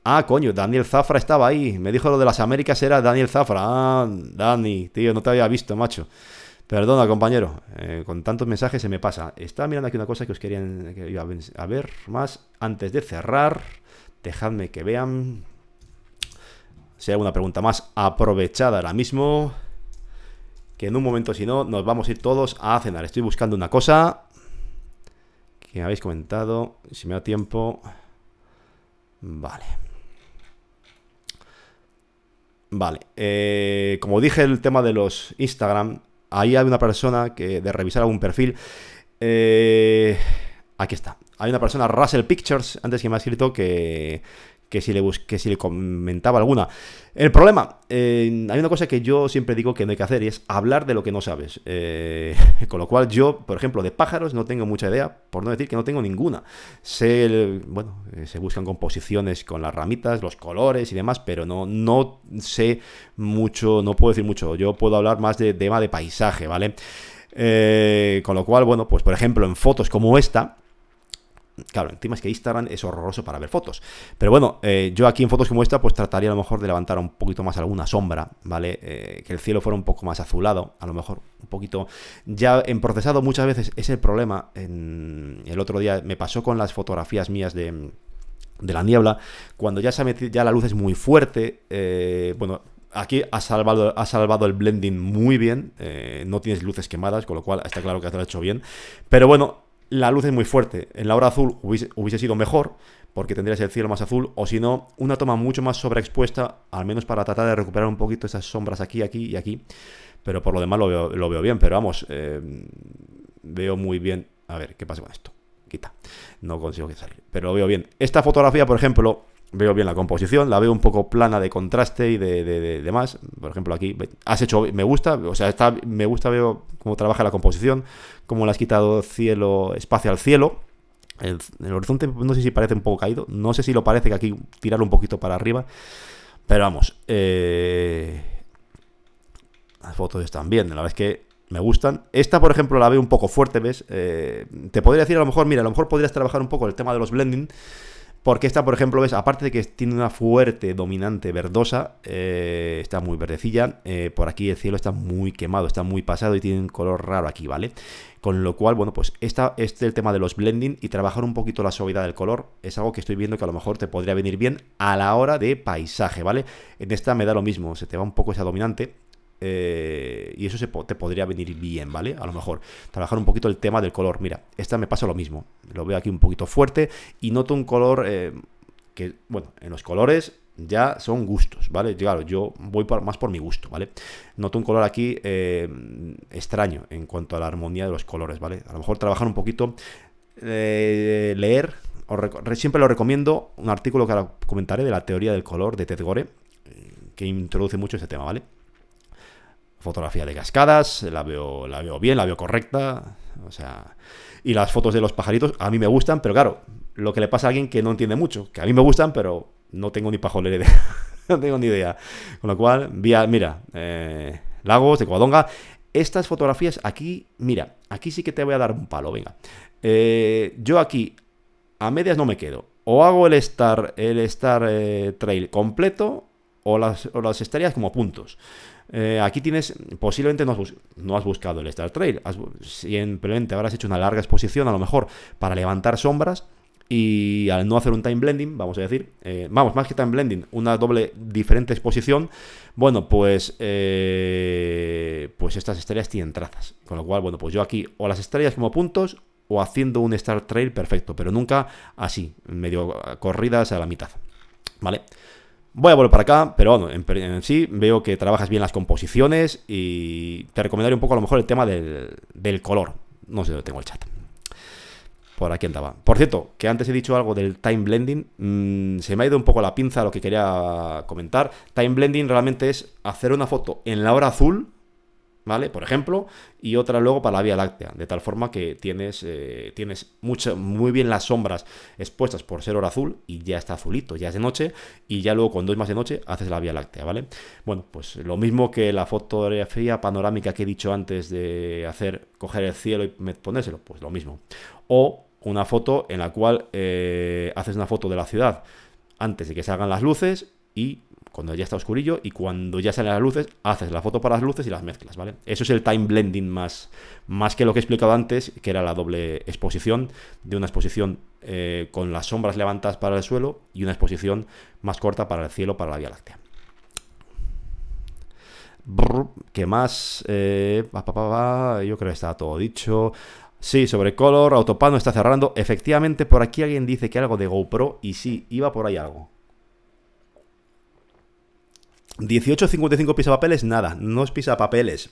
Speaker 1: Ah, coño, Daniel Zafra estaba ahí. Me dijo lo de las Américas era Daniel Zafra. Ah, Dani, tío, no te había visto, macho. Perdona, compañero. Eh, con tantos mensajes se me pasa. Estaba mirando aquí una cosa que os querían a ver más. Antes de cerrar, dejadme que vean si hay alguna pregunta más aprovechada ahora mismo. Que en un momento, si no, nos vamos a ir todos a cenar. Estoy buscando una cosa que habéis comentado. Si me da tiempo. Vale. Vale, eh, como dije el tema de los Instagram, ahí hay una persona que de revisar algún perfil. Eh, aquí está. Hay una persona, Russell Pictures, antes que me ha escrito que que si le, si le comentaba alguna. El problema, eh, hay una cosa que yo siempre digo que no hay que hacer y es hablar de lo que no sabes. Eh, con lo cual yo, por ejemplo, de pájaros no tengo mucha idea, por no decir que no tengo ninguna. Sé, bueno, eh, se buscan composiciones con las ramitas, los colores y demás, pero no, no sé mucho, no puedo decir mucho. Yo puedo hablar más de tema de paisaje, ¿vale? con lo cual, bueno, pues por ejemplo en fotos como esta, Claro, encima es que Instagram es horroroso para ver fotos. Pero bueno, eh, yo aquí en fotos como esta, pues trataría a lo mejor de levantar un poquito más alguna sombra, ¿vale? Eh, que el cielo fuera un poco más azulado, a lo mejor un poquito. Ya en procesado muchas veces es el problema. el otro día me pasó con las fotografías mías de, la niebla. Cuando ya se ha ya la luz es muy fuerte. Eh, bueno, aquí ha salvado, ha salvado el blending muy bien. no tienes luces quemadas, con lo cual está claro que has ha hecho bien. Pero bueno, la luz es muy fuerte. En la hora azul hubiese, sido mejor, porque tendrías el cielo más azul, o si no, una toma mucho más sobreexpuesta, al menos para tratar de recuperar un poquito esas sombras aquí, aquí y aquí. Pero por lo demás lo veo, bien, pero vamos, eh, veo muy bien. A ver, ¿qué pasa con esto? Quita. No consigo que salga. Pero lo veo bien. Esta fotografía, por ejemplo, Veo bien la composición, la veo un poco plana de contraste y de, de, Por ejemplo, aquí has hecho, me gusta, o sea, está, me gusta, veo cómo trabaja la composición, cómo le has quitado cielo, espacio al cielo. El, el, horizonte no sé si parece un poco caído, no sé si lo parece que aquí tirarlo un poquito para arriba, pero vamos, eh, las fotos están bien, la verdad es que me gustan. Esta, por ejemplo, la veo un poco fuerte, ¿ves? Eh, te podría decir a lo mejor, mira, a lo mejor podrías trabajar un poco el tema de los blending, porque esta, por ejemplo, ves, aparte de que tiene una fuerte dominante verdosa, eh, está muy verdecilla, eh, por aquí el cielo está muy quemado, está muy pasado y tiene un color raro aquí, ¿vale? Con lo cual, bueno, pues este este el tema de los blending y trabajar un poquito la suavidad del color es algo que estoy viendo que a lo mejor te podría venir bien a la hora de paisaje, ¿vale? En esta me da lo mismo, se te va un poco esa dominante, eh, y eso te podría venir bien, ¿vale? A lo mejor trabajar un poquito el tema del color. Mira, esta me pasa lo mismo. Lo veo aquí un poquito fuerte y noto un color eh, que, bueno, en los colores ya son gustos, ¿vale? Claro, yo voy más por mi gusto, ¿vale? Noto un color aquí eh, extraño en cuanto a la armonía de los colores, ¿vale? A lo mejor trabajar un poquito, leer, siempre lo recomiendo, un artículo que ahora comentaré de la teoría del color de Ted Gore, que introduce mucho este tema, ¿vale? fotografía de cascadas, la veo, la veo bien, la veo correcta, o sea, y las fotos de los pajaritos a mí me gustan, pero claro, lo que le pasa a alguien que no entiende mucho, que a mí me gustan, pero no tengo ni pajolera idea, no tengo ni idea. Con lo cual, mira, eh, Lagos de Coadonga, estas fotografías aquí, mira, aquí sí que te voy a dar un palo, venga. Eh, yo aquí a medias no me quedo. O hago el Star, el estar eh, Trail completo o las, o las estrellas como puntos. Eh, aquí tienes, posiblemente no has, buscado el Star Trail, simplemente habrás hecho una larga exposición a lo mejor para levantar sombras y al no hacer un time blending, vamos a decir, eh, vamos, más que time blending, una doble diferente exposición, bueno, pues, eh, pues estas estrellas tienen trazas, con lo cual, bueno, pues yo aquí o las estrellas como puntos o haciendo un Star Trail perfecto, pero nunca así, medio corridas a la mitad, ¿vale? vale Voy a volver para acá, pero bueno, en, sí veo que trabajas bien las composiciones y te recomendaría un poco a lo mejor el tema del, color. No sé dónde tengo el chat. Por aquí andaba. Por cierto, que antes he dicho algo del time blending. Mm, se me ha ido un poco la pinza lo que quería comentar. Time blending realmente es hacer una foto en la hora azul ¿vale? Por ejemplo, y otra luego para la Vía Láctea, de tal forma que tienes, eh, tienes mucho, muy bien las sombras expuestas por ser hora azul y ya está azulito, ya es de noche, y ya luego cuando es más de noche haces la Vía Láctea, ¿vale? Bueno, pues lo mismo que la fotografía panorámica que he dicho antes de hacer, coger el cielo y ponérselo, pues lo mismo. O una foto en la cual eh, haces una foto de la ciudad antes de que salgan las luces y cuando ya está oscurillo y cuando ya salen las luces, haces la foto para las luces y las mezclas, ¿vale? Eso es el time blending más, más que lo que he explicado antes, que era la doble exposición, de una exposición eh, con las sombras levantadas para el suelo y una exposición más corta para el cielo, para la Vía Láctea. ¿Qué más? Eh, yo creo que está todo dicho. Sí, sobre color, autopano está cerrando. Efectivamente, por aquí alguien dice que algo de GoPro y sí, iba por ahí algo. 18 18.55 pisapapeles, nada, no es pisapapeles.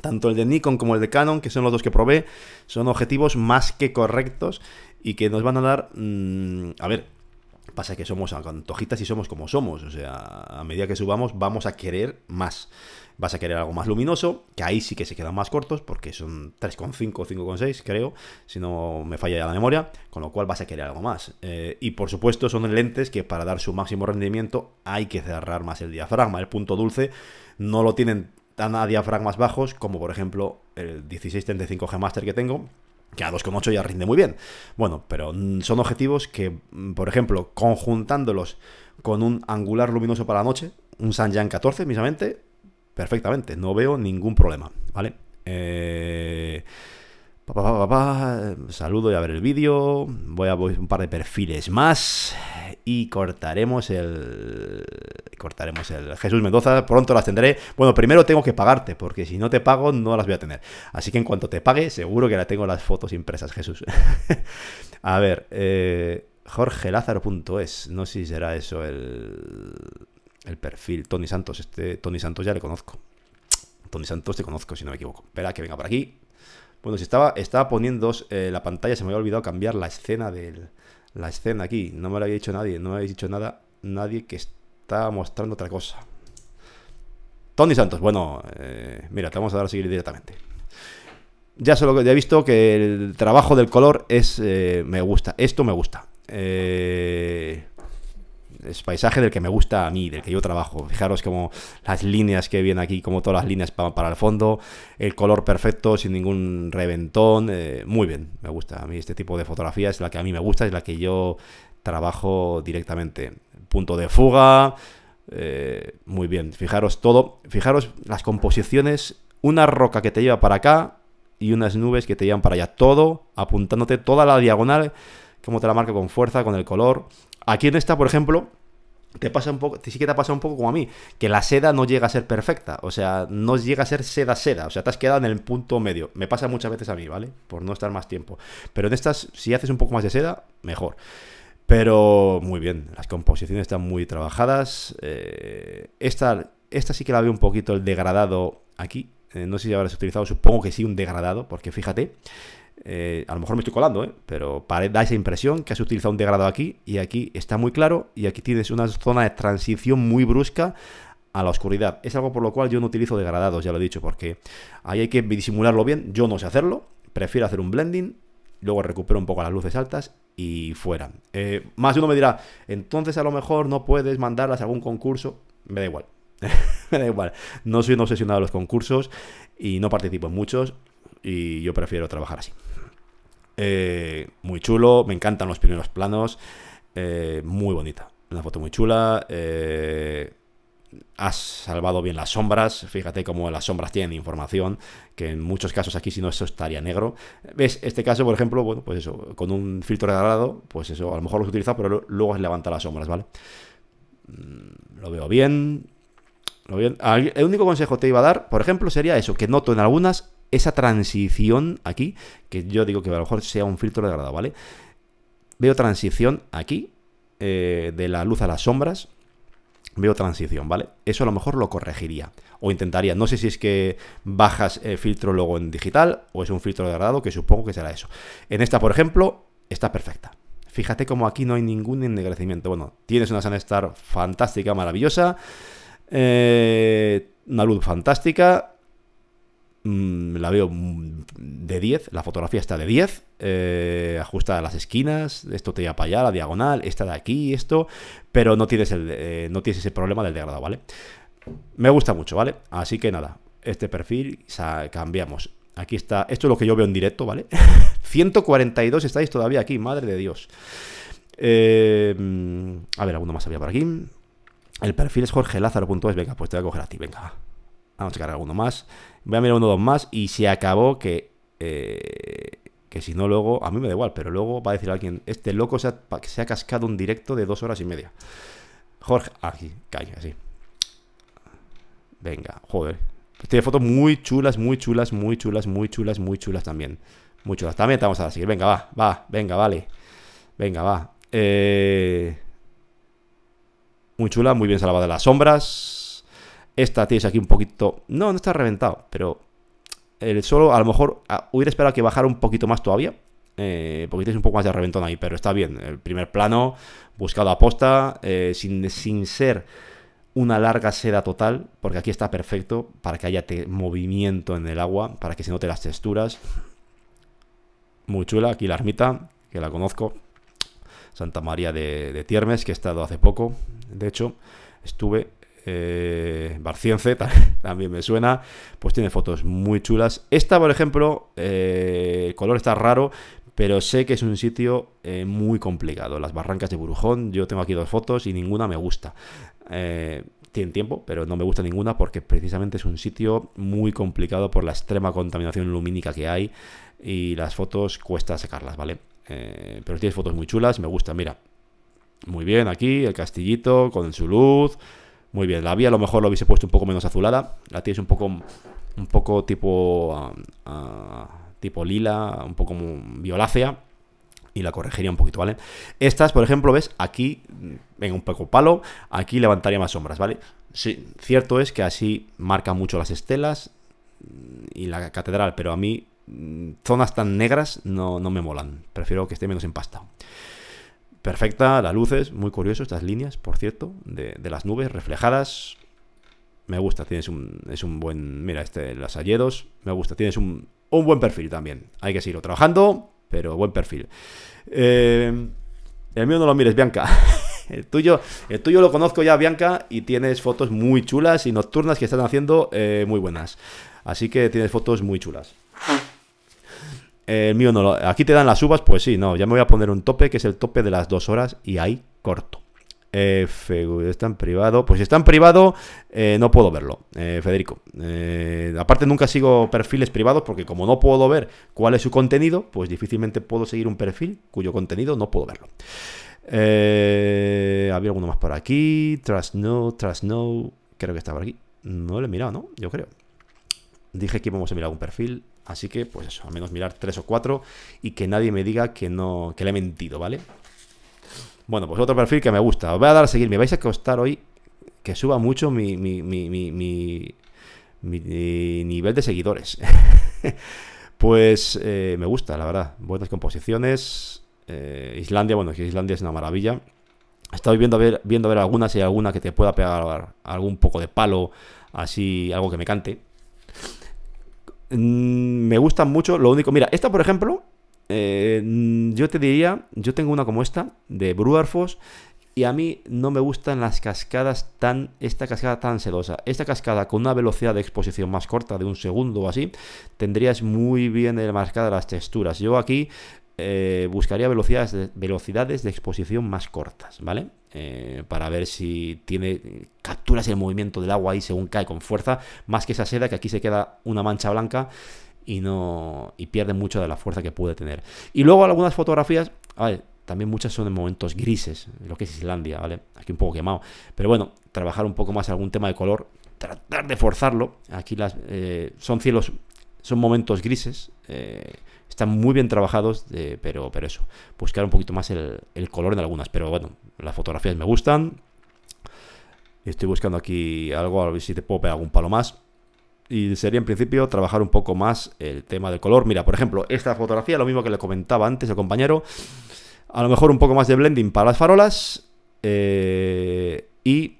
Speaker 1: Tanto el de Nikon como el de Canon, que son los dos que probé, son objetivos más que correctos y que nos van a dar... Mm, a ver, pasa que somos antojitas y somos como somos. O sea, a medida que subamos vamos a querer más vas a querer algo más luminoso, que ahí sí que se quedan más cortos, porque son 3,5 o 5,6 creo, si no me falla ya la memoria, con lo cual vas a querer algo más. Eh, y por supuesto son lentes que para dar su máximo rendimiento hay que cerrar más el diafragma, el punto dulce no lo tienen tan a diafragmas bajos como por ejemplo el 1635G Master que tengo, que a 2,8 ya rinde muy bien. Bueno, pero son objetivos que, mm, por ejemplo, conjuntándolos con un angular luminoso para la noche, un Sanjan 14 misamente, perfectamente, no veo ningún problema, ¿vale? Eh, saludo y a ver el vídeo, voy a un par de perfiles más y cortaremos el... Cortaremos el... Jesús Mendoza, pronto las tendré. Bueno, primero tengo que pagarte, porque si no te pago no las voy a tener. Así que en cuanto te pague, seguro que la tengo las fotos impresas, Jesús. a ver, eh, no sé si será eso el el perfil Tony Santos. Este Tony Santos ya le conozco. Tony Santos te conozco, si no me equivoco. Espera que venga por aquí. Bueno, si estaba, estaba poniendo eh, la pantalla, se me había olvidado cambiar la escena del. La escena aquí. No me lo había dicho nadie. No me habéis dicho nada. Nadie que está mostrando otra cosa. Tony Santos, bueno, eh, mira, te vamos a dar a seguir directamente. Ya solo ya he visto que el trabajo del color es. Eh, me gusta. Esto me gusta es paisaje del que me gusta a mí, del que yo trabajo. Fijaros como las líneas que vienen aquí, como todas las líneas para, para el fondo, el color perfecto, sin ningún reventón, eh, muy bien, me gusta. A mí este tipo de fotografía es la que a mí me gusta, es la que yo trabajo directamente. Punto de fuga, eh, muy bien. Fijaros todo, fijaros las composiciones, una roca que te lleva para acá y unas nubes que te llevan para allá, todo apuntándote toda la diagonal, como te la marca con fuerza, con el color. Aquí en esta, por ejemplo, te pasa un poco, sí que te ha pasado un poco como a mí, que la seda no llega a ser perfecta, o sea, no llega a ser seda seda, o sea, te has quedado en el punto medio. Me pasa muchas veces a mí, ¿vale? Por no estar más tiempo. Pero en estas, si haces un poco más de seda, mejor. Pero muy bien, las composiciones están muy trabajadas. Eh, esta, esta sí que la veo un poquito el degradado aquí. Eh, no sé si habrás utilizado, supongo que sí, un degradado, porque fíjate, eh, a lo mejor me estoy colando, ¿eh? pero da esa impresión que has utilizado un degradado aquí y aquí está muy claro y aquí tienes una zona de transición muy brusca a la oscuridad. Es algo por lo cual yo no utilizo degradados, ya lo he dicho, porque ahí hay que disimularlo bien. Yo no sé hacerlo, prefiero hacer un blending, luego recupero un poco las luces altas y fuera. Eh, más uno me dirá, entonces a lo mejor no puedes mandarlas a algún concurso. Me da igual. me da igual. No soy un obsesionado de los concursos y no participo en muchos y yo prefiero trabajar así. Eh, muy chulo, me encantan los primeros planos, eh, muy bonita, una foto muy chula, eh, has salvado bien las sombras, fíjate cómo las sombras tienen información, que en muchos casos aquí si no eso estaría negro. ¿Ves? Este caso, por ejemplo, bueno, pues eso, con un filtro regalado pues eso, a lo mejor lo utiliza, pero luego se levanta las sombras, ¿vale? Mm, lo veo bien, el único consejo que te iba a dar, por ejemplo, sería eso, que noto en algunas esa transición aquí, que yo digo que a lo mejor sea un filtro de ¿vale? Veo transición aquí, eh, de la luz a las sombras, veo transición, ¿vale? Eso a lo mejor lo corregiría o intentaría. No sé si es que bajas el filtro luego en digital o es un filtro de que supongo que será eso. En esta, por ejemplo, está perfecta. Fíjate como aquí no hay ningún ennegrecimiento. Bueno, tienes una Sunstar fantástica, maravillosa. Eh, una luz fantástica. Mm, la veo de 10, la fotografía está de 10, eh, ajusta las esquinas, esto te lleva para allá, la diagonal, esta de aquí, esto, pero no tienes, eh, no tienes ese problema del degradado, ¿vale? Me gusta mucho, ¿vale? Así que nada, este perfil cambiamos. Aquí está, esto es lo que yo veo en directo, ¿vale? 142 estáis todavía aquí, madre de Dios. Eh, a ver, alguno más había por aquí. El perfil es jorgelázaro.es. Venga, pues te voy a coger a ti, venga. Vamos a cargar alguno más. Voy a mirar uno o dos más y se acabó que... Eh, que si no luego, a mí me da igual, pero luego va a decir alguien, este loco se ha, se ha cascado un directo de dos horas y media. Jorge, ah, aquí, calle así. Venga, joder. Pues tiene fotos muy chulas, muy chulas, muy chulas, muy chulas, muy chulas también. Muy chulas. También estamos vamos a seguir. Venga, va, va, venga, vale. Venga, va. Eh, muy chula, muy bien salvada las sombras. Esta tienes aquí un poquito... No, no está reventado, pero el suelo a lo mejor ah, hubiera esperado que bajara un poquito más todavía. Eh, porque tienes un poco más de reventón ahí, pero está bien. El primer plano, buscado aposta eh, sin, sin ser una larga seda total, porque aquí está perfecto para que haya movimiento en el agua, para que se note las texturas. Muy chula, aquí la ermita, que la conozco. Santa María de, de Tiermes, que he estado hace poco. De hecho, estuve eh, Barciense, también me suena, pues tiene fotos muy chulas. Esta, por ejemplo, eh, el color está raro, pero sé que es un sitio eh, muy complicado. Las barrancas de Burujón, yo tengo aquí dos fotos y ninguna me gusta. tienen tiempo, pero no me gusta ninguna porque precisamente es un sitio muy complicado por la extrema contaminación lumínica que hay y las fotos cuesta sacarlas, ¿vale? pero tienes fotos muy chulas, me gusta, mira. Muy bien, aquí el castillito con su luz, muy bien, la vía a lo mejor lo hubiese puesto un poco menos azulada. La tienes un poco, un poco tipo, ah, ah, tipo lila, un poco violácea. Y la corregiría un poquito, ¿vale? Estas, por ejemplo, ves, aquí, venga, un poco palo, aquí levantaría más sombras, ¿vale? Sí, cierto es que así marca mucho las estelas y la catedral, pero a mí mm, zonas tan negras no, no me molan. Prefiero que esté menos empastado perfecta, las luces, muy curioso, estas líneas, por cierto, de, las nubes reflejadas. Me gusta, tienes un, es un buen... Mira, este, las alledos, me gusta, tienes un, buen perfil también. Hay que seguirlo trabajando, pero buen perfil. Eh, el mío no lo mires, Bianca. El tuyo, el tuyo lo conozco ya, Bianca, y tienes fotos muy chulas y nocturnas que están haciendo eh, muy buenas. Así que tienes fotos muy chulas el mío no lo... Aquí te dan las uvas, pues sí, no. Ya me voy a poner un tope, que es el tope de las dos horas, y ahí corto. Eh, está en privado. Pues si están en privado, eh, no puedo verlo, eh, Federico. Eh, aparte, nunca sigo perfiles privados porque, como no puedo ver cuál es su contenido, pues difícilmente puedo seguir un perfil cuyo contenido no puedo verlo. había alguno más por aquí. Trust no, trust no. Creo que está por aquí. No le he mirado, ¿no? Yo creo. Dije que íbamos a mirar algún perfil. Así que, pues eso, al menos mirar tres o cuatro y que nadie me diga que no, que le he mentido, ¿vale? Bueno, pues otro perfil que me gusta. Os voy a dar a seguir. Me vais a costar hoy que suba mucho mi, mi, nivel de seguidores. pues eh, me gusta, la verdad. Buenas composiciones. Eh, Islandia, bueno, que Islandia es una maravilla. Estoy viendo a ver, viendo a ver alguna, si alguna que te pueda pegar algún poco de palo, así, algo que me cante. Mm, me gustan mucho. Lo único, mira, esta por ejemplo, eh, mm, yo te diría, yo tengo una como esta, de Bruarfos, y a mí no me gustan las cascadas tan. Esta cascada tan sedosa. Esta cascada con una velocidad de exposición más corta, de un segundo o así, tendrías muy bien marcada las texturas. Yo aquí eh, buscaría velocidades de exposición más cortas, ¿vale? Eh, para ver si tiene capturas el movimiento del agua y según cae con fuerza, más que esa seda que aquí se queda una mancha blanca y no y pierde mucho de la fuerza que puede tener. Y luego algunas fotografías, también muchas son en momentos grises, lo que es Islandia, ¿vale? Aquí un poco quemado, pero bueno, trabajar un poco más algún tema de color, tratar de forzarlo. Aquí las eh, son cielos son momentos grises, eh, están muy bien trabajados, pero, pero eso, buscar un poquito más el, el color en algunas, pero bueno, las fotografías me gustan. Estoy buscando aquí algo, a ver si te puedo pegar algún palo más. Y sería en principio trabajar un poco más el tema del color. Mira, por ejemplo, esta fotografía, lo mismo que le comentaba antes el compañero. A lo mejor un poco más de blending para las farolas. Eh, y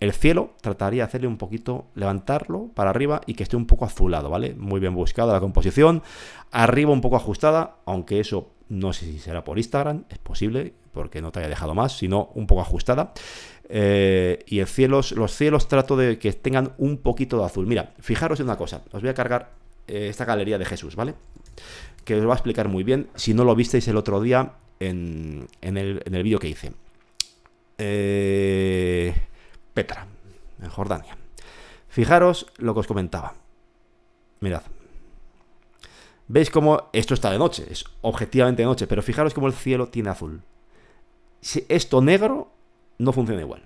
Speaker 1: el cielo trataría de hacerle un poquito, levantarlo para arriba y que esté un poco azulado, ¿vale? Muy bien buscada la composición. Arriba un poco ajustada, aunque eso no sé si será por Instagram, es posible, porque no te haya dejado más, sino un poco ajustada. Eh, y el los cielos trato de que tengan un poquito de azul. Mira, fijaros en una cosa, os voy a cargar eh, esta galería de Jesús, ¿vale? Que os va a explicar muy bien, si no lo visteis el otro día en, el, en el vídeo que hice. Eh, Petra, en Jordania. Fijaros lo que os comentaba. Mirad, Veis cómo esto está de noche, es objetivamente de noche, pero fijaros cómo el cielo tiene azul. Si esto negro no funciona igual.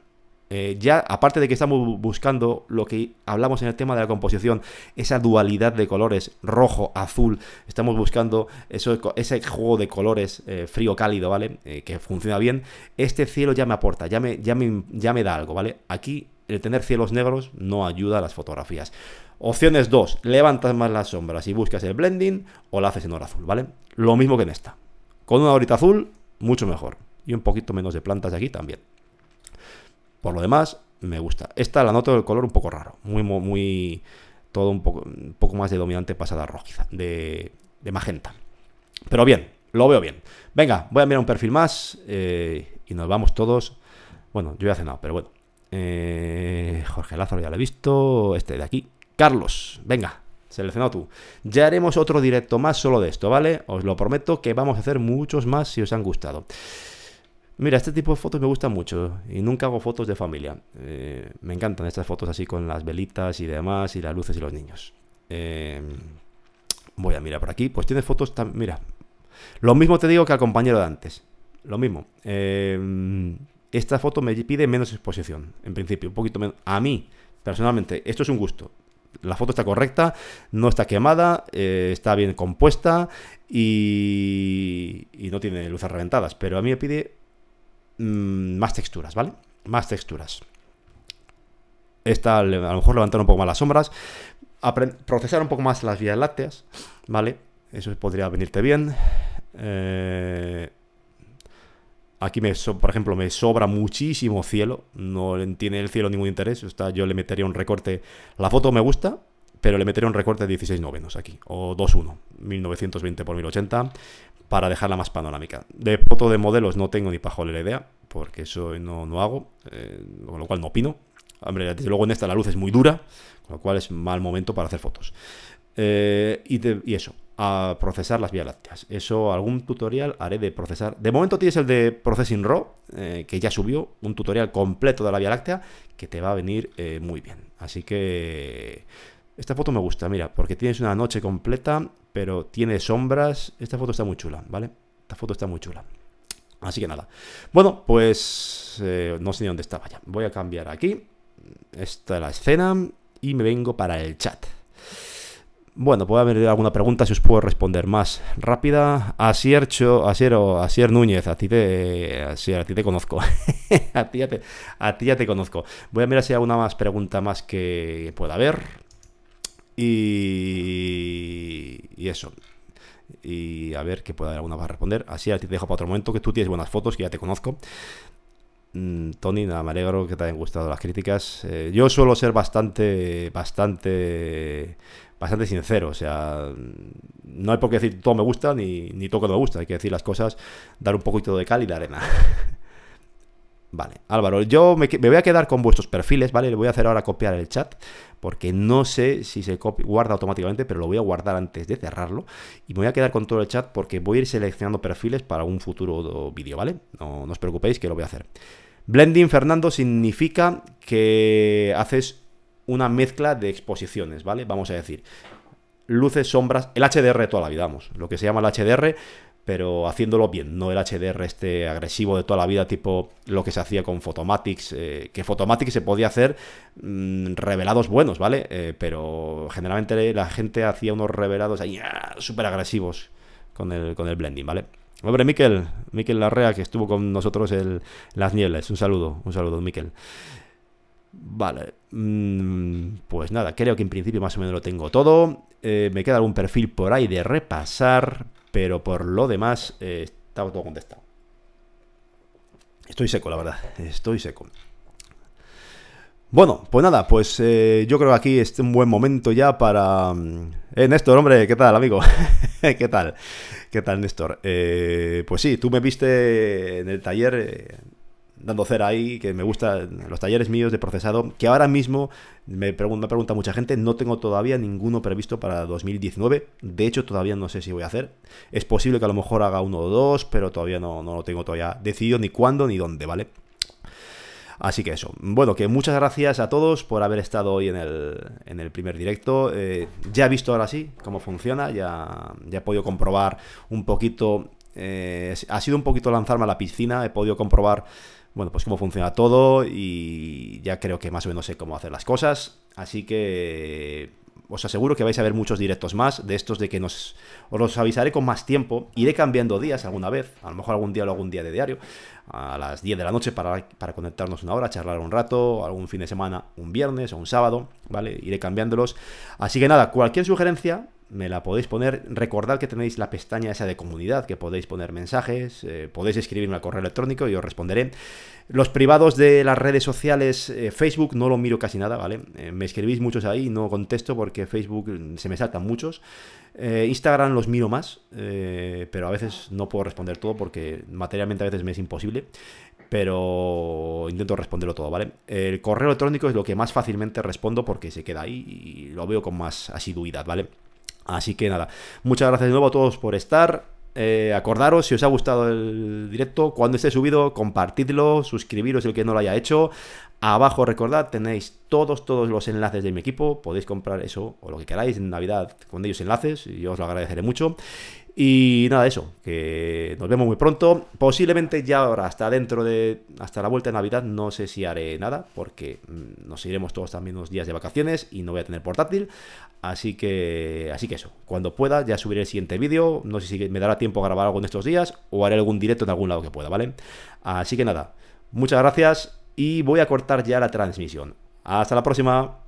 Speaker 1: Eh, ya, aparte de que estamos buscando lo que hablamos en el tema de la composición, esa dualidad de colores rojo, azul, estamos buscando eso, ese juego de colores eh, frío, cálido, ¿vale? Eh, que funciona bien. Este cielo ya me aporta, ya me, ya, me, ya me da algo, ¿vale? Aquí el tener cielos negros no ayuda a las fotografías. Opciones 2, levantas más las sombras y buscas el blending o la haces en hora azul, ¿vale? Lo mismo que en esta. Con una horita azul, mucho mejor. Y un poquito menos de plantas de aquí también. Por lo demás, me gusta. Esta la noto del color un poco raro. Muy, muy, todo un poco, un poco más de dominante pasada rojiza, de, de magenta. Pero bien, lo veo bien. Venga, voy a mirar un perfil más eh, y nos vamos todos. Bueno, yo ya he cenado, pero bueno. Eh, Jorge Lázaro ya lo he visto. Este de aquí, Carlos, venga, seleccionado tú. Ya haremos otro directo más solo de esto, ¿vale? Os lo prometo que vamos a hacer muchos más si os han gustado. Mira, este tipo de fotos me gustan mucho y nunca hago fotos de familia. Eh, me encantan estas fotos así con las velitas y demás y las luces y los niños. Eh, voy a mirar por aquí. Pues tiene fotos también, Mira, lo mismo te digo que al compañero de antes. Lo mismo. Eh, esta foto me pide menos exposición, en principio, un poquito menos. A mí, personalmente, esto es un gusto la foto está correcta, no está quemada, eh, está bien compuesta y, no tiene luces reventadas. Pero a mí me pide mm, más texturas, ¿vale? Más texturas. Esta a lo mejor levantar un poco más las sombras, procesar un poco más las vías lácteas, ¿vale? Eso podría venirte bien. Eh, Aquí, me por ejemplo, me sobra muchísimo cielo. No tiene el cielo ningún interés. Está, yo le metería un recorte. La foto me gusta, pero le metería un recorte de 16 novenos aquí. O 2 1 1920 x 1080 para dejarla más panorámica. De foto de modelos no tengo ni pajolera la idea, porque eso no, hago, eh, con lo cual no opino. Hombre, desde luego en esta la luz es muy dura, con lo cual es mal momento para hacer fotos. Eh, y eso, a procesar las vías lácteas. Eso, algún tutorial haré de procesar. De momento tienes el de Processing Raw, eh, que ya subió, un tutorial completo de la vía láctea, que te va a venir eh, muy bien. Así que... Esta foto me gusta, mira, porque tienes una noche completa, pero tiene sombras. Esta foto está muy chula, ¿vale? Esta foto está muy chula. Así que nada. Bueno, pues eh, no sé ni dónde estaba ya. Voy a cambiar aquí. Esta es la escena y me vengo para el chat. Bueno, puede haber alguna pregunta si os puedo responder más rápida. Asiercho, Cho, Asier, Núñez, a ti te, a ti te conozco. a, ti ya te, a ti te conozco. Voy a mirar si hay alguna más pregunta más que pueda haber. Y, eso. Y a ver qué pueda haber alguna para responder. Así a ti te dejo para otro momento, que tú tienes buenas fotos, que ya te conozco. Mm, Tony, nada, me alegro que te hayan gustado las críticas. Eh, yo suelo ser bastante, bastante, bastante sincero. O sea, no hay por qué decir todo me gusta ni, todo que no me gusta. Hay que decir las cosas, dar un poquito de cal y de arena. Vale, Álvaro, yo me, voy a quedar con vuestros perfiles, ¿vale? Le voy a hacer ahora copiar el chat, porque no sé si se guarda automáticamente, pero lo voy a guardar antes de cerrarlo. Y me voy a quedar con todo el chat porque voy a ir seleccionando perfiles para un futuro vídeo, ¿vale? No, no os preocupéis que lo voy a hacer. Blending, Fernando, significa que haces una mezcla de exposiciones, ¿vale? Vamos a decir, luces, sombras, el HDR toda la vida, vamos, lo que se llama el HDR, pero haciéndolo bien, no el HDR este agresivo de toda la vida, tipo lo que se hacía con Photomatics, eh, que Photomatics se podía hacer mm, revelados buenos, ¿vale? Eh, pero generalmente la gente hacía unos revelados ahí, ah, súper agresivos con el, con el blending, ¿vale? Hombre, Miquel, Miquel Larrea, que estuvo con nosotros en las nieblas. Un saludo, un saludo, Miquel. Vale, mm, pues nada, creo que en principio más o menos lo tengo todo. Eh, me queda algún perfil por ahí de repasar, pero por lo demás eh, estamos todo contestado. Estoy seco, la verdad, estoy seco. Bueno, pues nada, pues eh, yo creo que aquí es un buen momento ya para... Mm, eh, Néstor, hombre, ¿qué tal, amigo? ¿Qué tal? ¿Qué tal, Néstor? Eh, pues sí, tú me viste en el taller eh, dando cera ahí, que me gustan los talleres míos de procesado, que ahora mismo me, pregunta mucha gente, no tengo todavía ninguno previsto para 2019, de hecho todavía no sé si voy a hacer, es posible que a lo mejor haga uno o dos, pero todavía no, no lo tengo todavía decidido ni cuándo ni dónde, ¿vale? Así que eso. Bueno, que muchas gracias a todos por haber estado hoy en el, en el primer directo. Eh, ya he visto ahora sí cómo funciona, ya, ya he podido comprobar un poquito... Eh, ha sido un poquito lanzarme a la piscina, he podido comprobar bueno, pues cómo funciona todo y ya creo que más o menos sé cómo hacer las cosas. Así que os aseguro que vais a ver muchos directos más de estos de que nos, os los avisaré con más tiempo. Iré cambiando días alguna vez, a lo mejor algún día o algún día de diario a las 10 de la noche para, conectarnos una hora, charlar un rato, algún fin de semana, un viernes o un sábado, ¿vale? Iré cambiándolos. Así que nada, cualquier sugerencia, me la podéis poner. Recordad que tenéis la pestaña esa de comunidad, que podéis poner mensajes, eh, podéis escribirme al correo electrónico y os responderé. Los privados de las redes sociales, eh, Facebook, no lo miro casi nada, ¿vale? Eh, me escribís muchos ahí no contesto porque Facebook mm, se me saltan muchos. Instagram los miro más, pero a veces no puedo responder todo porque materialmente a veces me es imposible pero intento responderlo todo, ¿vale? El correo electrónico es lo que más fácilmente respondo porque se queda ahí y lo veo con más asiduidad, ¿vale? Así que nada, muchas gracias de nuevo a todos por estar. Eh, acordaros, si os ha gustado el directo, cuando esté subido, compartidlo, suscribiros el que no lo haya hecho. Abajo, recordad, tenéis todos, todos los enlaces de mi equipo. Podéis comprar eso o lo que queráis en Navidad con ellos enlaces. Y yo os lo agradeceré mucho. Y nada, eso, que nos vemos muy pronto. Posiblemente ya ahora, hasta dentro de. hasta la vuelta de Navidad, no sé si haré nada, porque mm, nos iremos todos también unos días de vacaciones y no voy a tener portátil. Así que, así que eso, cuando pueda ya subiré el siguiente vídeo, no sé si me dará tiempo a grabar algo en estos días o haré algún directo en algún lado que pueda, ¿vale? Así que nada, muchas gracias y voy a cortar ya la transmisión. Hasta la próxima.